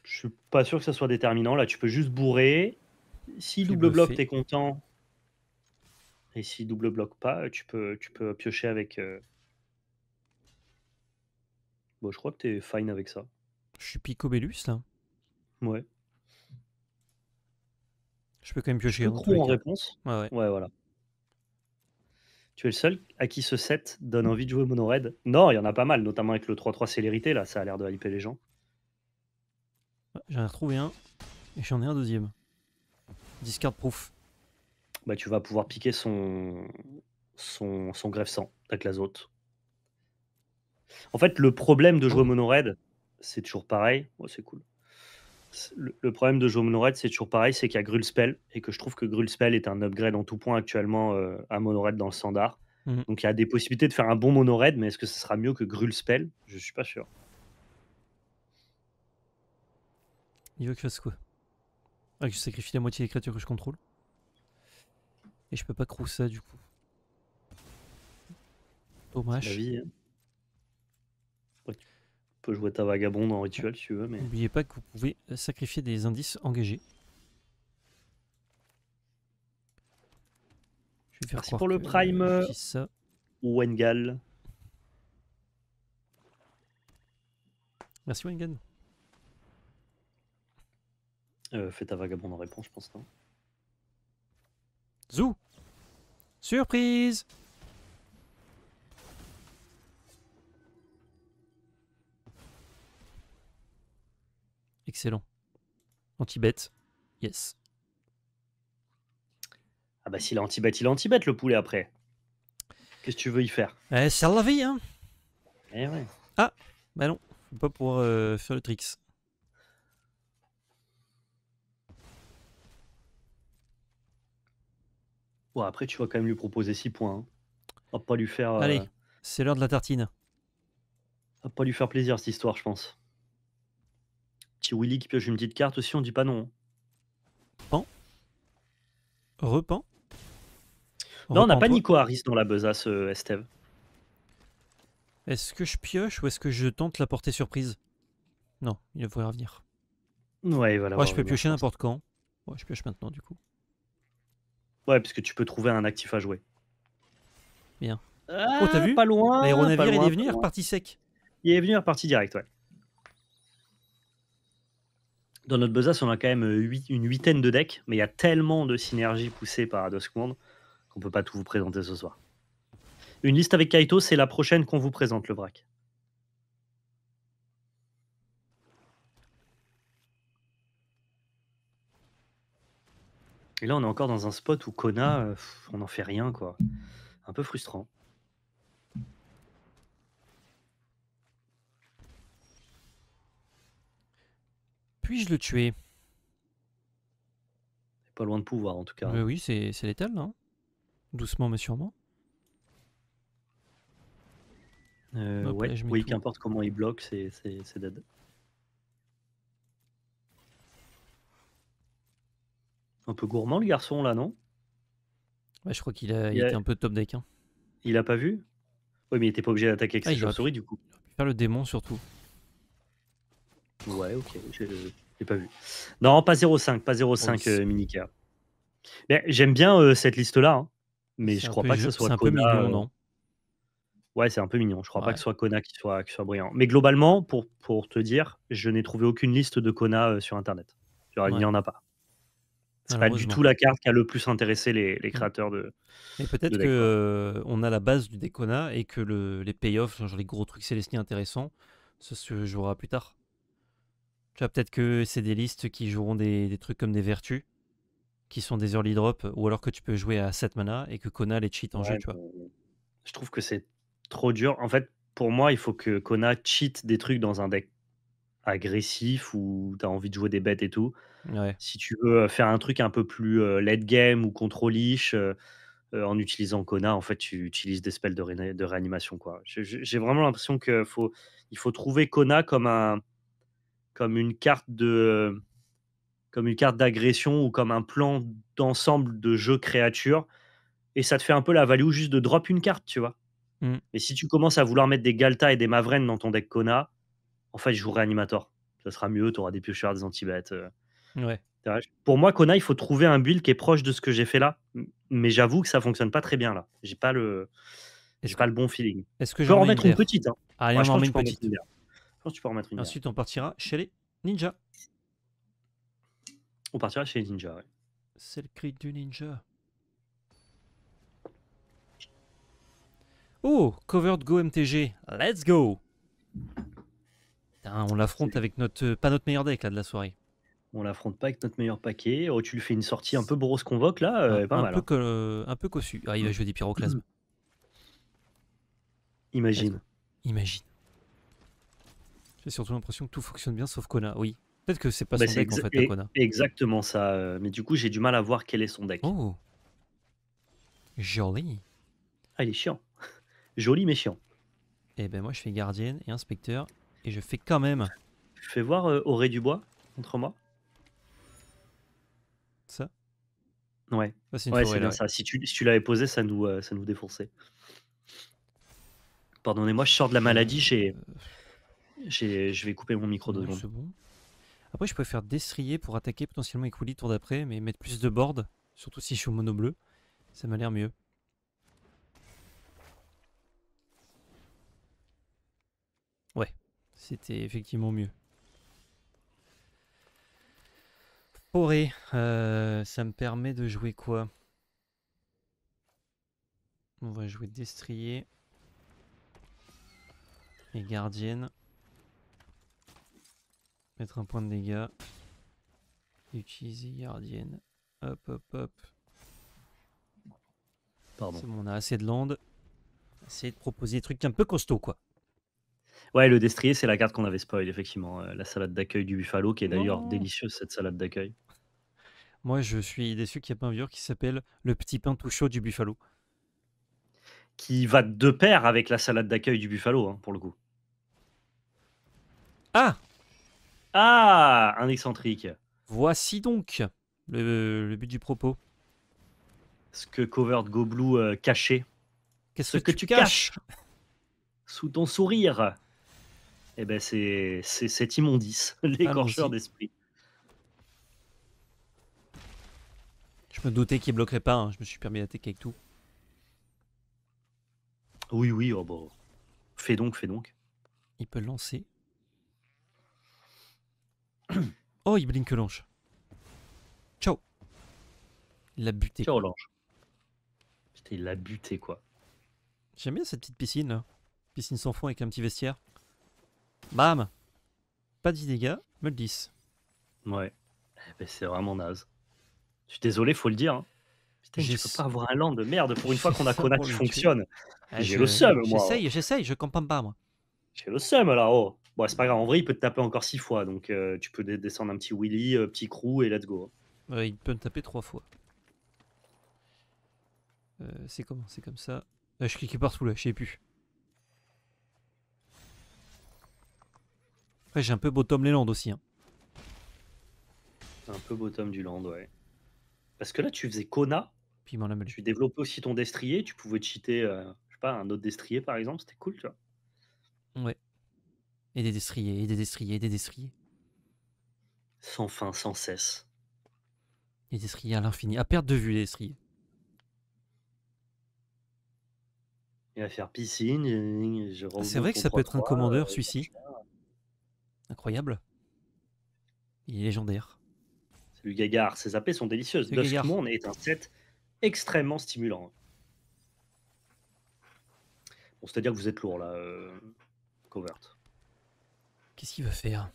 Je suis pas sûr que ça soit déterminant. Là, tu peux juste bourrer. Si double bloc, t'es content. Et si double bloc pas, tu peux, tu peux piocher avec. Euh, bon, bah, je crois que t'es fine avec ça. Je suis picobellus là. Ouais. Je peux quand même piocher. Hein, coup en réponse. Ouais, ouais. ouais, voilà. Tu es le seul à qui ce set donne mmh. envie de jouer mono red. Non, il y en a pas mal, notamment avec le 3-3 célérité, là, ça a l'air de hyper les gens. J'en ai retrouvé un, et j'en ai un deuxième. Discard proof. Bah, tu vas pouvoir piquer son, son, son greffe sang, ta classe En fait, le problème de jouer oh. mono red, c'est toujours pareil. Ouais, oh, c'est cool. Le, problème de Monored c'est toujours pareil, c'est qu'il y a Grulspell, et que je trouve que Grulspell est un upgrade en tout point actuellement euh, à Monored dans le standard. Mhm. Donc il y a des possibilités de faire un bon Monored, mais est-ce que ce sera mieux que Grulspell Je suis pas sûr. Il veut que je fasse quoi ah, que je sacrifie la moitié des créatures que je contrôle. Et je peux pas crouser ça du coup. Dommage. Hein peux jouer ta vagabonde en rituel si tu veux. Mais... N'oubliez pas que vous pouvez euh, sacrifier des indices engagés. Je vais faire Merci pour le euh, prime Wengal. Merci Wengal. Euh, fais ta vagabonde en réponse, je pense. Zou Surprise Excellent. anti bête Yes. Ah bah s'il est anti bête il est anti bête le poulet après. Qu'est-ce que tu veux y faire eh, C'est la vie, hein eh Ah, bah non, pas pour euh, faire le tricks. Bon, après, tu vas quand même lui proposer 6 points. On hein. va pas lui faire. Euh, Allez, c'est l'heure de la tartine. On va pas lui faire plaisir cette histoire, je pense. Petit Willy qui pioche une petite carte aussi, on dit pas non. Hein. Pan. Repan. Non, on n'a pas Nico Harris dans la besace, ce euh, Est-ce que je pioche ou est-ce que je tente la portée surprise Non, il devrait revenir. Ouais, voilà. Ouais, je peux piocher n'importe quand. Ouais, je pioche maintenant du coup. Ouais, parce que tu peux trouver un actif à jouer. Bien. Ah, oh, t'as vu Pas loin. L'aéronavire, il est venu reparti sec. Il est venu reparti direct, ouais dans notre besace, on a quand même euh, une huitaine de decks, mais il y a tellement de synergies poussées par deux qu'on peut pas tout vous présenter ce soir. Une liste avec Kaito, c'est la prochaine qu'on vous présente, le vrac. Et là, on est encore dans un spot où Kona, euh, on n'en fait rien, quoi. Un peu frustrant. Puis-je le tuer Pas loin de pouvoir, en tout cas. oui, c'est létal, non Doucement mais sûrement. Euh, ouais, oui, qu'importe comment il bloque, c'est dead. Un peu gourmand le garçon là, non je crois qu'il a, était un peu top deck. Hein. Il a pas vu Oui, mais il était pas obligé d'attaquer avec ah, souris du coup. faire le démon surtout. Ouais, ok, j'ai pas vu. Non, pas 0,5, pas 0,5 euh, Minica. J'aime bien euh, cette liste-là, hein, mais je crois pas que ce soit. C'est un peu mignon, euh, non Ouais, c'est un peu mignon. Je crois pas que ce soit Kona qui soit, brillant. Mais globalement, pour, pour te dire, je n'ai trouvé aucune liste de Kona sur Internet. Il n'y en a pas. C'est pas du tout la carte qui a le plus intéressé les, mm. créateurs de. Mais peut-être qu'on a la base du Décona et que les payoffs, genre les gros trucs, c'est intéressants, ça se jouera plus tard. Tu peut-être que c'est des listes qui joueront des, trucs comme des vertus, qui sont des early drops, ou alors que tu peux jouer à 7 mana et que Kona les cheat en jeu, tu vois. Je trouve que c'est trop dur. En fait, pour moi, il faut que Kona cheat des trucs dans un deck agressif ou tu as envie de jouer des bêtes et tout. Si tu veux euh, faire un truc un peu plus euh, late game ou contre euh, euh, en utilisant Kona, en fait, tu utilises des spells de, de réanimation. quoi. J'ai vraiment l'impression qu'il faut, il faut trouver Kona comme un, comme une carte de comme une carte d'agression ou comme un plan d'ensemble de jeu créature et ça te fait un peu la value juste de drop une carte, tu vois. Mm. Mais si tu commences à vouloir mettre des Galta et des Mavren dans ton deck Kona, en fait, je jouerai Animator. Ça sera mieux, tu auras des piocheurs, des Antibêtes. Euh. Ouais. Pour moi, Kona, il faut trouver un build qui est proche de ce que j'ai fait là. Mais j'avoue que ça fonctionne pas très bien là. J'ai pas le, j'ai pas le bon feeling. Est-ce que je vais hein. ah, en mettre une, petite Allez, en une petite. Ensuite, on partira chez les ninjas. On partira chez les ninjas, C'est le cri du ninja. Oh, covered go MTG, let's go on l'affronte avec notre, euh, pas notre meilleur deck là de la soirée. On l'affronte pas avec notre meilleur paquet. Oh, tu lui fais une sortie un peu brosse convoque là, euh, hein. euh, un, Peu cossu. Ah, il va jouer des pyroclasmes. Imagine. Imagine. J'ai surtout l'impression que tout fonctionne bien sauf Kona, oui. Peut-être que c'est pas bah, son deck en fait, Kona. Exactement ça, euh, mais du coup j'ai du mal à voir quel est son deck. Oh Joli Ah il est chiant Joli mais chiant. Eh ben moi je fais gardienne et inspecteur, et je fais quand même. Je fais voir euh, rez-du-bois, contre moi. Ça Ouais. c'est bien ça. Si tu, si tu l'avais posé, ça nous, euh, ça nous défonçait. Pardonnez-moi, je sors de la maladie, j'ai. Je vais couper mon micro de Après, je peux faire destrier pour attaquer potentiellement Equili tour d'après, mais mettre plus de board, surtout si je suis au mono bleu. Ça m'a l'air mieux. Ouais, c'était effectivement mieux. Forêt, euh, ça me permet de jouer quoi On va jouer destrier et gardienne. Mettre un point de dégâts. Utiliser gardienne. Hop, hop, hop. Pardon. on a assez de land. Essayer de proposer des trucs un peu costauds, quoi. Ouais, le destrier, c'est la carte qu'on avait spoil, effectivement. Euh, la salade d'accueil du Buffalo, qui est d'ailleurs délicieuse, cette salade d'accueil. Moi, je suis déçu qu'il n'y ait pas un vieux qui s'appelle le petit pain tout chaud du Buffalo. Qui va de pair avec la salade d'accueil du Buffalo, hein, pour le coup. Ah ah, un excentrique. Voici donc le, but du propos. Ce que Covert Goblou euh, cachait. Qu'est-ce que, tu caches, sous ton sourire. Eh ben c'est cet immondice, l'écorcheur d'esprit. Je me doutais qu'il bloquerait pas, hein. je me suis permis d'attaquer avec tout. Oui, oui, oh bon. Fais donc, fais donc. Il peut lancer oh, il blink l'ange. Ciao. Il l'a buté. Ciao l'ange. il l'a buté quoi. J'aime bien cette petite piscine Piscine sans fond avec un petit vestiaire. Bam Pas 10 dégâts, me le 10. Ouais. Eh ben, c'est vraiment naze. Je suis désolé, faut le dire. Hein. peux pas avoir un land de merde pour une fois qu'on a Kona qui fonctionne. Ah, J'ai le seum, moi. J'essaye, j'essaye, je comprends pas, moi. J'ai le seum, là, oh c'est pas grave. En vrai, il peut te taper encore six fois. Donc, euh, tu peux descendre un petit Willy, euh, petit crew et let's go. Hein. Ouais, il peut me taper trois fois. Euh, c'est comment C'est comme ça. je cliquais partout là, je sais plus. Après, j'ai un peu bottom les landes aussi. Hein. Un peu bottom du land, ouais. Parce que là, tu faisais Kona. Puis il m'en Tu développais aussi ton destrier. Tu pouvais cheater, je sais pas, un autre destrier par exemple. C'était cool, tu vois. Ouais et des destriers, et des destriers, et des destriers. Sans fin, sans cesse. Et des destriers à l'infini, à perte de vue les destriers. Il va faire piscine, C'est vrai que ça peut être un commandeur, euh, celui-ci. Incroyable. Il est légendaire. Salut Gagar, ses AP sont délicieuses. On est un set extrêmement stimulant. Bon, C'est-à-dire que vous êtes lourd là, euh, Covert. Qu'est-ce qu'il veut faire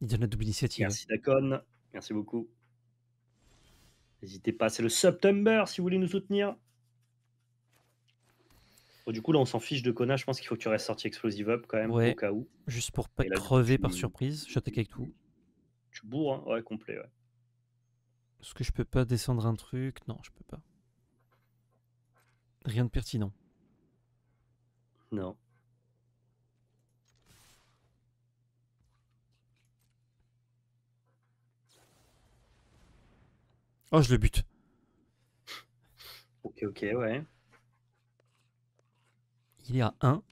Il donne la double initiative. Merci Dacon, merci beaucoup. N'hésitez pas, c'est le September si vous voulez nous soutenir. du coup, là, on s'en fiche de Kona. Je pense qu'il faut que tu restes sorti Explosive Up quand même, au cas où. Juste pour pas crever par surprise. J'attaque avec tout. Tu bourres, hein ouais, complet, ouais. Est-ce que je peux pas descendre un truc Non, je peux pas. Rien de pertinent. Non. Oh, je le bute. Ok, ok, ouais. Il est à 1.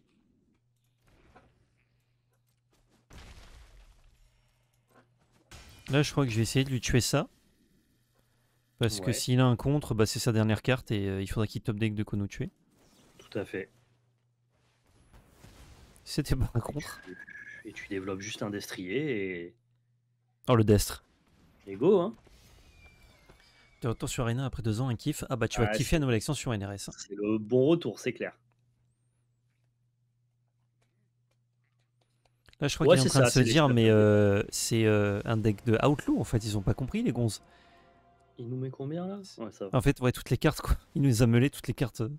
Là, je crois que je vais essayer de lui tuer ça. Parce que s'il a un contre, bah, c'est sa dernière carte et euh, il faudra qu'il top deck de quoi nous tuer. Tout à fait. C'était pas un contre. Et tu, développes juste un destrier et. Oh, le destre. Et go, hein. Tu retournes sur Arena après deux ans, un kiff. Ah bah tu vas ah, kiffer la nouvelle extension sur NRS. Hein. C'est le bon retour, c'est clair. Là, je crois qu'il est en train de se dire, mais euh, c'est euh, un deck de Outlaw en fait. Ils ont pas compris les gonzes. Il nous met combien là En fait, ouais, toutes les cartes quoi. Il nous a meulé toutes les cartes euh,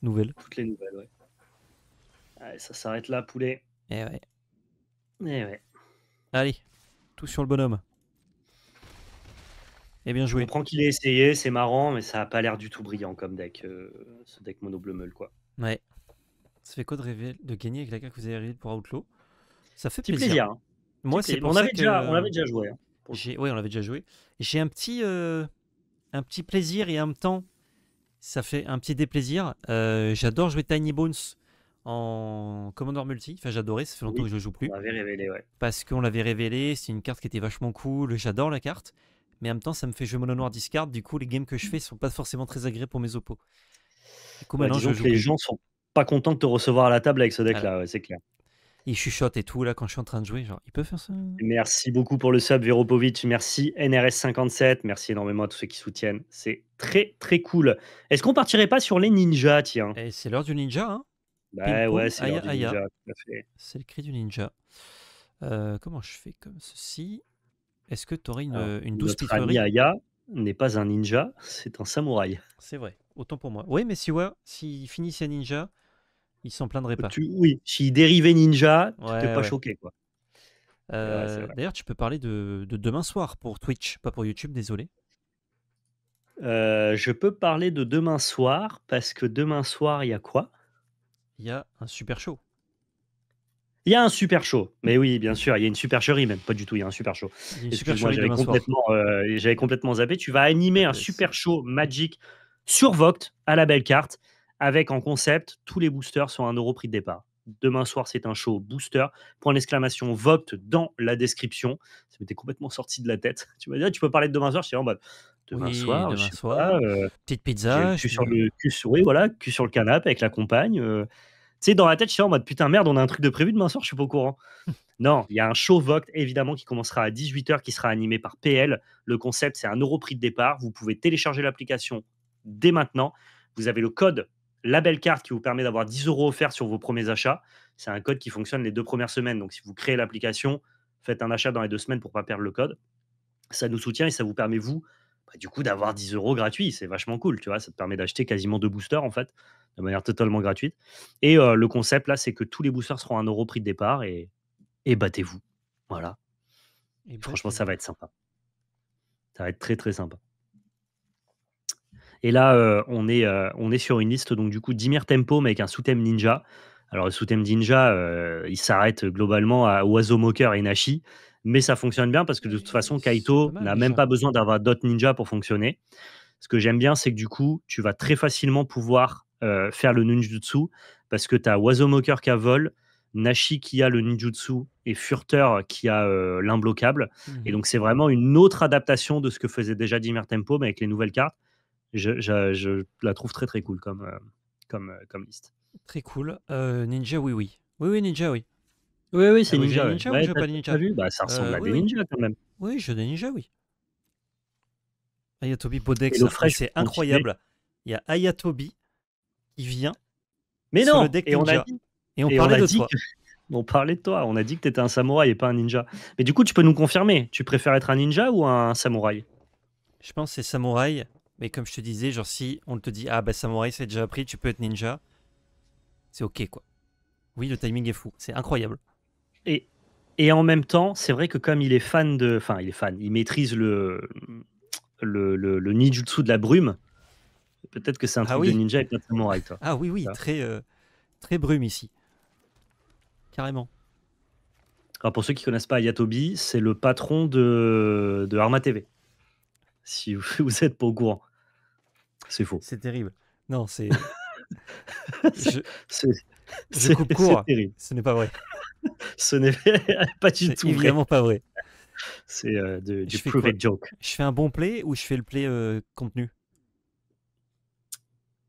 nouvelles. Toutes les nouvelles, ouais. Allez, ça s'arrête là, poulet. Eh ouais. Eh ouais. Allez, tout sur le bonhomme. Et eh bien joué. Je qu'il ait essayé, c'est marrant, mais ça n'a pas l'air du tout brillant comme deck, euh, ce deck mono bleu meule, quoi. Ouais. Ça fait quoi de, de gagner avec la carte que vous avez révélée pour Outlaw Ça fait plaisir. Hein. Moi, c'est on, avait déjà, on déjà joué. Hein, oui, on l'avait déjà joué. J'ai un petit, euh, un petit plaisir et en même temps, ça fait un petit déplaisir. Euh, j'adore jouer Tiny Bones en Commander Multi. Enfin, j'adorais, ça fait longtemps que je ne joue plus. On l'avait révélé, ouais. Parce qu'on l'avait révélé, c'est une carte qui était vachement cool. J'adore la carte mais en même temps, ça me fait jouer mono noir discard. Du coup, les games que je fais sont pas forcément très agréés pour mes oppos. les gens sont pas contents de te recevoir à la table avec ce deck-là, c'est clair. Il chuchotent et tout, là, quand je suis en train de jouer, genre, il peut faire ça Merci beaucoup pour le sub, Véropovic. Merci, NRS57. Merci énormément à tous ceux qui soutiennent. C'est très, très cool. Est-ce qu'on partirait pas sur les ninjas, tiens eh, C'est l'heure du ninja, hein bah, ouais, c'est le cri du ninja. Euh, comment je fais comme ceci est-ce que tu aurais une, une douce notre ami Aya n'est pas un ninja, c'est un samouraï. C'est vrai, autant pour moi. Oui, mais si ouais, s'il finissait ninja, il s'en plaindrait pas. oui, s'il dérivait ninja, tu pas choqué. quoi. Euh, d'ailleurs, tu peux parler de, de, demain soir pour Twitch, pas pour YouTube, désolé. Euh, je peux parler de demain soir parce que demain soir, il y a quoi Il y a un super show. Il y a un super show, mais oui, bien sûr, il y a une supercherie, même pas du tout, il y a un super show. Euh, j'avais complètement, zappé. Tu vas animer un super show Magic sur Voct à la belle carte, avec en concept tous les boosters sur un euro prix de départ. Demain soir, c'est un show booster. Point d'exclamation Voct dans la description. Ça m'était complètement sorti de la tête. Tu m'as dire, ah, tu peux parler de demain soir Je suis en mode demain soir, demain soir. Euh, petite pizza. Je... Sur le, voilà, sur le canapé avec la compagne. Euh, tu sais, dans la tête, je suis en mode putain, merde, on a un truc de prévu demain soir, je suis pas au courant. non, il y a un show Vogt, évidemment, qui commencera à 18h, qui sera animé par PL. Le concept, c'est un euro prix de départ. Vous pouvez télécharger l'application dès maintenant. Vous avez le code belle carte qui vous permet d'avoir 10 euros offerts sur vos premiers achats. C'est un code qui fonctionne les deux premières semaines. Donc, si vous créez l'application, faites un achat dans les deux semaines pour pas perdre le code. Ça nous soutient et ça vous permet, vous, bah, du coup, d'avoir 10 euros gratuits, c'est vachement cool, tu vois. Ça te permet d'acheter quasiment deux boosters, en fait, de manière totalement gratuite. Et euh, le concept, là, c'est que tous les boosters seront à euro prix de départ et, et battez-vous. Voilà. Et bah, Franchement, ça va être sympa. Ça va être très, très sympa. Et là, euh, on, est, euh, on est sur une liste, donc du coup, Dimir Tempo, mais avec un sous-thème ninja. Alors, le sous-thème ninja, il s'arrête globalement à Oiseau Moker et Nashi mais ça fonctionne bien parce que de toute façon, Kaito n'a même pas besoin d'avoir d'autres ninjas pour fonctionner. Ce que j'aime bien, c'est que du coup, tu vas très facilement pouvoir euh, faire le ninjutsu parce que tu as Wazomoker qui a vol, Nashi qui a le ninjutsu et Furter qui a euh, l'imblocable. Mmh. Et donc, c'est vraiment une autre adaptation de ce que faisait déjà Dimmer Tempo, mais avec les nouvelles cartes. Je, la trouve très très cool comme, euh, comme, comme liste. Très cool. ninja, oui, oui. Oui, oui, Ninja, oui. Oui, oui, c'est Ninja. pas vu bah, Ça euh, ressemble à des ninjas quand même. Oui, Jeu des ninjas, oui. Ayatobi Bodex c'est incroyable. Il y a Ayatobi qui vient. Mais non, et, On a dit, et on parlait de toi. On a dit que tu étais un samouraï et pas un ninja. Mais du coup, tu peux nous confirmer, tu préfères être un ninja ou un samouraï Je pense que c'est samouraï, mais comme je te disais, genre si on te dit ah bah samouraï c'est déjà appris, tu peux être ninja, c'est ok quoi. Oui, le timing est fou, c'est incroyable. Et, et en même temps, c'est vrai que comme il est fan de. Enfin, il est fan, il maîtrise le, le, le, ninjutsu de la brume. Peut-être que c'est un ah truc de ninja et pas samouraï, toi. Ah oui, oui, très, euh, très brume ici. Carrément. Alors pour ceux qui connaissent pas Yatobi, c'est le patron de, de Arma TV. Si vous, vous êtes pas au courant, c'est faux. C'est terrible. Non, c'est. je... C'est terrible. Ce n'est pas vrai. Ce n'est pas du tout vrai. vraiment pas vrai. C'est euh, du, private joke. Je fais un bon play ou je fais le play euh, contenu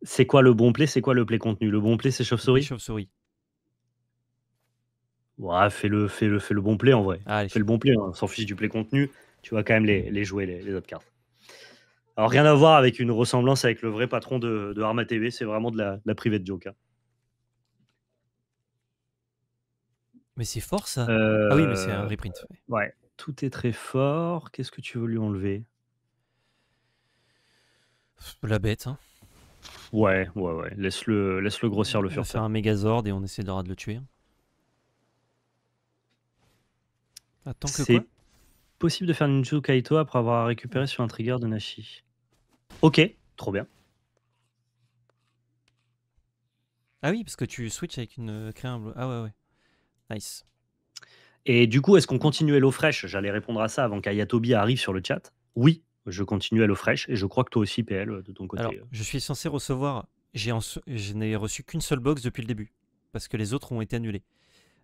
C'est quoi le bon play C'est quoi le play contenu Le bon play, c'est chauve-souris Chauve-souris. Ouais, fais le, fais, le, fais le bon play en vrai. Ah, fais le bon play, on hein. s'en fiche du play contenu. Tu vas quand même les, les jouer, les, autres cartes. Alors, rien à voir avec une ressemblance avec le vrai patron de, Arma TV, c'est vraiment de la, private joke. Hein. Mais c'est fort ça. ah oui, mais c'est un euh, reprint. Ouais. Tout est très fort. Qu'est-ce que tu veux lui enlever La bête. Hein. Ouais, ouais, ouais. Laisse-le laisse -le grossir le fur. On va faire un Megazord et on essaiera de le tuer. Hein. Attends que C'est possible de faire Ninju Kaito après avoir récupéré sur un trigger de Nashi. Ok, trop bien. Ah oui, parce que tu switch avec une euh, créa Ah ouais, ouais. Nice. Et du coup, est-ce qu'on continuait l'eau fraîche J'allais répondre à ça avant qu'Ayatobi arrive sur le chat. Oui, je continue à l'eau fraîche et je crois que toi aussi, PL, de ton côté. Alors, euh. je suis censé recevoir. J'ai je n'ai reçu qu'une seule box depuis le début parce que les autres ont été annulées.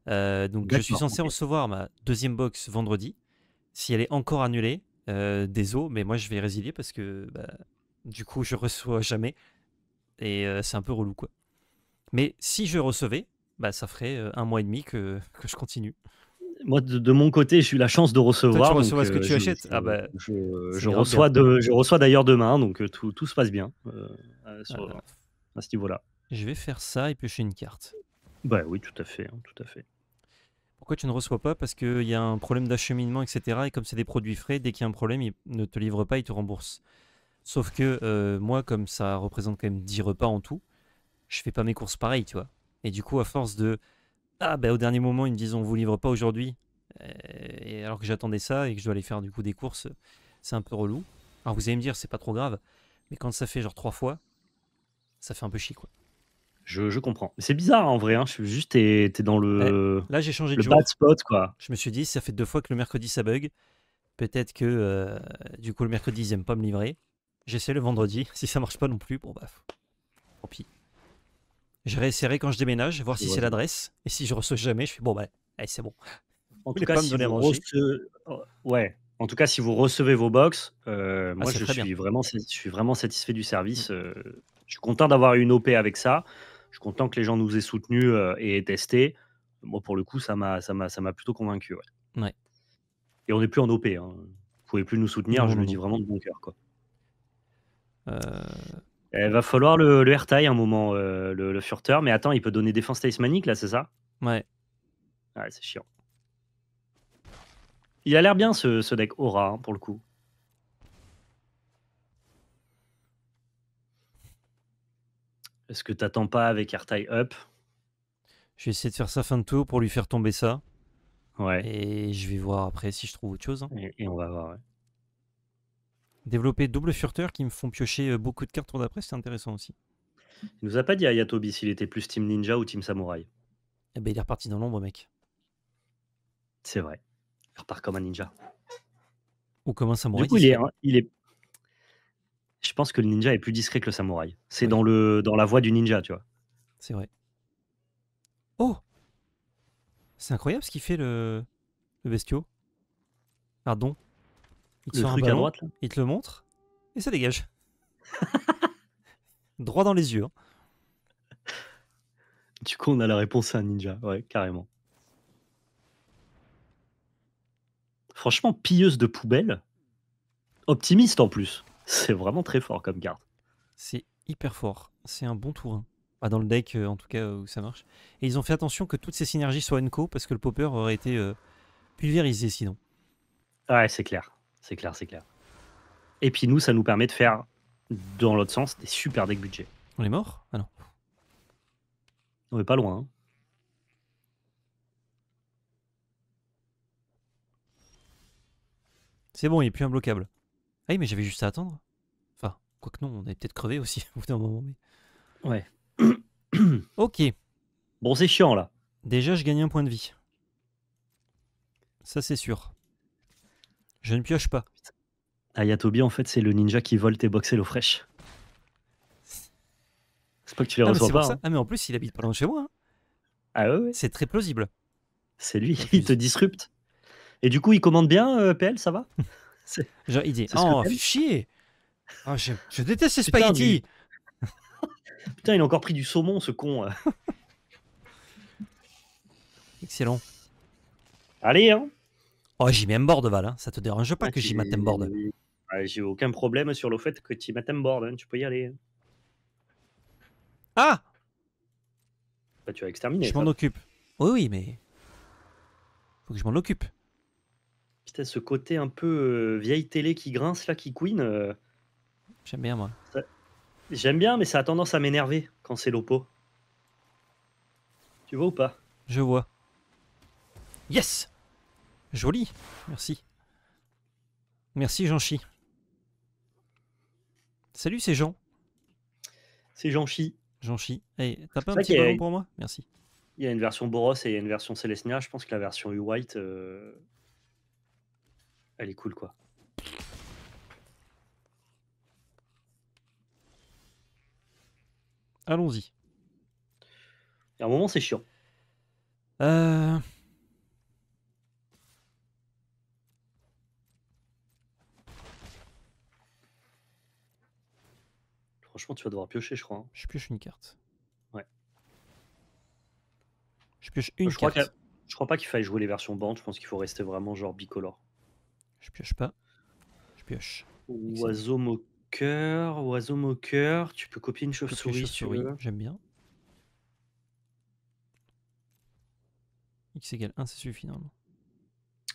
Euh, donc, je suis censé recevoir ma deuxième box vendredi. Si elle est encore annulée, euh, des mais moi je vais résilier parce que bah, du coup je reçois jamais et euh, c'est un peu relou quoi. Mais si je recevais, bah, ça ferait euh, un mois et demi que, je continue. Moi, de, mon côté, j'ai eu la chance de recevoir. ce que euh, tu je, achètes je, ah bah, je, reçois de, je reçois d'ailleurs demain, donc euh, tout, tout, se passe bien à ce niveau-là. Je vais faire ça et piocher une carte. Bah oui, tout à fait, hein, tout à fait. Pourquoi tu ne reçois pas Parce qu'il y a un problème d'acheminement, etc. Et comme c'est des produits frais, dès qu'il y a un problème, ils ne te livrent pas, ils te remboursent. Sauf que moi, comme ça représente quand même 10 repas en tout, je fais pas mes courses pareil, tu vois. Et du coup, à force de ah ben au dernier moment, ils me disent on vous livre pas aujourd'hui, euh, et alors que j'attendais ça et que je dois aller faire du coup des courses, c'est un peu relou. Alors vous allez me dire c'est pas trop grave, mais quand ça fait genre trois fois, ça fait un peu chier quoi. Je, comprends. C'est bizarre en vrai, hein. je suis juste t'es dans le. Eh, là j'ai changé de le bad spot quoi. Je me suis dit ça fait deux fois que le mercredi ça bug. Peut-être que euh, du coup le mercredi ils aiment pas me livrer. J'essaie le vendredi. Si ça marche pas non plus, bon bah tant pis. Je réessayerai quand je déménage, voir si c'est l'adresse. Et si je reçois jamais, je fais bon, bah, c'est bon. En tout, cas, si vous recevez... Oh, en tout cas, si vous recevez vos box, euh, ah, moi je suis, vraiment, je suis vraiment satisfait du service. Mmh. Euh, je suis content d'avoir eu une OP avec ça. Je suis content que les gens nous aient soutenus euh, et aient testé. Moi, pour le coup, ça m'a plutôt convaincu. Ouais. Et on n'est plus en OP. Hein. Vous ne pouvez plus nous soutenir, je le dis vraiment de bon cœur. Quoi. Il euh, va falloir le, le un moment, euh, le, le Mais attends, il peut donner défense talismanique là, c'est ça Ouais. Ouais, c'est chiant. Il a l'air bien ce, deck Aura hein, pour le coup. Est-ce que t'attends pas avec R-Tie up Je vais essayer de faire ça fin de tour pour lui faire tomber ça. Ouais. Et je vais voir après si je trouve autre chose. Hein. Et, et, on va voir. Ouais. Développer double furteur qui me font piocher euh, beaucoup de cartes tour d'après, c'est intéressant aussi. Il nous a pas dit à Yatobi s'il était plus Team Ninja ou Team Samouraï. Eh ben, il est reparti dans l'ombre, mec. C'est vrai. Il repart comme un ninja. Ou comme un samouraï. il est, hein, il est, Je pense que le ninja est plus discret que le samouraï. C'est dans, le, dans la voie du ninja, tu vois. C'est vrai. Oh C'est incroyable ce qu'il fait le, le Pardon. Il te le montre et ça dégage. Droit dans les yeux. Hein. Du coup, on a la réponse à un ninja. Ouais, carrément. Franchement, pilleuse de poubelle. Optimiste en plus. C'est vraiment très fort comme carte. C'est hyper fort. C'est un bon tour Ah, dans le deck, euh, en tout cas, euh, où ça marche. Et ils ont fait attention que toutes ces synergies soient enco parce que le popper aurait été euh, pulvérisé sinon. Ouais, c'est clair. C'est clair, c'est clair. Et puis nous, ça nous permet de faire, dans l'autre sens, des super decks budget. On est mort Ah non. On est pas loin. Hein. C'est bon, il est plus imbloquable. Ah oui, mais j'avais juste à attendre. Enfin, quoique non, on est peut-être crevé aussi au bout d'un moment. mais- Ouais. Ok. Bon, c'est chiant là. Déjà, je gagne un point de vie. Ça, c'est sûr. Je ne pioche pas. Ayatobi, en fait, c'est le ninja qui vole et boxe l'eau fraîche. C'est pas que tu les ah, reçois pas. Hein. Ah, mais en plus, il habite pas loin de chez moi. Hein. Ah ouais, C'est très plausible. C'est lui, il te disrupte. Et du coup, il commande bien, euh, PL, ça va Genre, il dit Oh, fais chier oh, je... déteste ces spaghettis Putain, il a encore pris du saumon, ce con. Euh. Excellent. Allez, hein Oh, j'y mets un board, Val, hein, Ça te dérange pas ah, que j'y mette un board J'ai aucun problème sur le fait que tu mettes un board. Tu peux y aller. Hein. Ah bah, Tu vas exterminer. Je m'en occupe. Oui, oui, mais. Faut que je m'en occupe. Putain, ce côté un peu euh, vieille télé qui grince là, qui couine. Euh, j'aime bien, moi. J'aime bien, mais ça a tendance à m'énerver quand c'est l'opo. Tu vois ou pas Je vois. Yes Joli, merci. Merci Jean-Chi. Salut, c'est Jean. C'est Jean-Chi. Jean-Chi. Eh, t'as pas un petit ballon pour moi Merci. Il y a une version Boros et il y a une version Celestia. Je pense que la version U-White, euh, elle est cool, quoi. Allons-y. À un moment, c'est chiant. Euh... Franchement, tu vas devoir piocher, je crois. Hein. Je pioche une carte. Ouais. Je pioche une crois, carte. je crois pas qu'il faille jouer les versions bandes. Je pense qu'il faut rester vraiment genre bicolore. Je pioche pas. Je pioche. Oiseau moqueur, oiseau moqueur. Tu peux copier une chauve-souris. j'aime bien. X égale 1, c'est suffisant.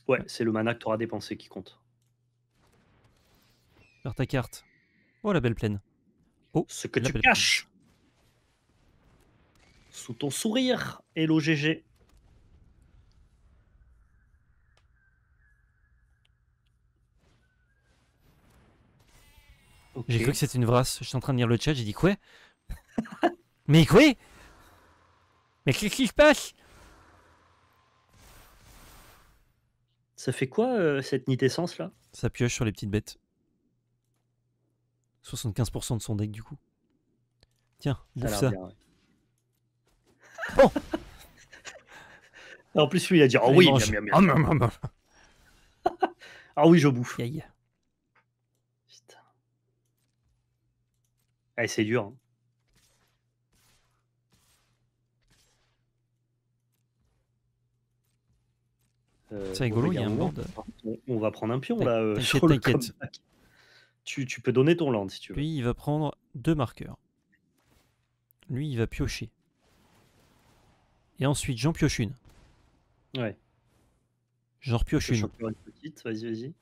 Ouais, c'est le mana que tu auras dépensé qui compte. Alors, ta carte. Oh la belle plaine. Oh, ce que tu caches sous ton sourire, Hello GG. J'ai cru que c'était une vrasse. Je suis en train de lire le chat, j'ai dit quoi Mais quoi Mais qu'est-ce qui se passe Ça fait quoi euh, cette nitessence là Ça pioche sur les petites bêtes. 75% de son deck du coup. Tiens, bouffe ça. Bon En plus, lui, il a dit oh Ah oh, oui, Ah oui, je bouffe. Putain. Eh, c'est dur. c'est hein. euh, rigolo, il y a un board. On va prendre un pion là. Euh, t'inquiète. Tu, tu, peux donner ton land si tu veux. Lui, il va prendre deux marqueurs. Lui, il va piocher. Et ensuite, j'en pioche une. Ouais. J'en pioche une. une petite, vas-y, vas-y.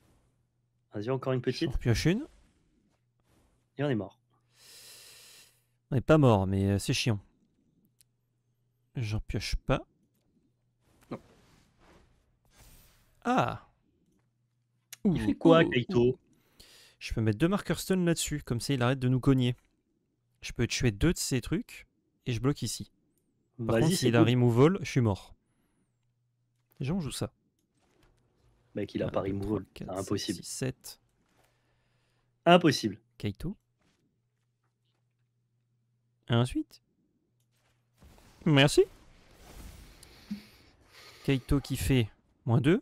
Vas-y, encore une petite. J'en repioche une. Et on est mort. On n'est pas mort, mais euh, c'est chiant. J'en pioche pas. Non. Ah Il fait quoi, Kaito je peux mettre deux marqueurs stun là-dessus, comme ça il arrête de nous cogner. Je peux tuer deux de ces trucs et je bloque ici. Par contre, s'il a removal, je suis mort. Les gens joue ça. Mec, il a pas removal. Impossible. 6, 7. Impossible. Kaito. ensuite Merci. Kaito qui fait moins 2.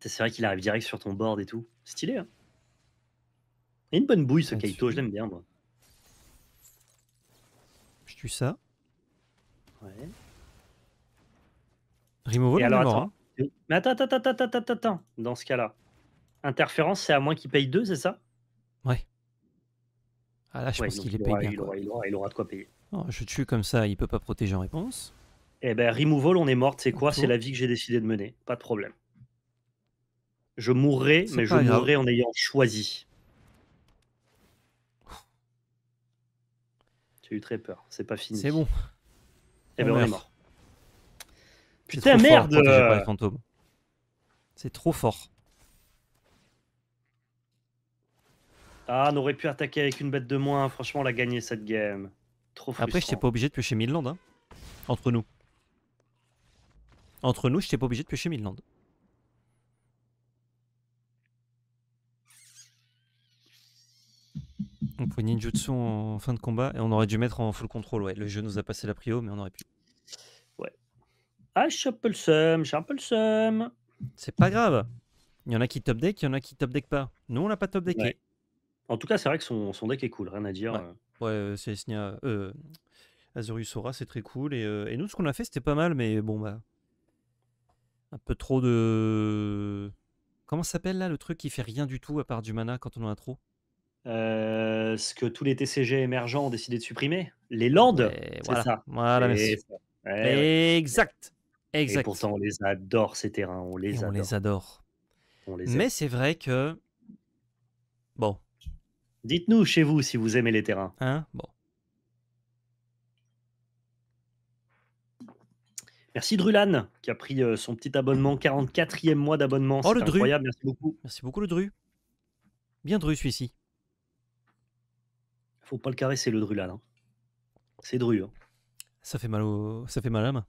C'est vrai qu'il arrive direct sur ton board et tout. Stylé, hein il a une bonne bouille ce Kaito, je l'aime bien moi. Je tue ça. Ouais. Removal. Et alors, attends. Mais attends, attends, attends, attends, attends, dans ce cas-là. Interférence, c'est à moins qu'il paye 2, c'est ça Ouais. Ah là, je pense qu'il est payé bien. Il aura, il, aura, de quoi payer. je tue comme ça, il peut pas protéger en réponse. Eh ben, removal, on est morte, c'est quoi C'est la vie que j'ai décidé de mener, pas de problème. Je mourrai, mais je mourrai en ayant choisi. J'ai eu très peur. C'est pas fini. C'est bon. Et eh bien, on est mort. Putain, merde! C'est trop fort. Ah, on aurait pu attaquer avec une bête de moins. Franchement, on l'a gagné cette game. Trop frustrant. Après, je pas obligé de piocher Midland. Hein. Entre nous. Entre nous, je pas obligé de piocher Midland. On de son en fin de combat et on aurait dû mettre en full contrôle. Ouais, le jeu nous a passé la prio, mais on aurait pu. Ouais. Ah, j'ai un C'est pas grave. Il y en a qui top deck, il y en a qui top deck pas. Nous, on l'a pas top deck. En tout cas, c'est vrai que son, deck est cool, rien à dire. Ouais, euh. Euh, c'est euh, Aura, c'est très cool. Et, nous, ce qu'on a fait, c'était pas mal, mais bon, bah. Un peu trop de. Comment s'appelle là le truc qui fait rien du tout à part du mana quand on en a trop euh, ce que tous les TCG émergents ont décidé de supprimer. Les Landes, voilà. ça. Voilà, merci. Eh exact. exact. pourtant, on les adore, ces terrains. On les, adore. On les adore. Mais c'est vrai que. Bon. Dites-nous chez vous si vous aimez les terrains. Hein bon. Merci Drulan qui a pris euh, son petit abonnement, 44e mois d'abonnement. Oh, le incroyable, Dru. merci beaucoup. Merci beaucoup le Dru. Bien Dru celui-ci. Faut pas le caresser le drulal. Hein. C'est dru. Hein. Ça fait mal au... ça fait mal à la main.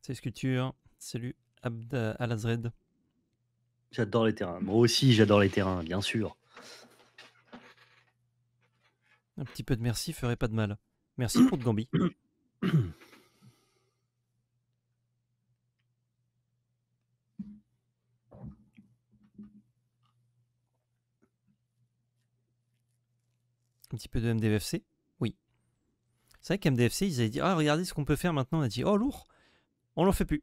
C'est sculpture. Salut Abd al J'adore les terrains. Moi aussi, j'adore les terrains, bien sûr. Un petit peu de merci ferait pas de mal. Merci pour de Gambi. un petit peu de MDFC. Oui. C'est vrai qu'MDFC, ils avaient dit Ah, regardez ce qu'on peut faire maintenant. On a dit Oh, lourd On l'en fait plus.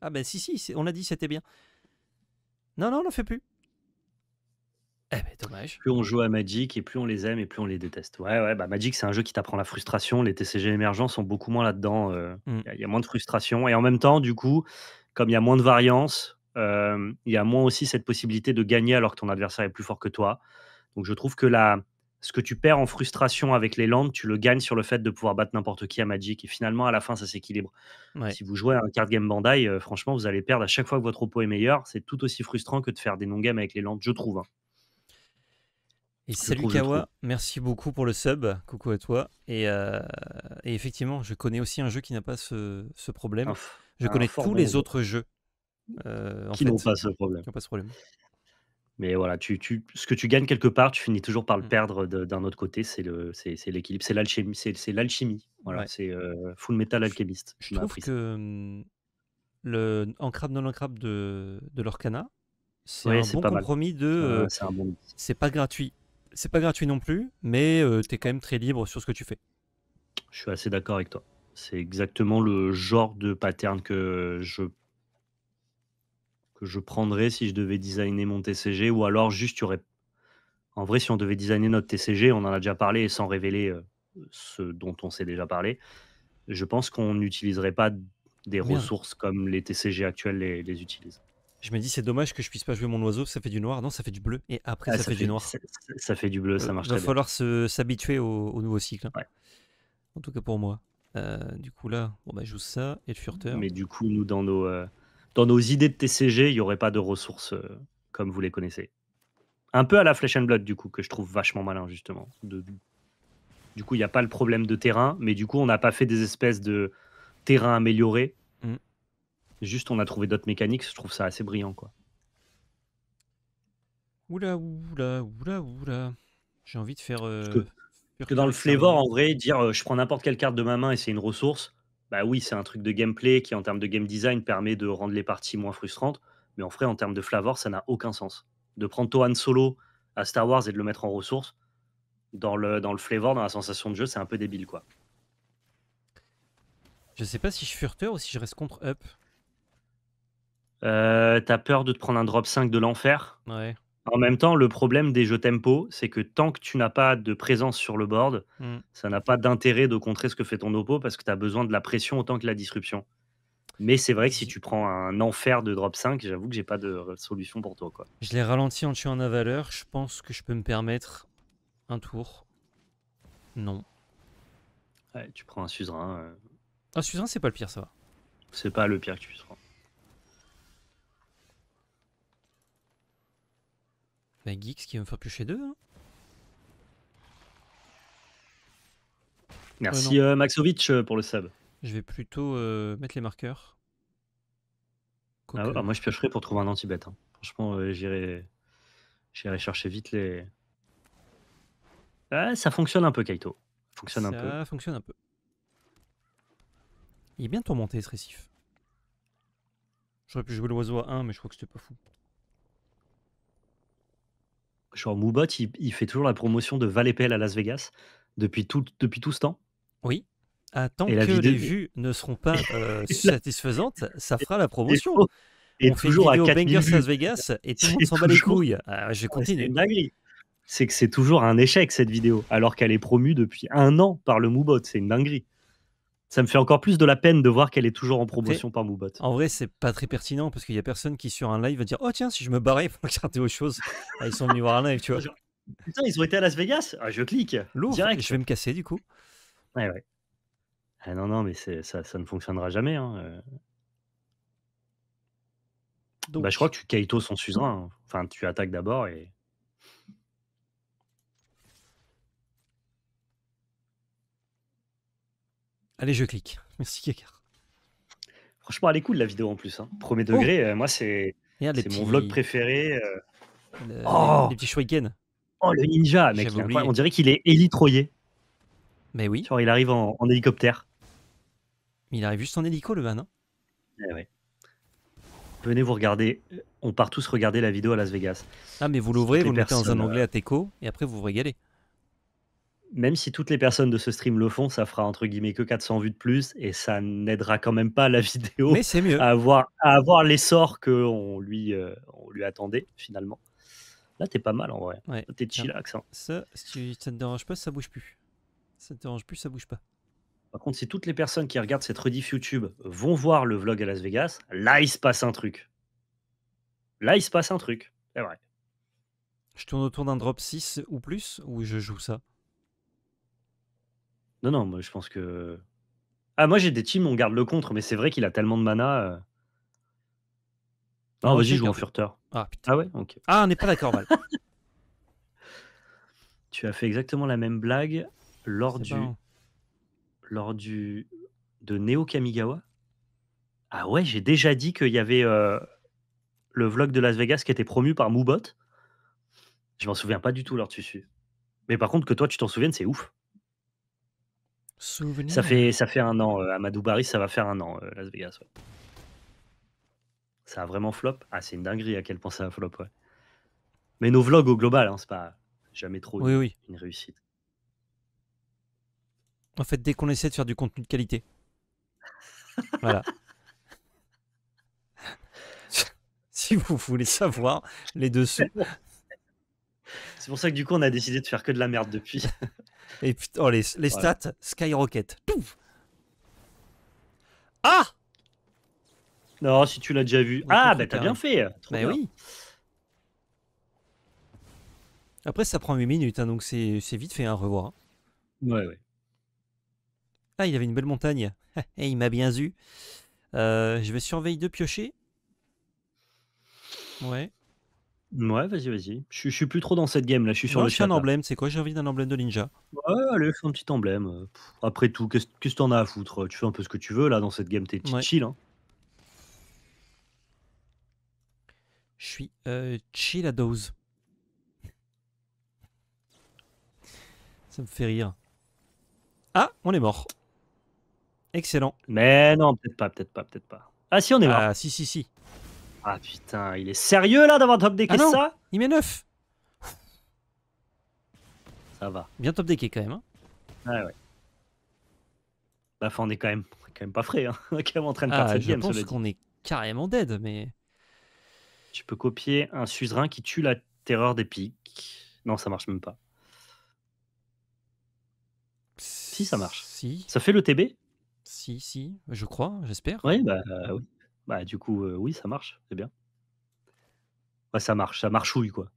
Ah, ben si, si, on a dit c'était bien. Non, non, on l'en fait plus. Eh ben, dommage. Plus on joue à Magic et plus on les aime et plus on les déteste. Ouais, ouais, bah Magic, c'est un jeu qui t'apprend la frustration. Les TCG émergents sont beaucoup moins là-dedans. Euh, mm. Il y, a moins de frustration. Et en même temps, du coup, comme il y a moins de variance, euh, il y a moins aussi cette possibilité de gagner alors que ton adversaire est plus fort que toi. Donc je trouve que la, ce que tu perds en frustration avec les landes, tu le gagnes sur le fait de pouvoir battre n'importe qui à Magic. Et finalement, à la fin, ça s'équilibre. Si vous jouez à un card game Bandai, euh, franchement, vous allez perdre à chaque fois que votre oppo est meilleur. C'est tout aussi frustrant que de faire des non-games avec les landes, je trouve. Hein. Et salut Kawa, merci beaucoup pour le sub. Coucou à toi. Euh, et, effectivement, je connais aussi un jeu qui n'a pas ce, problème. je connais tous les autres jeux. Euh, qui n'ont pas ce problème. Mais voilà, tu, tu, ce que tu gagnes quelque part, tu finis toujours par le mmh. perdre d'un autre côté. C'est le, c'est, l'équilibre, c'est l'alchimie, c'est, l'alchimie. Voilà, c'est euh, full metal alchimiste. Je, trouve que mmh, le en non de, de l'Orcana, c'est un bon compromis de. c'est, pas gratuit. C'est pas gratuit non plus, mais tu es quand même très libre sur ce que tu fais. Je suis assez d'accord avec toi. C'est exactement le genre de pattern que je que je prendrais si je devais designer mon TCG ou alors juste il en vrai si on devait designer notre TCG on en a déjà parlé sans révéler euh, ce dont on s'est déjà parlé je pense qu'on n'utiliserait pas des ressources comme les TCG actuels les, utilisent je me dis c'est dommage que je puisse pas jouer mon oiseau, ça fait du noir, non ça fait du bleu et après ah, ça, fait, du noir. Ça, fait du bleu, ça euh, marche. Il va falloir s'habituer au, nouveau cycle. Hein. En tout cas pour moi. Euh, du coup là, bon bah je joue ça et le furteur. Mais du coup nous dans nos dans nos idées de TCG, il n'y aurait pas de ressources euh, comme vous les connaissez. Un peu à la Flesh and Blood, du coup, que je trouve vachement malin, justement. De... Du coup, il n'y a pas le problème de terrain, mais du coup, on n'a pas fait des espèces de terrain amélioré. Mm. Juste, on a trouvé d'autres mécaniques, je trouve ça assez brillant, quoi. Oula, oula, oula, oula. J'ai envie de faire. Euh, que, dans le flavor, en vrai, dire euh, je prends n'importe quelle carte de ma main et c'est une ressource, bah oui, c'est un truc de gameplay qui, en termes de game design, permet de rendre les parties moins frustrantes. Mais en vrai, en termes de flavor, ça n'a aucun sens. De prendre Tohan solo à Star Wars et de le mettre en ressource, dans le, dans le flavor, dans la sensation de jeu, c'est un peu débile, quoi. Je sais pas si je furteur ou si je reste contre Up. Euh, T'as peur de te prendre un drop 5 de l'enfer. Ouais. En même temps, le problème des jeux tempo, c'est que tant que tu n'as pas de présence sur le board, mmh. ça n'a pas d'intérêt de contrer ce que fait ton oppo parce que tu as besoin de la pression autant que la disruption. Mais c'est vrai que si tu prends un enfer de drop 5, j'avoue que j'ai pas de solution pour toi. Quoi. Je l'ai ralenti en tuant un avaleur. Je pense que je peux me permettre un tour. Non. Ouais, tu prends un suzerain. Euh. Un suzerain, c'est pas le pire, ça va. C'est pas le pire que tu prends. Bah Geeks qui va me faire piocher deux. Hein. Merci euh, euh, Maxovic euh, pour le sub. Je vais plutôt mettre les marqueurs. Ah bah, moi je piocherai pour trouver un anti-bête. Hein. Franchement, j'irai chercher vite les. Ah, ça fonctionne un peu, Kaito. Fonctionne un peu. fonctionne un peu. Il est bien tourmenté ce récif. J'aurais pu jouer l'oiseau à 1, mais je crois que c'était pas fou genre Moubot, il, fait toujours la promotion de Valépel à Las Vegas depuis tout, depuis tout ce temps. Oui. Attends ah, tant et que les vues ne seront pas euh, satisfaisantes, ça fera la promotion. Et on toujours fait une vidéo à Las Vegas et tout le monde s'en bat les couilles. Ah, je continue. C'est que c'est toujours un échec cette vidéo, alors qu'elle est promue depuis un an par le Moubot. C'est une dinguerie ça me fait encore plus de la peine de voir qu'elle est toujours en promotion par Moubot. En vrai, c'est pas très pertinent parce qu'il y a personne qui sur un live va dire Oh tiens, si je me barrais pour regarder autre chose, ah, ils sont venus voir un live, tu vois. Putain, ils ont été à Las Vegas ah, Je clique. direct. Je vais me casser du coup. Ouais, ouais. Ah, non, non, mais ça, ça ne fonctionnera jamais. Hein, euh. Bah, je crois que tu kaito son suzerain. Enfin, tu attaques d'abord et. Allez, je clique. Merci, Kekar. Franchement, elle est cool la vidéo en plus. Hein. Premier oh. degré, euh, moi, c'est mon vlog préféré. Euh. Oh les petits shurikens. Oh, le ninja, mec. On dirait qu'il est élitroyé. Mais oui. Genre, il arrive en, hélicoptère. Mais il arrive juste en hélico, le van. Hein. eh Venez vous regarder. Euh, on part tous regarder la vidéo à Las Vegas. Ah, mais vous l'ouvrez, vous le mettez dans un anglais à Teco, et après, vous vous régalez même si toutes les personnes de ce stream le font, ça fera entre guillemets que 400 vues de plus et ça n'aidera quand même pas la vidéo à avoir, l'essor qu'on lui, euh, lui attendait finalement. Là, t'es pas mal en vrai. T'es chillax. Hein. Ça, ça ne te dérange pas, ça bouge plus. Ça te dérange plus, ça bouge pas. Par contre, si toutes les personnes qui regardent cette rediff YouTube vont voir le vlog à Las Vegas, là, il se passe un truc. Là, il se passe un truc. C'est vrai. Je tourne autour d'un drop 6 ou plus, ou je joue ça non, non, moi, je pense que. Ah, moi, j'ai des teams, on garde le contre, mais c'est vrai qu'il a tellement de mana. Euh. Non, ah, vas-y, joue en furteur. Ah, ah ouais Ah, on n'est pas d'accord, Val. Tu as fait exactement la même blague lors du. lors du de Neo Kamigawa. Ah ouais, j'ai déjà dit qu'il y avait euh, le vlog de Las Vegas qui était promu par Moubot. Je m'en souviens pas du tout, tu dessus. Mais par contre, que toi, tu t'en souviennes, c'est ouf. Ça fait, ça fait un an. Amadou euh, Barry, ça va faire un an, euh, Las Vegas. Ça a vraiment flop. Ah, c'est une dinguerie à quel point ça a flop, Mais nos vlogs au global, hein, c'est pas jamais trop une, une réussite. En fait, dès qu'on essaie de faire du contenu de qualité. Voilà. si vous voulez savoir les dessous. C'est pour ça que du coup, on a décidé de faire que de la merde depuis. Et puis, oh, les, stats, skyrocket. ah Non, si tu l'as déjà vu. ah, bah t'as bien fait. bah oui. Après, ça prend 8 minutes, hein, donc c'est vite fait Un hein, revoir. Ouais, ouais. Ah, il avait une belle montagne. et eh, il m'a bien vu euh, je vais surveiller de piocher. Ouais. Ouais, vas-y, vas-y. Je, suis plus trop dans cette game là, je suis sur le je un emblème, c'est quoi J'ai envie d'un emblème de ninja. Ouais, allez, fais un petit emblème. Euh, Après tout, qu'est-ce que tu que t'en as à foutre Tu fais un peu ce que tu veux là dans cette game, t'es chill. Hein. Je suis euh, chill à dose. Ça me fait rire. Ah, on est mort. Excellent. Mais non, peut-être pas, peut-être pas, peut-être pas. Ah si, on est mort. Ah, si, si, si. Ah putain, il est sérieux là d'avoir top decké ah ça Il met 9 Ça va. Bien top decké quand même. Hein. Ouais ah ouais. Bah, on est quand même, quand même pas frais. Hein. On est quand même en train de perdre ah, Je pense qu'on est carrément dead, mais. Tu peux copier un suzerain qui tue la terreur des piques. Non, ça marche même pas. Si, ça marche. Si. Ça fait le TB Si, si, je crois, j'espère. Bah, euh, oui, bah oui. Bah, du coup, euh, oui, ça marche, c'est bien. Ouais, ça marche, ça marche marchouille, quoi.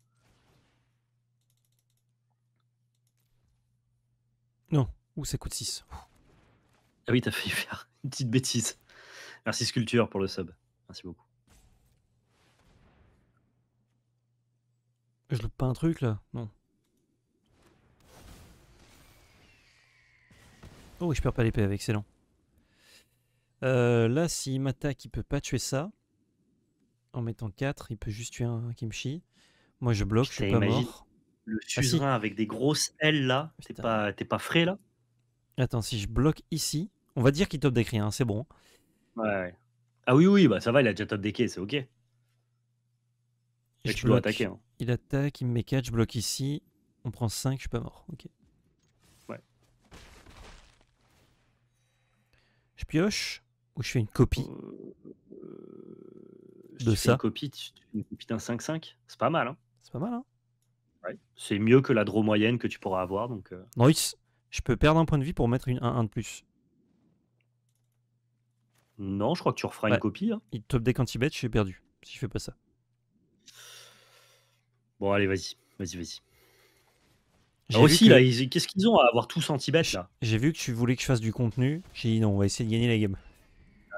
Non. Ouh, ça coûte 6. Ah oui, t'as failli faire une petite bêtise. Merci Sculpture pour le sub. Merci beaucoup. Je loupe pas un truc, là? Non. Oh, je perds pas l'épée avec, excellent. Euh, là, s'il m'attaque, il peut pas tuer ça. En mettant 4, il peut juste tuer un Kimchi. Moi, je bloque, je suis pas mort. Le ah, suzerain avec des grosses ailes là, t'es pas, pas, frais là Attends, si je bloque ici, on va dire qu'il top deck rien hein, c'est bon. Ouais. Ah oui, oui, bah ça va, il a déjà top decké c'est ok. attaquer. Hein. Il attaque, il me met 4, je bloque ici, on prend 5, je suis pas mort, ok. Je pioche. Ou je fais une copie euh, de ça. une copie, d'un 5-5, c'est pas mal. Hein c'est pas mal. Hein C'est mieux que la draw moyenne que tu pourras avoir. Donc, euh. Je peux perdre un point de vie pour mettre une 1-1 de plus. Non, je crois que tu referas une copie. Hein. Il top deck anti-bet, je suis perdu si je fais pas ça. Bon, allez, vas-y, vas-y, vas-y. aussi, qu'est-ce qu'ils ont à avoir tous anti-bet là J'ai vu que tu voulais que je fasse du contenu. J'ai dit non, on va essayer de gagner la game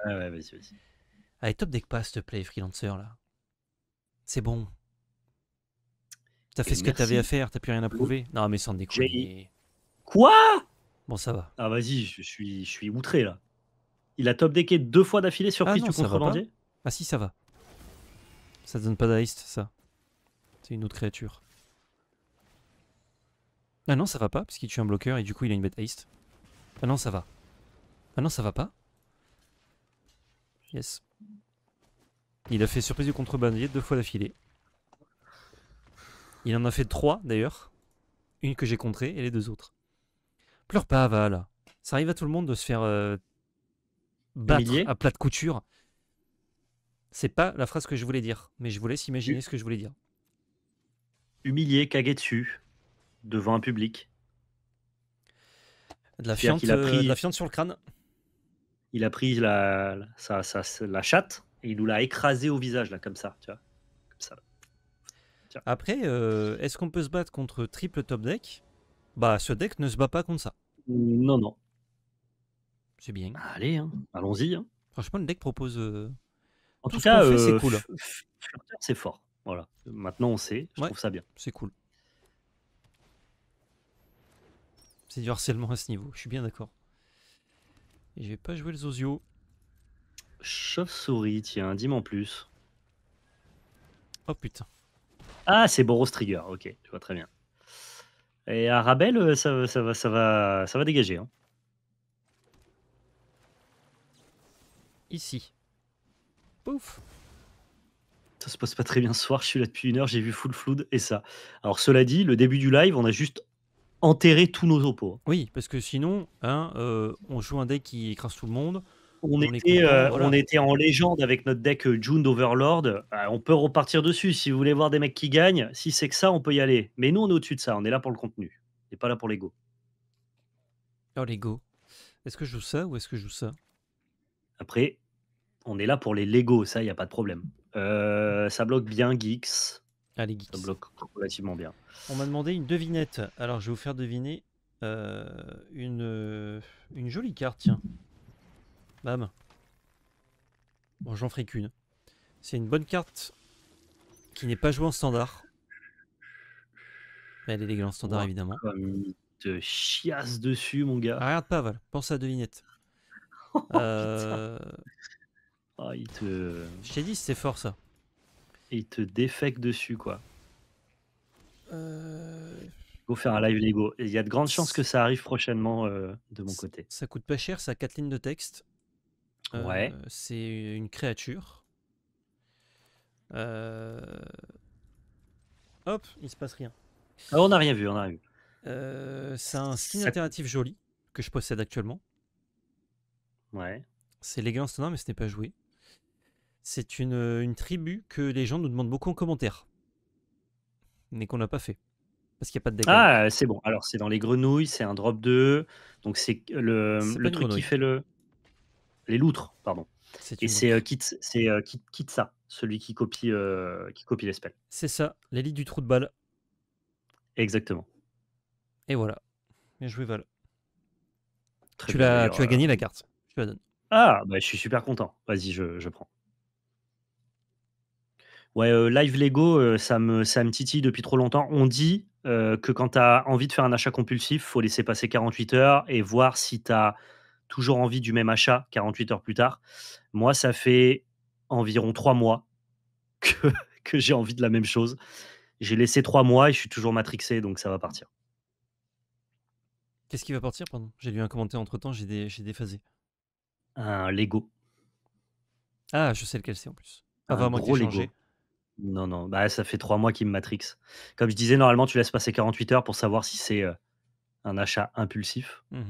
ouais, vas-y, Allez, top deck pas s'il te plaît, freelancer, là. C'est bon. T'as fait ce que t'avais à faire, t'as plus rien à prouver. Non, mais sans déconner. Quoi Bon, ça va. Ah, vas-y, je suis, je suis outré, là. Il a top decké deux fois d'affilée sur ah tu du contrebandier Ah si, ça va. Ça donne pas d'Aist, ça. C'est une autre créature. Ah non, ça va pas, parce qu'il tue un bloqueur et du coup il a une bête haste. Ah non, ça va. Ah non, ça va pas. Il a fait surprise du contrebandier deux fois d'affilée. Il en a fait trois d'ailleurs. Une que j'ai contrée et les deux autres. Pleure pas, Val. Ça arrive à tout le monde de se faire euh, à plat de couture. C'est pas la phrase que je voulais dire, mais je vous laisse imaginer ce que je voulais dire. Humilié, cagué dessus, devant un public. De la, euh, de la fiente sur le crâne il a pris la, la chatte et il nous l'a écrasé au visage, là, comme ça. Tu vois comme ça Après, euh, est-ce qu'on peut se battre contre triple top deck Bah, ce deck ne se bat pas contre ça. Mm, non, non. C'est bien. Bah, allez, hein. allons-y. Hein. Franchement, le deck propose. Euh, en tout, cas, euh, c'est cool. c'est fort. Voilà. Maintenant, on sait. Je trouve ça bien. C'est cool. C'est du harcèlement à ce niveau. Je suis bien d'accord je vais pas jouer le Zozio. Chauve-souris, tiens, dis-moi en plus. Oh putain. Ah, c'est Boros Trigger, ok, je vois très bien. Et Arabelle, euh, ça, ça, va, ça, va, ça va dégager. Hein. Ici. Pouf Ça se passe pas très bien ce soir, je suis là depuis une heure, j'ai vu full flood et ça. Alors cela dit, le début du live, on a juste enterrer tous nos oppos. Hein. Oui, parce que sinon, hein, euh, on joue un deck qui écrase tout le monde. On, euh, était, en légende avec notre deck euh, June Overlord. Bah, on peut repartir dessus. Si vous voulez voir des mecs qui gagnent, si c'est que ça, on peut y aller. Mais nous, on est au-dessus de ça. On est là pour le contenu. On n'est pas là pour l'ego. Alors, l'ego. Est-ce que je joue ça ou est-ce que je joue ça Après, on est là pour les Lego. Ça, il n'y a pas de problème. ça bloque bien Geeks. Allez, ah, bien. On m'a demandé une devinette. Alors, je vais vous faire deviner euh, une, euh, une jolie carte, tiens. Bam. Bon, j'en ferai qu'une. C'est une bonne carte qui n'est pas jouée en standard. elle est légale en standard, évidemment. Comme te chiasse dessus, mon gars. Ah, regarde pas, Val. Pense à la devinette. Oh, euh, ah, je t'ai dit, c'est fort, ça il te défecte dessus, quoi. Euh... Go faire un live Lego. Il y a de grandes chances que ça arrive prochainement euh, de mon côté. Ça, coûte pas cher, ça a 4 lignes de texte. Euh, ouais. C'est une créature. Euh, hop, il se passe rien. Ah, on n'a rien vu, on a rien vu. c'est un skin alternatif joli que je possède actuellement. Ouais. C'est légal en moment mais ce n'est pas joué. C'est une, tribu que les gens nous demandent beaucoup en commentaire, mais qu'on n'a pas fait. Parce qu'il n'y a pas de dégâts. Ah, c'est bon. Alors, c'est dans les grenouilles, c'est un drop 2. Donc, c'est le, truc qui fait le. Les loutres, pardon. Et c'est euh, euh Kitsa, ça celui qui copie, euh, qui copie les C'est ça, l'élite du trou de balle. Exactement. Et voilà. Bien joué, Val. tu, as, euh, gagné la carte. Je la Ah, bah, je suis super content. Vas-y, je prends. Ouais, euh, Live Lego, euh, ça, me, ça me titille depuis trop longtemps. On dit euh, que quand tu as envie de faire un achat compulsif, faut laisser passer 48 heures et voir si tu as toujours envie du même achat 48 heures plus tard. Moi, ça fait environ 3 mois que, que j'ai envie de la même chose. J'ai laissé 3 mois et je suis toujours matrixé, donc ça va partir. Qu'est-ce qui va partir Pardon, j'ai lu un commentaire entre temps, j'ai, déphasé. Un Lego. Ah, je sais lequel c'est en plus. un gros Lego. Non, non, bah, ça fait trois mois qu'il me matrix. Comme je disais, normalement, tu laisses passer 48 heures pour savoir si c'est euh, un achat impulsif. Mmh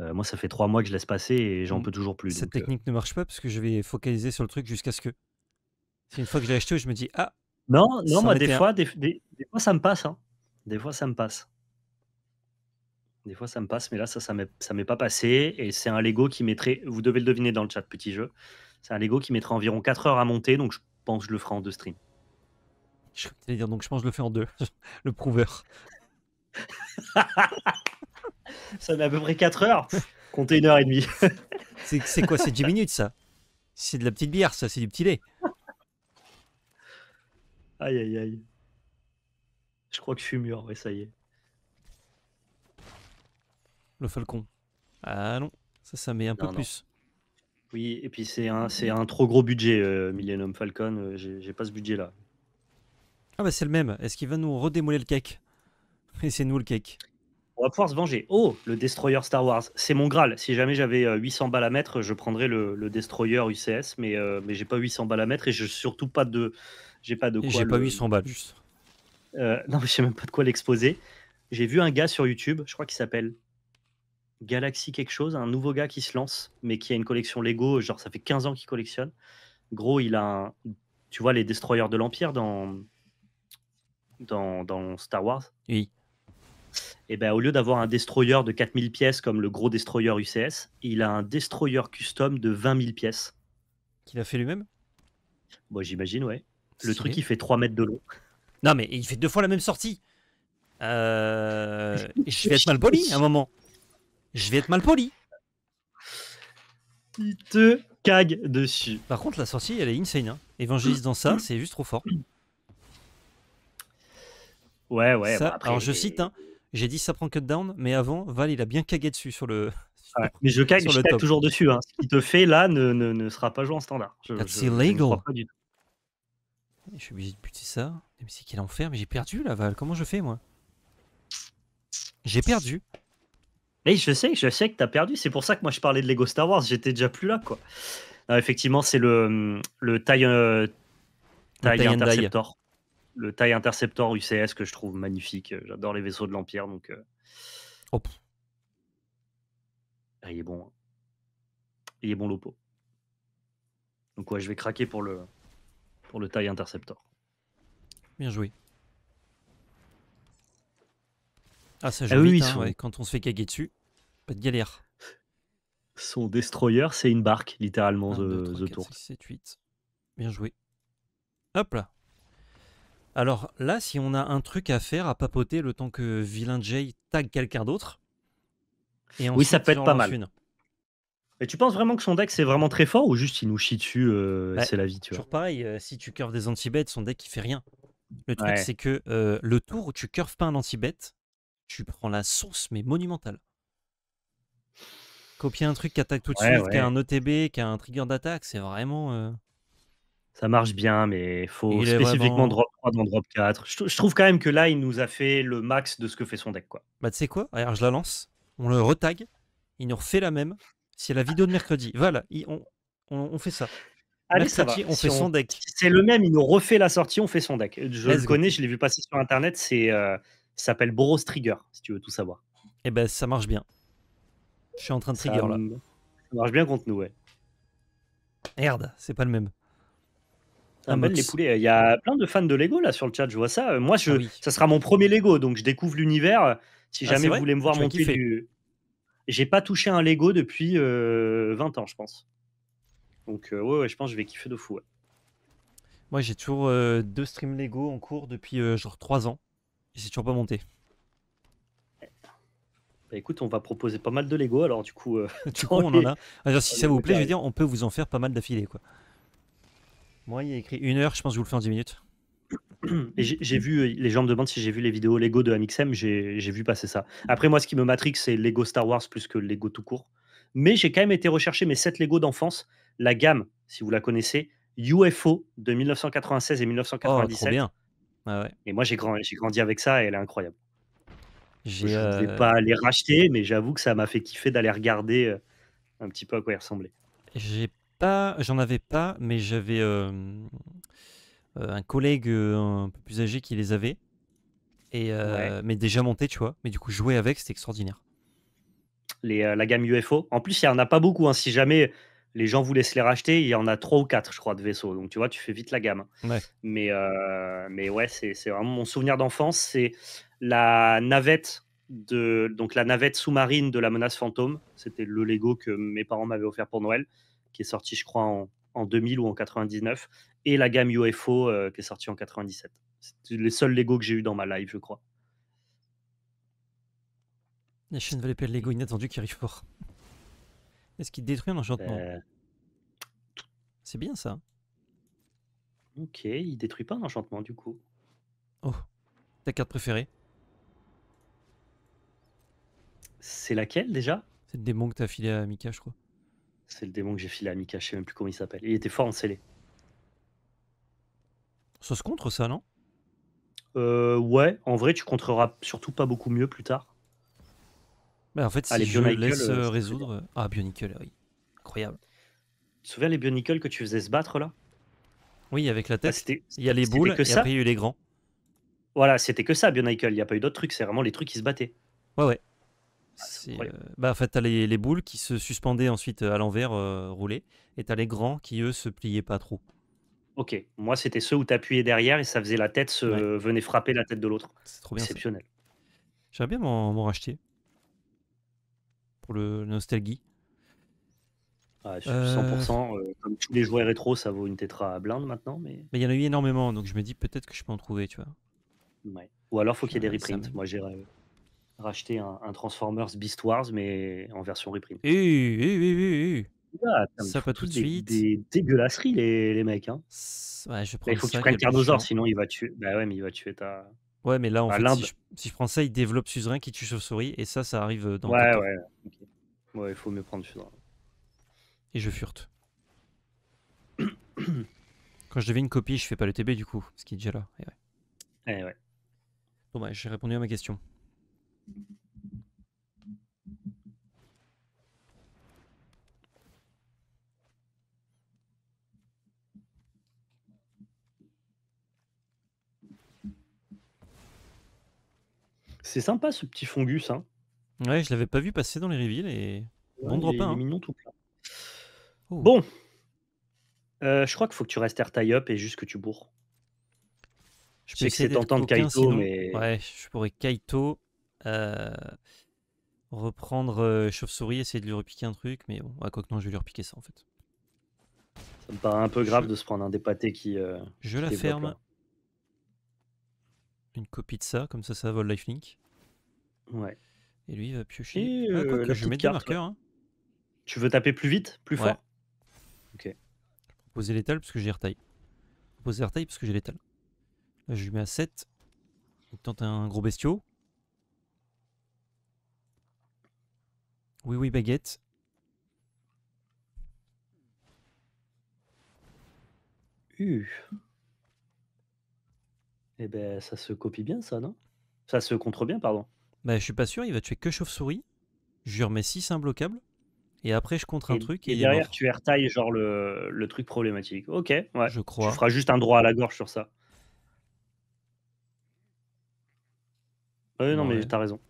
euh, moi, ça fait trois mois que je laisse passer et j'en mmh. peux toujours plus. Cette euh technique ne marche pas parce que je vais focaliser sur le truc jusqu'à ce que. C'est une fois que je acheté, je me dis Ah Non, non, moi, des fois, des, fois, ça me passe. Hein. Des fois, ça me passe. Des fois, ça me passe, mais là, ça ça m'est pas passé. Et c'est un Lego qui mettrait. Vous devez le deviner dans le chat, petit jeu. C'est un Lego qui mettrait environ 4 heures à monter. Donc, je je pense que je le ferai en deux streams. Je dire, donc je pense que je le fais en deux. le prouveur. ça met à peu près 4 heures. Comptez une heure et demie. c'est quoi C'est 10 minutes, ça C'est de la petite bière, ça C'est du petit lait Aïe, aïe, aïe. Je crois que je suis mûr, ouais, ça y est. Le falcon. Ah non, ça, ça met un peu plus. Oui, et puis c'est un, un trop gros budget, euh, Millennium Falcon. Euh, j'ai pas ce budget-là. Ah bah c'est le même. Est-ce qu'il va nous redémoler le cake Et c'est nous le cake. On va pouvoir se venger. Oh, le Destroyer Star Wars, c'est mon Graal. Si jamais j'avais 800 euh, balles à mettre, je prendrais le, Destroyer UCS, mais, euh, mais j'ai pas 800 balles à mettre et je surtout pas de. J'ai pas de quoi. j'ai pas 800 balles juste. non, mais je sais même pas de quoi l'exposer. J'ai vu un gars sur YouTube, je crois qu'il s'appelle Galaxy quelque chose, un nouveau gars qui se lance, mais qui a une collection Lego, genre ça fait 15 ans qu'il collectionne. Gros, il a, tu vois, les destroyers de l'Empire dans, dans, Star Wars. Oui. Et eh ben, au lieu d'avoir un destroyer de 4000 pièces comme le gros destroyer UCS, il a un destroyer custom de 20 000 pièces. Qu'il a fait lui-même Moi, j'imagine, ouais. Le truc, il fait 3 mètres de long. Non, mais il fait deux fois la même sortie. Euh... je vais être mal poli à un moment. Je vais être mal poli. Il te cague dessus. Par contre, la sorcière, elle est insane. Hein. Évangéliste dans ça, c'est juste trop fort. Ouais, ouais. Bah, alors, je cite, hein. j'ai dit ça prend cut down, mais avant, Val, il a bien cagué dessus sur le. mais je cague, je cague toujours dessus. Hein. Ce qu'il te fait là ne, ne, sera pas joué en standard. C'est That's je, je suis obligé de buter ça. Mais c'est quel enfer, mais j'ai perdu là, Val. Comment je fais moi J'ai perdu. Mais je sais, je sais que t'as perdu. C'est pour ça que moi je parlais de Lego Star Wars. J'étais déjà plus là, quoi. effectivement, c'est le le taille euh, interceptor, le taille UCS que je trouve magnifique. J'adore les vaisseaux de l'Empire, donc. Euh. Oh, il est bon. Hein. Il est bon l'opo. Donc ouais, je vais craquer pour le pour le taille interceptor. Bien joué. Ah, ça ah joue vite, hein, quand on se fait caguer dessus, pas de galère. Son destroyer, c'est une barque, littéralement, 1, The, Tour. Bien joué. Hop là. Alors là, si on a un truc à faire, à papoter le temps que vilain Jay tag quelqu'un d'autre. Et oui, ça peut être pas mal. Une. Et tu penses vraiment que son deck c'est vraiment très fort ou juste il nous chie dessus, euh, bah, c'est la vie tu Toujours vois. pareil, euh, si tu curves des anti-bêtes, son deck il fait rien. Le truc c'est que euh, le tour où tu curves pas un anti-bête, tu prends la source, mais monumentale. Copier un truc qui attaque tout de suite, qui a un ETB, qui a un trigger d'attaque, c'est vraiment. Euh ça marche bien, mais faut il faut spécifiquement drop 3 dans drop 4. Je, trouve quand même que là, il nous a fait le max de ce que fait son deck. Quoi. Bah, tu sais quoi Alors, je la lance, on le retag, il nous refait la même. C'est la vidéo de mercredi. Voilà, on, fait ça. Allez, ça on fait son deck. C'est le même, il nous refait la sortie, on fait son deck. Je le connais, je l'ai vu passer sur internet, c'est euh, s'appelle Boros Trigger, si tu veux tout savoir. Eh ben, ça marche bien. Je suis en train de trigger là. Ça marche bien contre nous, ouais. Merde, c'est pas le même. Un les poulets. Il y a plein de fans de Lego là sur le chat, je vois ça. Euh, moi, je, ah ça sera mon premier Lego, donc je découvre l'univers. Si ah, jamais vous voulez me voir monter du. J'ai pas touché un Lego depuis 20 euh, ans, je pense. Donc, euh, ouais, ouais, je pense que je vais kiffer de fou. Ouais. Moi, j'ai toujours deux streams Lego en cours depuis genre 3 ans. Et c'est toujours pas monté. Bah écoute, on va proposer pas mal de Lego, alors du coup... Euh, on en a. si ça vous plaît, je veux dire, on peut vous en faire pas mal d'affilée, quoi. Moi, il y a écrit une heure, je pense que je vous le fais en 10 minutes. Et j'ai vu, les gens me demandent si j'ai vu les vidéos Lego de Amixem, j'ai vu passer ça. Après, moi, ce qui me matrique, c'est Lego Star Wars plus que Lego tout court. Mais j'ai quand même été rechercher mes 7 Lego d'enfance, la gamme, si vous la connaissez, UFO de 1996 et 1997. Oh, trop bien. Et moi, j'ai grandi, grandi avec ça et elle est incroyable. Je ne vais euh, pas les racheter, mais j'avoue que ça m'a fait kiffer d'aller regarder euh, un petit peu à quoi ils ressemblaient J'ai pas, j'en avais pas, mais j'avais euh, un collègue un peu plus âgé qui les avait. Et mais déjà monté, tu vois. Mais du coup, jouer avec, c'était extraordinaire. Les, la gamme UFO. En plus, il n'y en a pas beaucoup. Hein. Si jamais les gens vous laissent les racheter. Il y en a trois ou quatre, je crois, de vaisseaux. Donc, tu vois, tu fais vite la gamme. Hein. Mais, euh, mais ouais, c'est vraiment mon souvenir d'enfance. C'est la navette de donc la navette sous-marine de la menace fantôme. C'était le Lego que mes parents m'avaient offert pour Noël, qui est sorti, je crois, en, en 2000 ou en 99, et la gamme UFO euh, qui est sortie en 97. C'est les seuls Lego que j'ai eu dans ma live, je crois. La chaîne le Lego inattendu qui arrive fort. Est-ce qu'il détruit un enchantement euh. C'est bien ça. Ok, il détruit pas un enchantement du coup. Oh, ta carte préférée C'est laquelle déjà C'est le démon que t'as filé à Mika, je crois. C'est le démon que j'ai filé à Mika, je sais même plus comment il s'appelle. Il était fort en scellé. Ça se contre ça, non euh, Ouais, en vrai, tu contreras surtout pas beaucoup mieux plus tard. Bah, en fait, ah, si je laisse euh, euh, résoudre. Euh, ah, Bionicle, oui. Incroyable. Tu te souviens les Bionicle que tu faisais se battre là Oui, avec la bah, tête. il y a les boules que et après il y a eu les grands. Voilà, c'était que ça, Bionicle. Il n'y a pas eu d'autres trucs. C'est vraiment les trucs qui se battaient. Ouais, ouais. Ah, bah, en fait, t'as les, les boules qui se suspendaient ensuite à l'envers, rouler roulées, et t'as les grands qui, eux, se pliaient pas trop. Ok, moi c'était ceux où tu t'appuyais derrière et ça faisait la tête, se... venait frapper la tête de l'autre. C'est trop bien. Exceptionnel. J'aimerais bien m'en racheter le nostalgie. 100%, euh, euh, comme tous les joueurs rétro, ça vaut une tétra à blinde maintenant. Mais il y en a eu énormément, donc je me dis peut-être que je peux en trouver, tu vois. Ou alors faut qu'il y ait des euh, reprints. Moi j'ai racheté un, Transformers Beast Wars, mais en version reprint. Oui, eh, eh, eh, ah, ça pas tout de suite. Des dégueulasseries, les, mecs. Hein. je prends il faut que tu prennes Carnosaur, sinon il va tuer. Bah ouais, mais il va tuer ta. Ouais, mais là, en bah, fait, si je, prends ça, il développe Suzerain qui tue Chauve-souris, et ça, ça arrive euh, dans. Ouais, ouais. Ouais, il faut mieux prendre Suzerain. Et je furte. Quand je deviens une copie, je fais pas le TB du coup, ce qui est déjà là. ouais. Eh ouais. Bon, bah, j'ai répondu à ma question. C'est sympa ce petit fungus. Hein. Ouais, je l'avais pas vu passer dans les reveals et. bon drop hein. oh. Bon. Euh, je crois qu'il faut que tu restes air tie up et juste que tu bourres. Je, sais que c'est Kaito, mais. Ouais, je pourrais Kaito. Euh, reprendre euh, chauve-souris, essayer de lui repiquer un truc, mais bon, à quoi que non, je vais lui repiquer ça en fait. Ça me paraît un peu grave de se prendre un pâtés qui. je la ferme une copie de ça, comme ça, ça vole Lifelink. Ouais. Et lui, il va piocher. Ah, euh, je mets des marqueurs. Hein. Tu veux taper plus vite, plus fort Ok. Je vais proposer l'étal parce que j'ai retaille. poser retail parce que j'ai l'étal. Là, je lui mets à 7. Il tente un gros bestiau. Oui, oui, baguette. Uh. Eh ben, ça se copie bien, ça, non Ça se contre bien, pardon. Bah, je suis pas sûr, il va tuer que chauve-souris. Je lui remets 6 imbloquables. Et après, je contre un truc. Et, derrière, tu airtailles genre le, truc problématique. Ok, ouais. Je crois. Tu feras juste un droit à la gorge sur ça. Ouais, non, mais t'as raison.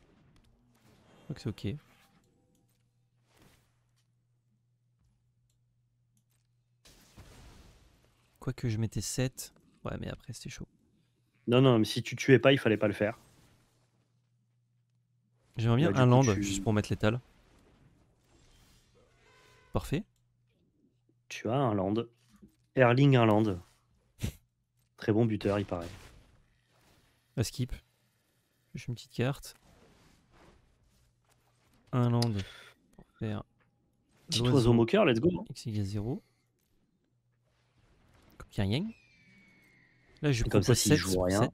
ok c'est ok. Quoique je mettais 7. Ouais, mais après, c'était chaud. Non, non, mais si tu tuais pas, il fallait pas le faire. J'aimerais bien bah, un land, juste pour mettre l'étal. Parfait. Tu as un land. Erling un land. Très bon buteur, il paraît. A skip. J'ai une petite carte. Un land pour faire Petit oiseau moqueur, let's go. Hein. x, y, 0. n'y un yang. Là, je comme ça, je joue rien,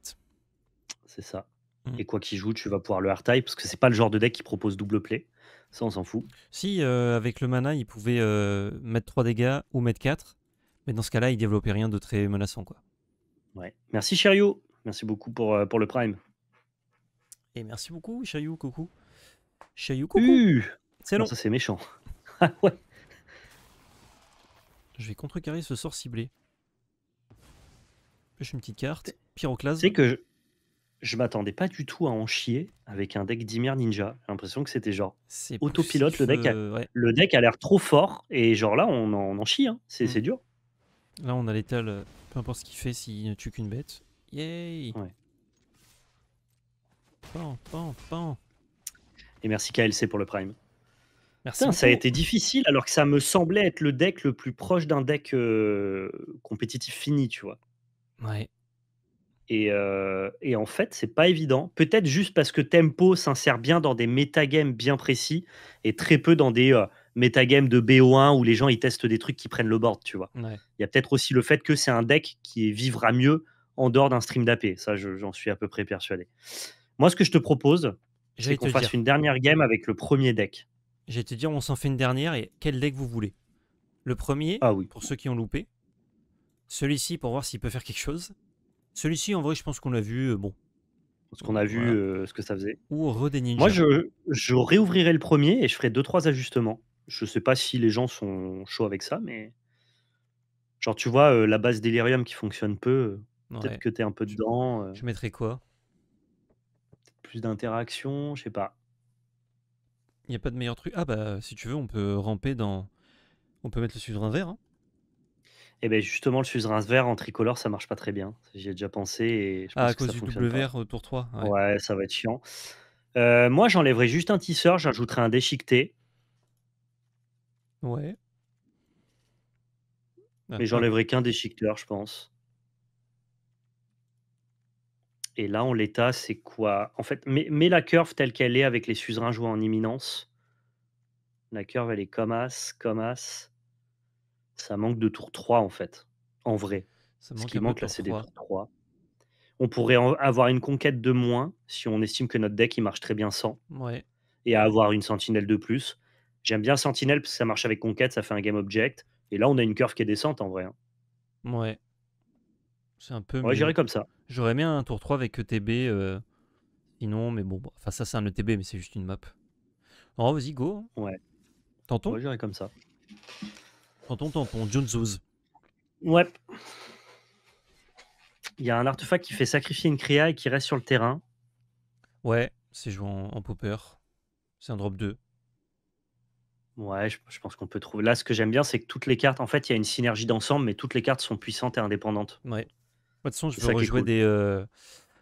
c'est ça. Mmh. Et quoi qu'il joue, tu vas pouvoir le hard type parce que c'est pas le genre de deck qui propose double play. Ça, on s'en fout. Si, euh, avec le mana, il pouvait euh, mettre 3 dégâts ou mettre 4. Mais dans ce cas-là, il développait rien de très menaçant. quoi. Ouais. Merci, Cherio. Merci beaucoup pour, euh, pour le Prime. Et merci beaucoup, Cherio. Coucou. coucou. c'est long. Ça, c'est méchant. Ah je vais contrecarrer ce sort ciblé une petite carte. Pyroclase. C'est que je, m'attendais pas du tout à en chier avec un deck d'Imir Ninja. J'ai l'impression que c'était genre autopilote. le deck, a, le deck a l'air trop fort et genre là, on en, chie. Hein. Mm. C'est dur. Là, on a l'étal, euh, peu importe ce qu'il fait, s'il ne tue qu'une bête. Yay! Et merci KLC pour le prime. Merci. ça a été difficile alors que ça me semblait être le deck le plus proche d'un deck euh, compétitif fini, tu vois. Ouais. Euh, et, en fait, c'est pas évident. Peut-être juste parce que Tempo s'insère bien dans des metagames bien précis et très peu dans des euh, metagames de BO1 où les gens ils testent des trucs qui prennent le board, tu vois. Il y a peut-être aussi le fait que c'est un deck qui vivra mieux en dehors d'un stream d'AP. Ça, j'en suis à peu près persuadé. Moi, ce que je te propose, c'est qu'on fasse une dernière game avec le premier deck. J'ai te dire, on s'en fait une dernière et quel deck vous voulez Le premier, ah, oui. pour ceux qui ont loupé, celui-ci pour voir s'il peut faire quelque chose. Celui-ci, en vrai, je pense qu'on l'a vu. Euh, bon. Parce qu'on a vu euh, ce que ça faisait. Ou redénier. Moi, je, je réouvrirai le premier et je ferai deux trois ajustements. Je sais pas si les gens sont chauds avec ça, mais genre tu vois euh, la base Delirium qui fonctionne peu. Peut-être que tu es un peu dedans. Je mettrai quoi Plus d'interaction, je sais pas. Il n'y a pas de meilleur truc. Ah bah si tu veux, on peut ramper dans. On peut mettre le suivre un verre. Hein. Eh bien justement, le suzerain vert en tricolore, ça marche pas très bien. J'y ai déjà pensé et je ah, pense Ah, à que cause ça du double vert euh, pour toi. Ouais. ça va être chiant. Euh, moi, j'enlèverais juste un tisseur, j'ajouterais un déchiqueté, Ouais. mais j'enlèverais qu'un déchiqueteur, je pense. Et là, en l'état, c'est quoi En fait, mais mets la curve telle qu'elle est avec les suzerains jouant en imminence. La curve, elle est comme As, comme As. Ça manque de tour 3, en fait, en vrai. Ce qui manque là, c'est des tours 3. On pourrait avoir une conquête de moins si on estime que notre deck il marche très bien sans. Ouais. Et avoir une sentinelle de plus. J'aime bien sentinelle parce que ça marche avec conquête, ça fait un game object. Et là, on a une curve qui est descente en vrai. Hein. Ouais. C'est un peu. Ouais, j'irais comme ça. J'aurais mis un tour 3 avec ETB. Euh, sinon, mais bon. Enfin, ça, c'est un ETB, mais c'est juste une map. Oh, vas-y, go. Hein. Ouais. Tantôt. Ouais, j'irais comme ça. Tonton jones Junzuz. Ouais. Il y a un artefact qui fait sacrifier une créa et qui reste sur le terrain. Ouais, c'est joué en, popper. C'est un drop 2. Ouais, je, pense qu'on peut trouver. Là, ce que j'aime bien, c'est que toutes les cartes, en fait, il y a une synergie d'ensemble, mais toutes les cartes sont puissantes et indépendantes. Ouais. De toute façon, je vais rejouer des, euh,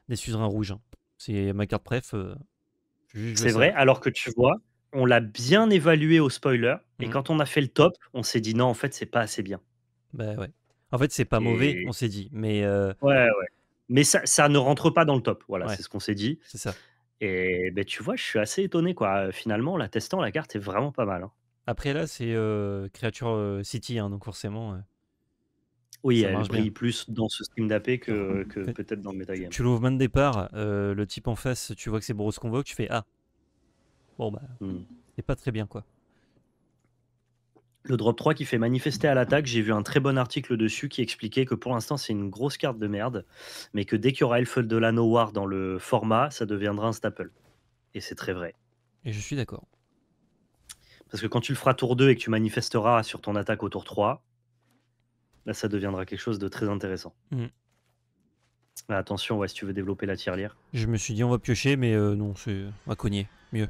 des suzerains rouges. Hein. C'est ma carte préf. Euh, c'est vrai, alors que tu vois, on l'a bien évalué au spoiler, et mmh. quand on a fait le top, on s'est dit non, en fait, c'est pas assez bien. Bah ouais. En fait, c'est pas mauvais, on s'est dit, mais. Euh ouais, ouais. Mais ça, ça, ne rentre pas dans le top, voilà, c'est ce qu'on s'est dit. C'est ça. Et ben, tu vois, je suis assez étonné, quoi. Euh, finalement, la testant, la carte est vraiment pas mal. Hein. Après, là, c'est euh, Creature euh, City, hein, donc forcément. Oui, elle brille plus dans ce stream d'AP que, mmh. peut-être dans le metagame. Tu l'ouvres main de départ, le type en face, tu vois que c'est Bros Convoque, tu fais Ah, Bon, bah, hmm. c'est pas très bien, quoi. Le drop 3 qui fait manifester à l'attaque, j'ai vu un très bon article dessus qui expliquait que pour l'instant c'est une grosse carte de merde, mais que dès qu'il y aura Elfel de la War dans le format, ça deviendra un staple. Et c'est très vrai. Et je suis d'accord. Parce que quand tu le feras tour 2 et que tu manifesteras sur ton attaque au tour 3, là bah, ça deviendra quelque chose de très intéressant. Hmm. Bah, attention, ouais, si tu veux développer la tirelire. Je me suis dit on va piocher, mais euh, non, c'est à cogner, mieux.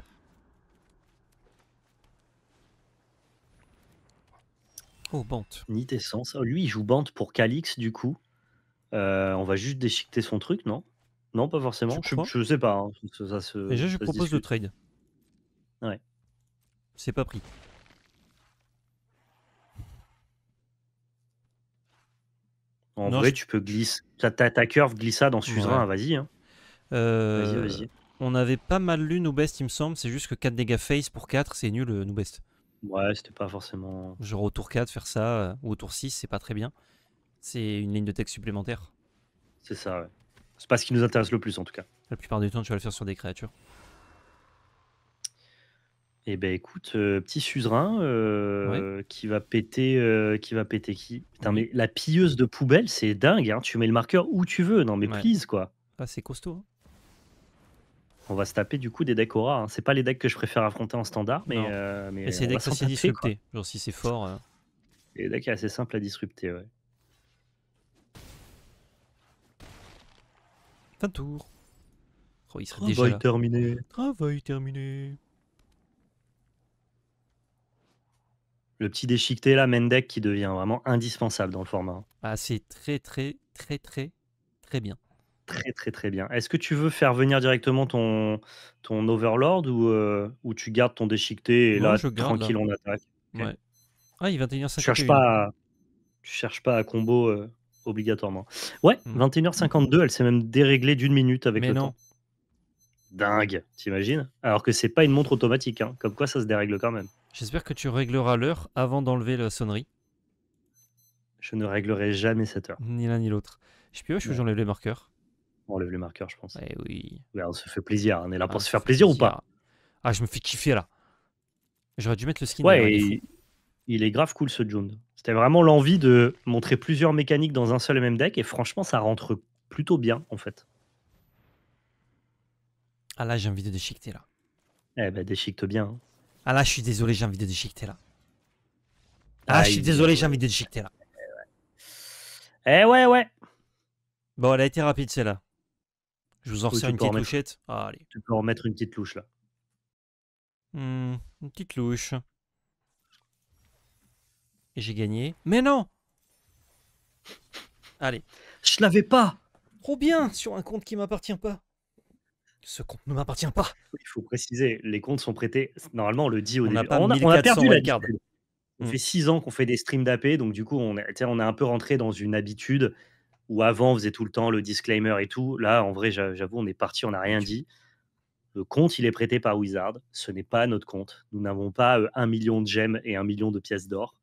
Oh, Bant. Ni tes sens. Oh, lui, il joue Bante pour Calix, du coup. Euh, on va juste déchiqueter son truc, non Non, pas forcément. Je, sais pas. Hein. Déjà, je propose le trade. Ouais. C'est pas pris. En vrai, tu peux glisser. Ta, ta, curve glissa dans suzerain, hein. euh, vas-y. Vas-y, vas On avait pas mal lu best, il me semble. C'est juste que 4 dégâts face pour 4, c'est nul, euh, best. Ouais, c'était pas forcément. Genre au tour 4, faire ça, euh, ou au tour 6, c'est pas très bien. C'est une ligne de texte supplémentaire. C'est ça, ouais. C'est pas ce qui nous intéresse le plus en tout cas. La plupart du temps, tu vas le faire sur des créatures. Eh ben écoute, euh, petit suzerain euh, qui va péter, qui va péter qui Putain, mais la pilleuse de poubelle, c'est dingue. Hein tu mets le marqueur où tu veux. Non, mais please quoi. Ah, c'est costaud. Hein on va se taper du coup des decks aura. Hein. C'est pas les decks que je préfère affronter en standard, mais, euh, mais c'est des decks assez disruptés. Genre si c'est fort. Les euh. decks assez simples à disrupter, ouais. Fin de tour. Oh, Travail terminé. Travail terminé. Le petit déchiqueté là, deck qui devient vraiment indispensable dans le format. Ah, c'est très, très, très, très, très bien. Très, très, très bien. Est-ce que tu veux faire venir directement ton, ton Overlord ou, euh, ou tu gardes ton déchiqueté et là, tranquille, on attaque Ouais. Ah, il Tu cherches 21 h pas à, tu cherches pas à combo euh, obligatoirement. Ouais, 21h52, mmh. elle s'est même déréglée d'une minute avec le non. temps. Dingue, t'imagines Alors que c'est pas une montre automatique, hein, comme quoi ça se dérègle quand même. J'espère que tu régleras l'heure avant d'enlever la sonnerie. Je ne réglerai jamais cette heure. Ni l'un ni l'autre. Je sais plus ou j'enlève les marqueurs. On enlève le marqueur, je pense. Eh oui. on se fait plaisir. On est là ah, pour se faire plaisir, ou pas Ah, je me fais kiffer là. J'aurais dû mettre le skin. Ouais, il, est grave cool ce June C'était vraiment l'envie de montrer plusieurs mécaniques dans un seul et même deck. Et franchement, ça rentre plutôt bien en fait. Ah là, j'ai envie de déchiqueter là. Eh ben, déchiquete bien. Hein. Ah là, je suis désolé, j'ai envie de déchiqueter là. ah je suis désolé, j'ai envie de déchiqueter là. Eh ouais, ouais. Bon, elle a été rapide celle-là. Je vous en resserre une petite louchette. Ah, tu peux en mettre une petite louche là. Mmh, une petite louche. Et j'ai gagné. Mais non Allez. Je l'avais pas Trop bien sur un compte qui m'appartient pas. Ce compte ne m'appartient pas. Il faut préciser, les comptes sont prêtés. Normalement, on le dit au début. on, a, perdu la garde. On mmh. fait six ans qu'on fait des streams d'AP, donc du coup, on, on est un peu rentré dans une habitude où avant on faisait tout le temps le disclaimer et tout. Là, en vrai, j'avoue, on est parti, on n'a rien dit. Le compte, il est prêté par Wizard. Ce n'est pas notre compte. Nous n'avons pas euh, un million de gemmes et un million de pièces d'or.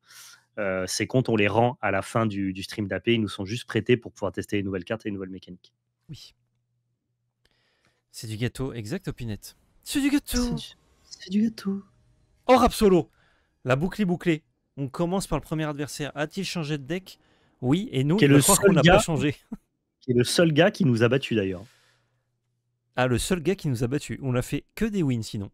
Euh, ces comptes, on les rend à la fin du, stream d'AP. Ils nous sont juste prêtés pour pouvoir tester les nouvelles cartes et une nouvelle mécanique. Oui. C'est du gâteau, exact, Opinette. C'est du gâteau. C'est du... gâteau. Oh, Absolo, La boucle est bouclée. On commence par le premier adversaire. A-t-il changé de deck oui, et nous, je crois le qu'on pas changé. Qui est le seul gars qui nous a battu d'ailleurs. Ah, le seul gars qui nous a battu. On n'a fait que des wins sinon.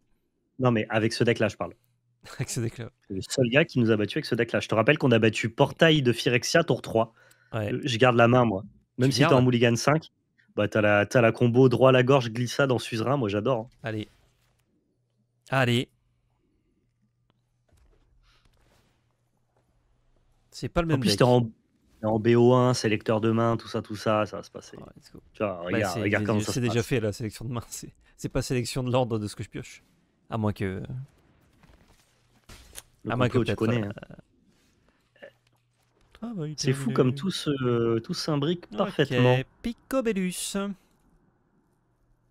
Non, mais avec ce deck-là, je parle. avec ce deck-là. Le seul gars qui nous a battu avec ce deck-là. Je te rappelle qu'on a battu Portail de Phyrexia tour 3. Euh, je garde la main, moi. Même si t'es en Mulligan 5, bah, t'as la, la combo droit à la gorge, glissade en suzerain. Moi, j'adore. Allez. Allez. C'est pas le même en plus, deck en BO1, sélecteur de main, tout ça, tout ça, ça va se passer. regarde, bah, comment ça C'est déjà fait la sélection de main, c'est pas sélection de l'ordre de ce que je pioche. À moins que. à moins que tu connais. Ah, bah, c'est fou comme tout se, tout s'imbrique parfaitement. Picobellus.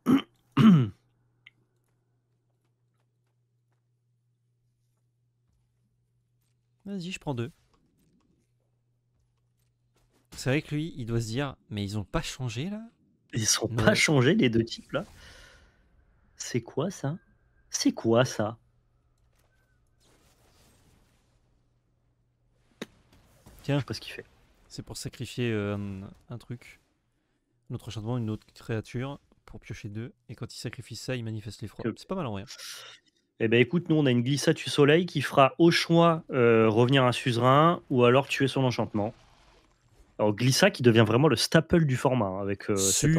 Vas-y, je prends deux. C'est vrai que lui, il doit se dire, mais ils ont pas changé là Ils sont pas changés les deux types là C'est quoi ça C'est quoi ça Tiens, je sais pas ce qu'il fait. C'est pour sacrifier euh, un truc, notre enchantement, une autre créature pour piocher deux. Et quand il sacrifie ça, il manifeste les froids. C'est pas mal en rien. Eh ben écoute, nous on a une glissade du soleil qui fera au choix euh, revenir un suzerain ou alors tuer son enchantement. Alors Glissa qui devient vraiment le staple du format hein, avec euh, cette,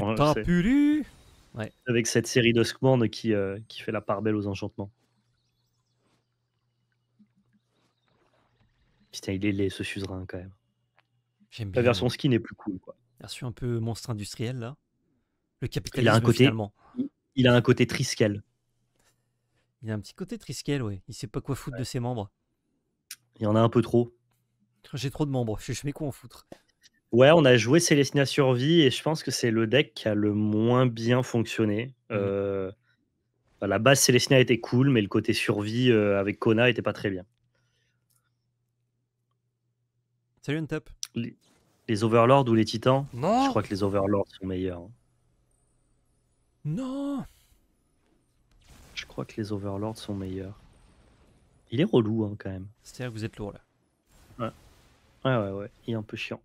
avec cette série d'Oskmorn euh, qui, fait la part belle aux enchantements. Putain, il est laid ce suzerain quand même. La version skin est plus cool quoi. Version un peu monstre industriel là. Le capitalisme il a un côté, Il a un côté triskel. Il a un petit côté triskel, ouais. Il sait pas quoi foutre de ses membres. Il y en a un peu trop. J'ai trop de membres, je mets quoi en foutre Ouais, on a joué Célestina Survie et je pense que c'est le deck qui a le moins bien fonctionné. Mmh. Euh, la base, Célestina était cool, mais le côté survie euh, avec Kona était pas très bien. Salut, Untap. Les, les Overlords ou les Titans Non Je crois que les Overlords sont meilleurs. Hein. Non Je crois que les Overlords sont meilleurs. Il est relou hein, quand même. C'est-à-dire que vous êtes lourd là. Ouais. Ouais, ouais, ouais. Il est un peu chiant.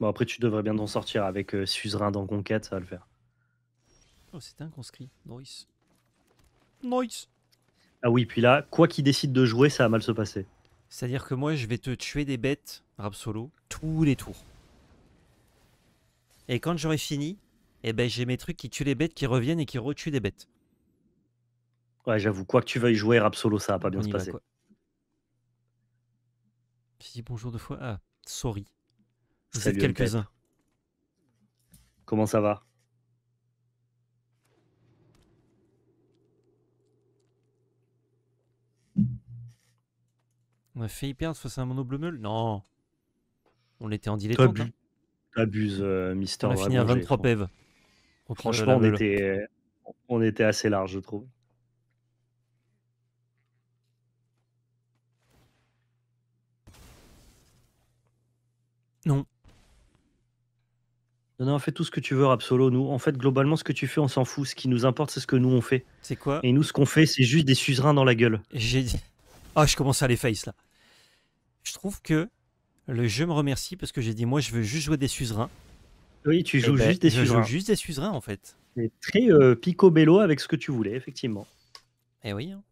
Bon, après, tu devrais bien t'en sortir avec euh, Suzerain dans Conquête, ça va le faire. Oh, c'est un conscrit. Noise. Noise. Ah oui, puis là, quoi qu'il décide de jouer, ça va mal se passer. C'est-à-dire que moi, je vais te tuer des bêtes, Solo, tous les tours. Et quand j'aurai fini, eh ben, j'ai mes trucs qui tuent les bêtes, qui reviennent et qui retuent des bêtes. Ouais, j'avoue, quoi que tu veuilles jouer, Solo, ça va pas bien se passer. bonjour deux fois. Ah, sorry. Vous êtes quelques-uns. Comment ça va On a fait perdre face c'est un mono bleu meule Non. On était en dilettante. Hein. abuse, euh, Mister. On a fini à 23 pèves. Franchement, on était, euh, on était assez large, je trouve. Non. Non, non, fais tout ce que tu veux, Rapsolo. Nous, en fait, globalement, ce que tu fais, on s'en fout. Ce qui nous importe, c'est ce que nous, on fait. C'est quoi Et nous, ce qu'on fait, c'est juste des suzerains dans la gueule. J'ai dit. Ah, je commence à les face, là. Je trouve que le jeu me remercie parce que j'ai dit, moi, je veux juste jouer des suzerains. Oui, tu joues eh ben, juste des suzerains. juste des suzerains, en fait. C'est très euh, picobello avec ce que tu voulais, effectivement. Eh oui. Hein.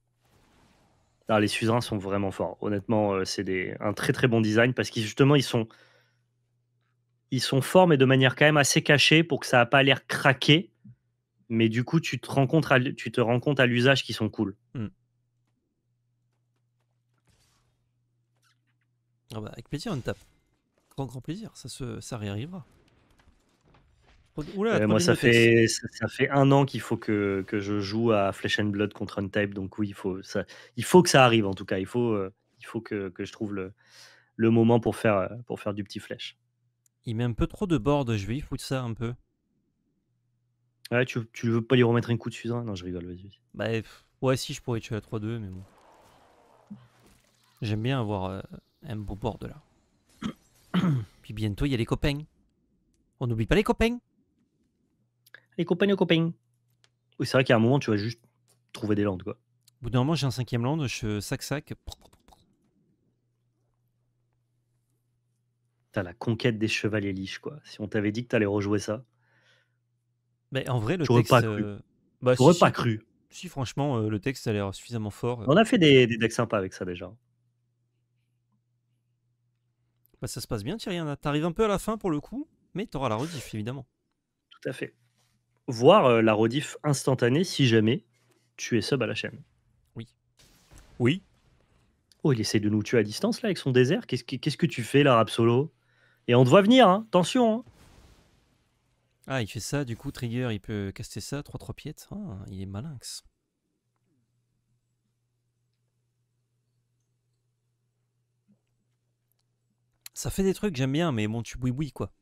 Ah, les suzerains sont vraiment forts. Honnêtement, euh, c'est des... un très très bon design parce qu'ils justement ils sont ils sont forts, mais de manière quand même assez cachée pour que ça n'a pas l'air craqué. Mais du coup, tu te rends compte à, tu te rends compte à l'usage qu'ils sont cool. Hmm. Ah bah, avec plaisir, on tape. Grand, grand plaisir. Ça, se, ça réarrivera. Euh, moi, ça fait, ça, fait un an qu'il faut que, que, je joue à Flesh and Blood contre un type Donc, oui, il faut, ça, il faut que ça arrive en tout cas. Il faut, euh, il faut que, que je trouve le, le, moment pour faire, pour faire du petit flèche. Il met un peu trop de board, je vais y foutre ça un peu. Ah ouais, tu, veux pas lui remettre un coup de fusain Non, je rigole, vas-y. Bah, ouais, si, je pourrais tuer à 3-2, mais bon. J'aime bien avoir euh, un beau bord de là. Puis bientôt, il y a les copains. On n'oublie pas les copains. Les copains, les copains. Oui, c'est vrai qu'à un moment, tu vas juste trouver des landes, quoi. Au bout d'un moment, j'ai un cinquième land, je sac-sac, T'as la conquête des chevaliers liches, quoi. Si on t'avait dit que t'allais rejouer ça. Mais en vrai, le texte. Pas cru. Euh, bah, pas cru. Si, franchement, euh, le texte a l'air suffisamment fort. Euh. On a fait des, decks sympas avec ça déjà. Bah, ça se passe bien, Thierry. Hein. T'arrives un peu à la fin pour le coup, mais t'auras la rediff, évidemment. Tout à fait. Voir la rediff instantanée si jamais tu es sub à la chaîne. Oui. Oui. Oh, il essaie de nous tuer à distance là avec son désert. Qu'est-ce que tu fais là, Rap Solo et on doit venir, hein. attention. Hein. Ah, il fait ça, du coup, Trigger, il peut caster ça, 3-3 piètes. Ah, il est malinx. Ça fait des trucs, j'aime bien, mais bon, tu quoi.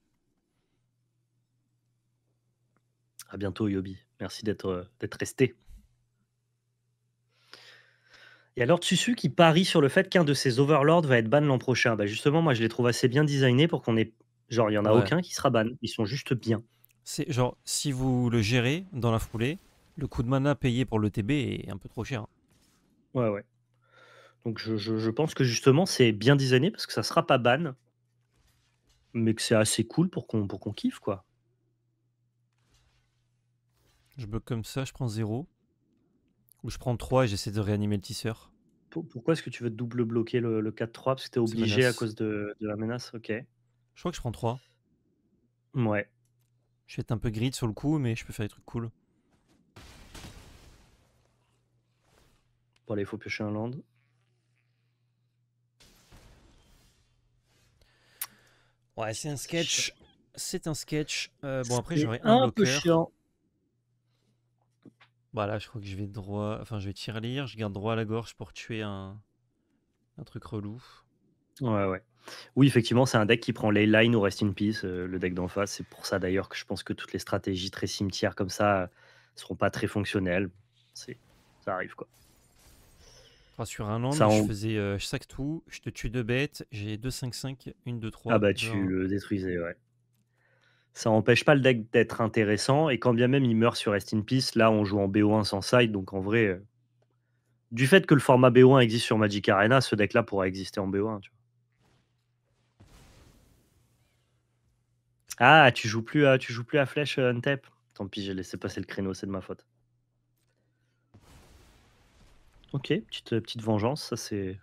À bientôt, Yobi. Merci d'être euh, resté. Il y a Lord qui parie sur le fait qu'un de ses overlords va être ban l'an prochain. Bah justement, moi, je les trouve assez bien designés pour qu'on ait. Genre, il n'y en a aucun qui sera ban. Ils sont juste bien. C'est genre, si vous le gérez dans la foulée, le coût de mana payé pour le TB est un peu trop cher. Ouais, ouais. Donc, je, pense que justement, c'est bien designé parce que ça sera pas ban, mais que c'est assez cool pour qu'on qu'on kiffe, quoi. Je bug comme ça, je prends zéro. Ou je prends 3 et j'essaie de réanimer le tisseur. Pourquoi est-ce que tu veux double bloquer le, 4-3 Parce que t'es obligé à cause de, la menace, ok. Je crois que je prends 3. Ouais. Je vais être un peu grid sur le coup, mais je peux faire des trucs cool. Bon, allez, il faut piocher un land. Ouais, c'est un sketch. C'est un sketch. Euh, bon, après, j'aurais un, un Peu chiant. Voilà, bah, je crois que je vais droit. Enfin, je vais tirer je garde droit à la gorge pour tuer un, truc relou. Ouais, ouais. Oui, effectivement, c'est un deck qui prend les lines ou Rest in Peace, euh, le deck d'en face. C'est pour ça d'ailleurs que je pense que toutes les stratégies très cimetières comme ça euh, seront pas très fonctionnelles. C'est, ça arrive quoi. sur un land, je faisais euh, sac tout, je te tue deux bêtes, j'ai 2-5-5, une 2 3 Ah bah tu le détruisais, ouais ça n'empêche pas le deck d'être intéressant. Et quand bien même il meurt sur Rest in Peace, là on joue en BO1 sans side, donc en vrai, euh, du fait que le format BO1 existe sur Magic Arena, ce deck-là pourra exister en BO1. Ah, tu joues plus à, tu joues plus à flèche euh, Untap. Tant pis, j'ai laissé passer le créneau, c'est de ma faute. Ok, petite, euh, vengeance, ça c'est,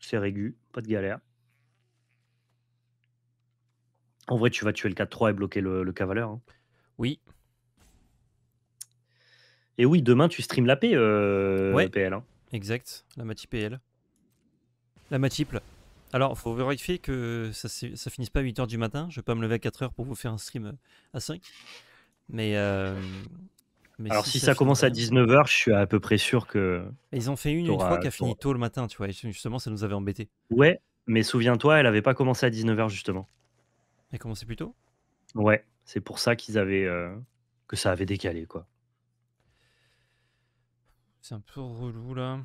c'est régu, pas de galère. En vrai, tu vas tuer le 4-3 et bloquer le, le Cavaleur. Hein. Oui. Et oui, demain, tu stream la paix, euh, PL. Hein. Exact, la Matip PL. La Matiple. Alors, il faut vérifier que ça, ne finisse pas à 8h du matin. Je vais pas me lever à 4h pour vous faire un stream euh, à 5. Mais. Euh, mais Alors, si, ça commence à 19h, je suis à peu près sûr que. Ils ont fait une une fois qui a fini tôt le matin, tu vois. justement, ça nous avait embêtés. Ouais, mais souviens-toi, elle n'avait pas commencé à 19h, justement. Et commencé plus tôt Ouais, c'est pour ça qu'ils avaient euh, que ça avait décalé quoi. C'est un peu relou là.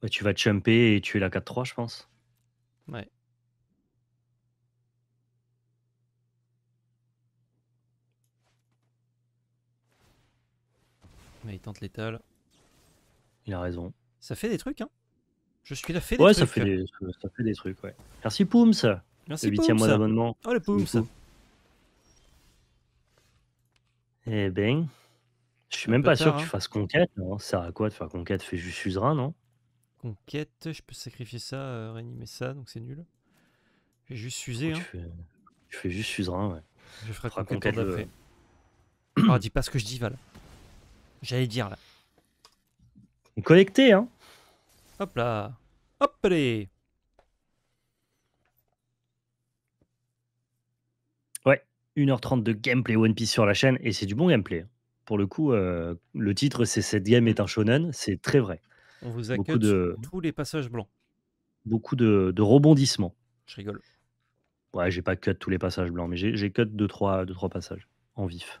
Bah, tu vas chumper et tu es la 4-3, je pense. Ouais. Mais il tente l'étal. Il a raison. Ça fait des trucs, hein Je suis là, fait des trucs. Ouais, ça, ça, fait des trucs, ouais. Merci Poums Merci, le huitième mois d'abonnement. Oh, poum, Eh ben, je suis même pas sûr que tu hein. fasses conquête. Hein. ça sert à quoi de faire conquête Fais juste suzerain, non Conquête, je peux sacrifier ça, euh, réanimer ça, donc c'est nul. Je juste usé hein. Fais... Je, fais... juste suzerain, ouais. Je ferai conquête, après. d'après. Oh, dis pas ce que je dis, Val. J'allais dire là. Connecté, hein Hop là Hop allez 1h30 de gameplay One Piece sur la chaîne et c'est du bon gameplay. Pour le coup, euh, le titre, c'est Cette game est un shonen, c'est très vrai. On vous a de... tous les passages blancs. Beaucoup de, rebondissements. Je rigole. Ouais, j'ai pas cut tous les passages blancs, mais j'ai cut 2-3 deux, trois, passages en vif.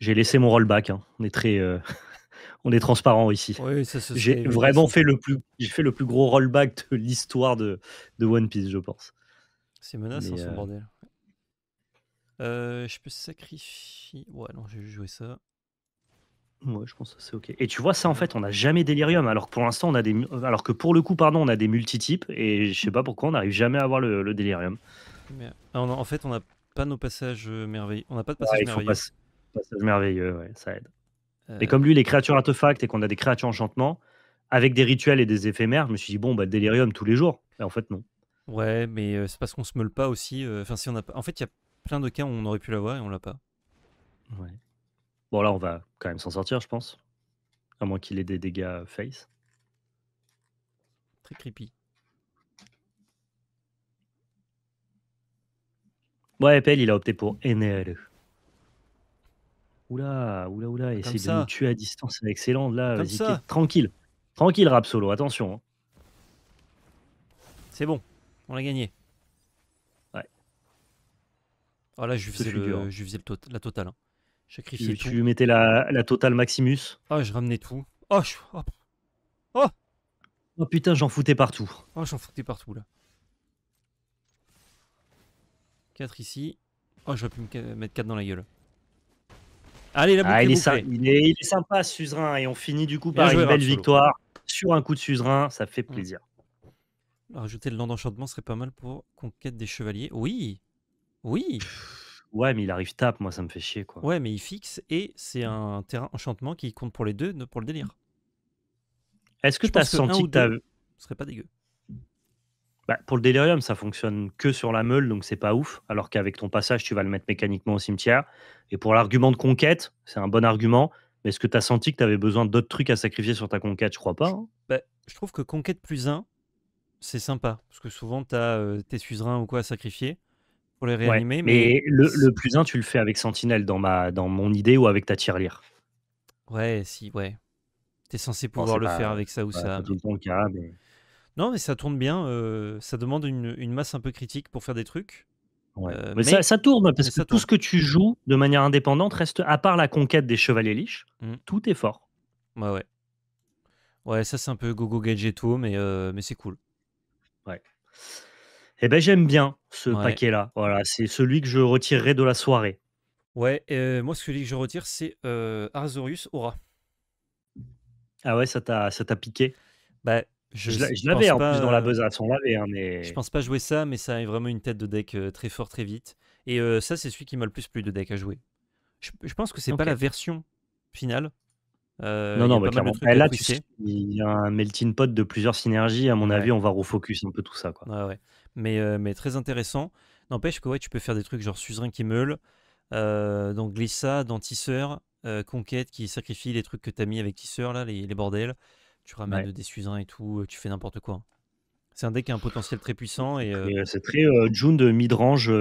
J'ai laissé mon rollback. Hein. On est très. Euh, on est transparent ici. j'ai vraiment fait le plus, fait le plus gros rollback de l'histoire de, One Piece, je pense. Ces menaces sont son hein, euh, bordel. Euh, je peux sacrifier. Ouais, non, j'ai joué ça. Ouais, je pense que c'est ok. Et tu vois, ça en fait, on n'a jamais Delirium, alors que pour l'instant, on a des, alors que pour le coup, pardon, on a des multi-types, et je sais pas pourquoi on n'arrive jamais à avoir le, délirium. Ah, en fait, on n'a pas nos passages euh, merveilleux. On n'a pas de passages merveilleux. merveilleux, ça aide. Et comme lui, les créatures artefacts et qu'on a des créatures enchantement, avec des rituels et des éphémères, je me suis dit, bon, bah, Delirium tous les jours. Mais en fait, non. Ouais, mais euh, c'est parce qu'on se meule pas aussi. Euh, si on a En fait, il y a plein de cas où on aurait pu l'avoir et on l'a pas. Ouais. Bon, là, on va quand même s'en sortir, je pense. À moins qu'il ait des dégâts euh, face. Très creepy. Ouais, Pelle, il a opté pour NLE. Oula, oula, oula, ah, essaye de nous tuer à distance excellent, excellent, là. Tranquille. Rap Solo, attention. Hein. C'est bon. On l'a gagné. Ouais. Oh je faisais, hein. faisais tota-, la totale. Hein. Sacrifié tu, mettais la, la totale Maximus. Ah, oh, je ramenais tout. Oh, oh, oh. oh, putain, j'en foutais partout. Oh, j'en foutais partout là. 4 ici. Oh, j'aurais pu me mettre 4 dans la gueule. Allez, la ah, il, est sympa, suzerain. Et on finit du coup par une belle victoire sur un coup de suzerain. Ça fait mm. plaisir. Rajouter le land d'enchantement serait pas mal pour conquête des chevaliers. Oui Oui Ouais, mais il arrive tape, moi ça me fait chier quoi. Ouais, mais il fixe et c'est un terrain enchantement qui compte pour les deux, pour le délire. Est-ce que tu as senti que, Ce serait pas dégueu. Bah, pour le délirium, ça fonctionne que sur la meule, donc c'est pas ouf. Alors qu'avec ton passage, tu vas le mettre mécaniquement au cimetière. Et pour l'argument de conquête, c'est un bon argument. Mais est-ce que tu as senti que tu avais besoin d'autres trucs à sacrifier sur ta conquête Je crois pas. Hein. Bah, je trouve que conquête plus 1, c'est sympa, parce que souvent, tu as euh, tes suzerains ou quoi à sacrifier pour les réanimer. mais, le, plus 1, tu le fais avec Sentinelle dans, ma, dans mon idée ou avec ta tirelire. Ouais, si, ouais. T'es censé pouvoir le faire avec ça ou ça. Non, mais ça tourne bien. Euh, ça demande une, masse un peu critique pour faire des trucs. Euh, mais, ça, tourne, parce que tout ce que tu joues de manière indépendante reste, à part la conquête des chevaliers liches, mmh. tout est fort. Ouais, bah ouais. Ouais, ça c'est un peu gogo gadgeto, mais, mais c'est cool. Ouais. Eh ben j'aime bien ce paquet-là. Voilà, c'est celui que je retirerai de la soirée. Ouais, euh, moi celui que je retire c'est, euh, Arzorius Aura. Ah ouais, ça t'a ça piqué? Bah, je l'avais en plus dans la besace, hein, je pense pas jouer ça, mais ça a vraiment une tête de deck, euh, très fort, très vite et ça c'est celui qui m'a le plus plu de deck à jouer. Je pense que c'est pas la version finale euh, non, non, clairement. Bah, là, tu sais, il y a un melting pot de plusieurs synergies. À mon avis, on va refocus un peu tout ça. Quoi. mais, euh, mais très intéressant. N'empêche que ouais, tu peux faire des trucs genre suzerain qui meule, euh, donc glissa, dentisseur, conquête qui sacrifie les trucs que tu as mis avec tisseur, là, les, bordels. Tu ramènes des suzerains et tout, tu fais n'importe quoi. C'est un deck qui a un potentiel très puissant. et C'est très June de midrange,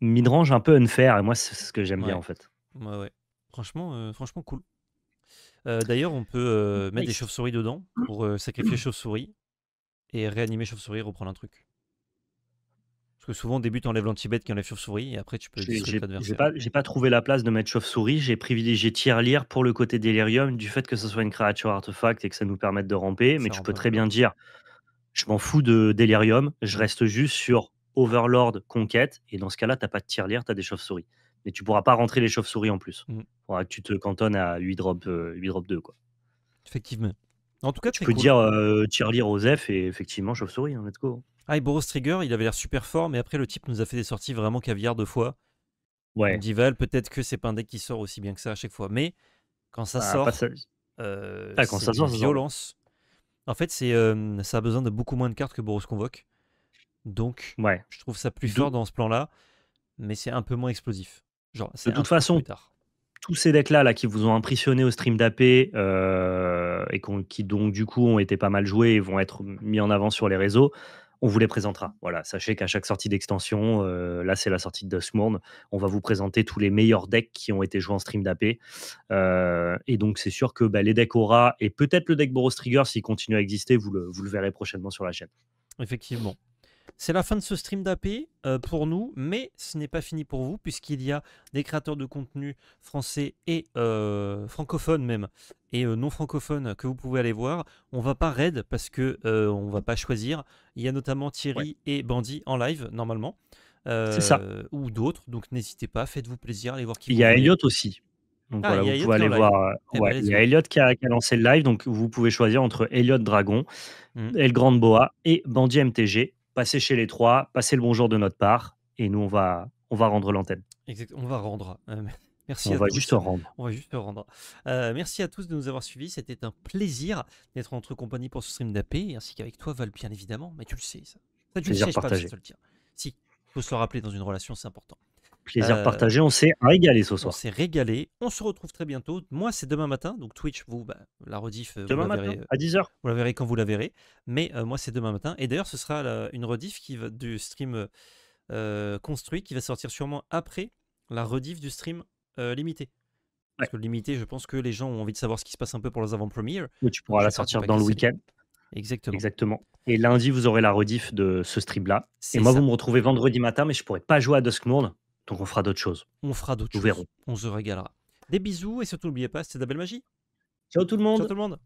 midrange un peu unfair. Et moi, c'est ce que j'aime bien en fait. Ouais, ouais. Franchement, franchement, cool. Euh, d'ailleurs, on peut euh, mettre des chauves-souris dedans mmh. pour euh, sacrifier mmh. chauves souris et réanimer chauves souris reprendre un truc. Parce que souvent, au début, tu enlèves l'anti-bête qui enlève chauves souris et après, tu peux J'ai pas, trouvé la place de mettre chauves souris j'ai privilégié tirelire pour le côté délirium du fait que ce soit une créature artefact et que ça nous permette de ramper. mais tu peux très bien dire je m'en fous de délirium, je mmh. reste juste sur Overlord, conquête, et dans ce cas-là, t'as pas de tirelire, tu as des chauves-souris. Et tu pourras pas rentrer les chauves-souris en plus. Mmh. tu te cantonnes à 8 drops, 8 drop 2. Quoi. Effectivement. En tout cas, tu peux dire euh, Rosef et effectivement chauves souris en hein, let's go. Ah, et Trigger, il avait l'air super fort, mais après le type nous a fait des sorties vraiment caviar deux fois. Ouais. Dival, peut-être que c'est pas un deck qui sort aussi bien que ça à chaque fois, mais quand ça ah, sort, euh, ah, quand ça violence. En fait, c'est euh, ça a besoin de beaucoup moins de cartes que Boros convoque. Donc, je trouve ça plus fort dans ce plan-là, mais c'est un peu moins explosif de toute façon, tous ces decks-là là, qui vous ont impressionné au stream d'AP euh, et qui donc du coup ont été pas mal joués et vont être mis en avant sur les réseaux, on vous les présentera. Voilà, sachez qu'à chaque sortie d'extension, euh, là c'est la sortie de Dustmourne, on va vous présenter tous les meilleurs decks qui ont été joués en stream d'AP. Euh, et donc c'est sûr que bah, les decks Aura et peut-être le deck Boros Trigger, s'il continue à exister, vous le verrez prochainement sur la chaîne. Effectivement. C'est la fin de ce stream d'AP euh, pour nous, mais ce n'est pas fini pour vous, puisqu'il y a des créateurs de contenu français et euh, francophones même, et euh, non francophones que vous pouvez aller voir. On va pas raid parce que on va pas choisir. Il y a notamment Thierry et Bandy en live normalement. Ça. Ou d'autres, donc n'hésitez pas, faites-vous plaisir, allez voir qui. Il y a Elliot aussi. Donc vous pouvez aller ah, voir. il y a Elliot qui a, lancé le live, donc vous pouvez choisir entre Elliot Dragon, mm. El Grande Boa et Bandy MTG passez chez les trois, passez le bonjour de notre part, et nous, on va, on va rendre l'antenne. Exact, on va rendre. Euh, merci on va juste rendre. On va juste rendre. Euh, merci à tous de nous avoir suivis. C'était un plaisir d'être entre compagnie pour ce stream d'AP, ainsi qu'avec toi, Val, bien évidemment. Mais tu le sais, ça. ça tu plaisir le sais, te le Si, il faut se le rappeler dans une relation, c'est important. Plaisir euh, partagé, on s'est régalé ce soir. On s'est régalé. On se retrouve très bientôt. Moi, c'est demain matin. Donc Twitch, vous, bah, la rediff. Euh, demain matin, euh, à 10h. Vous la verrez quand vous la verrez. Mais moi, c'est demain matin. Et d'ailleurs, ce sera une rediff qui va, du stream construit qui va sortir sûrement après la rediff du stream limité. Parce que limité, je pense que les gens ont envie de savoir ce qui se passe un peu pour les avant-premières. tu pourras la sortir dans le week-end. Exactement. Exactement. Et lundi, vous aurez la rediff de ce stream-là. Et moi, vous me retrouvez vendredi matin, mais je pourrais pas jouer à Duskmourne donc on fera d'autres choses. On fera d'autres choses. Verrons. On se régalera. Des bisous et surtout n'oubliez pas, c'est de la belle magie. tout le monde. Ciao tout le monde.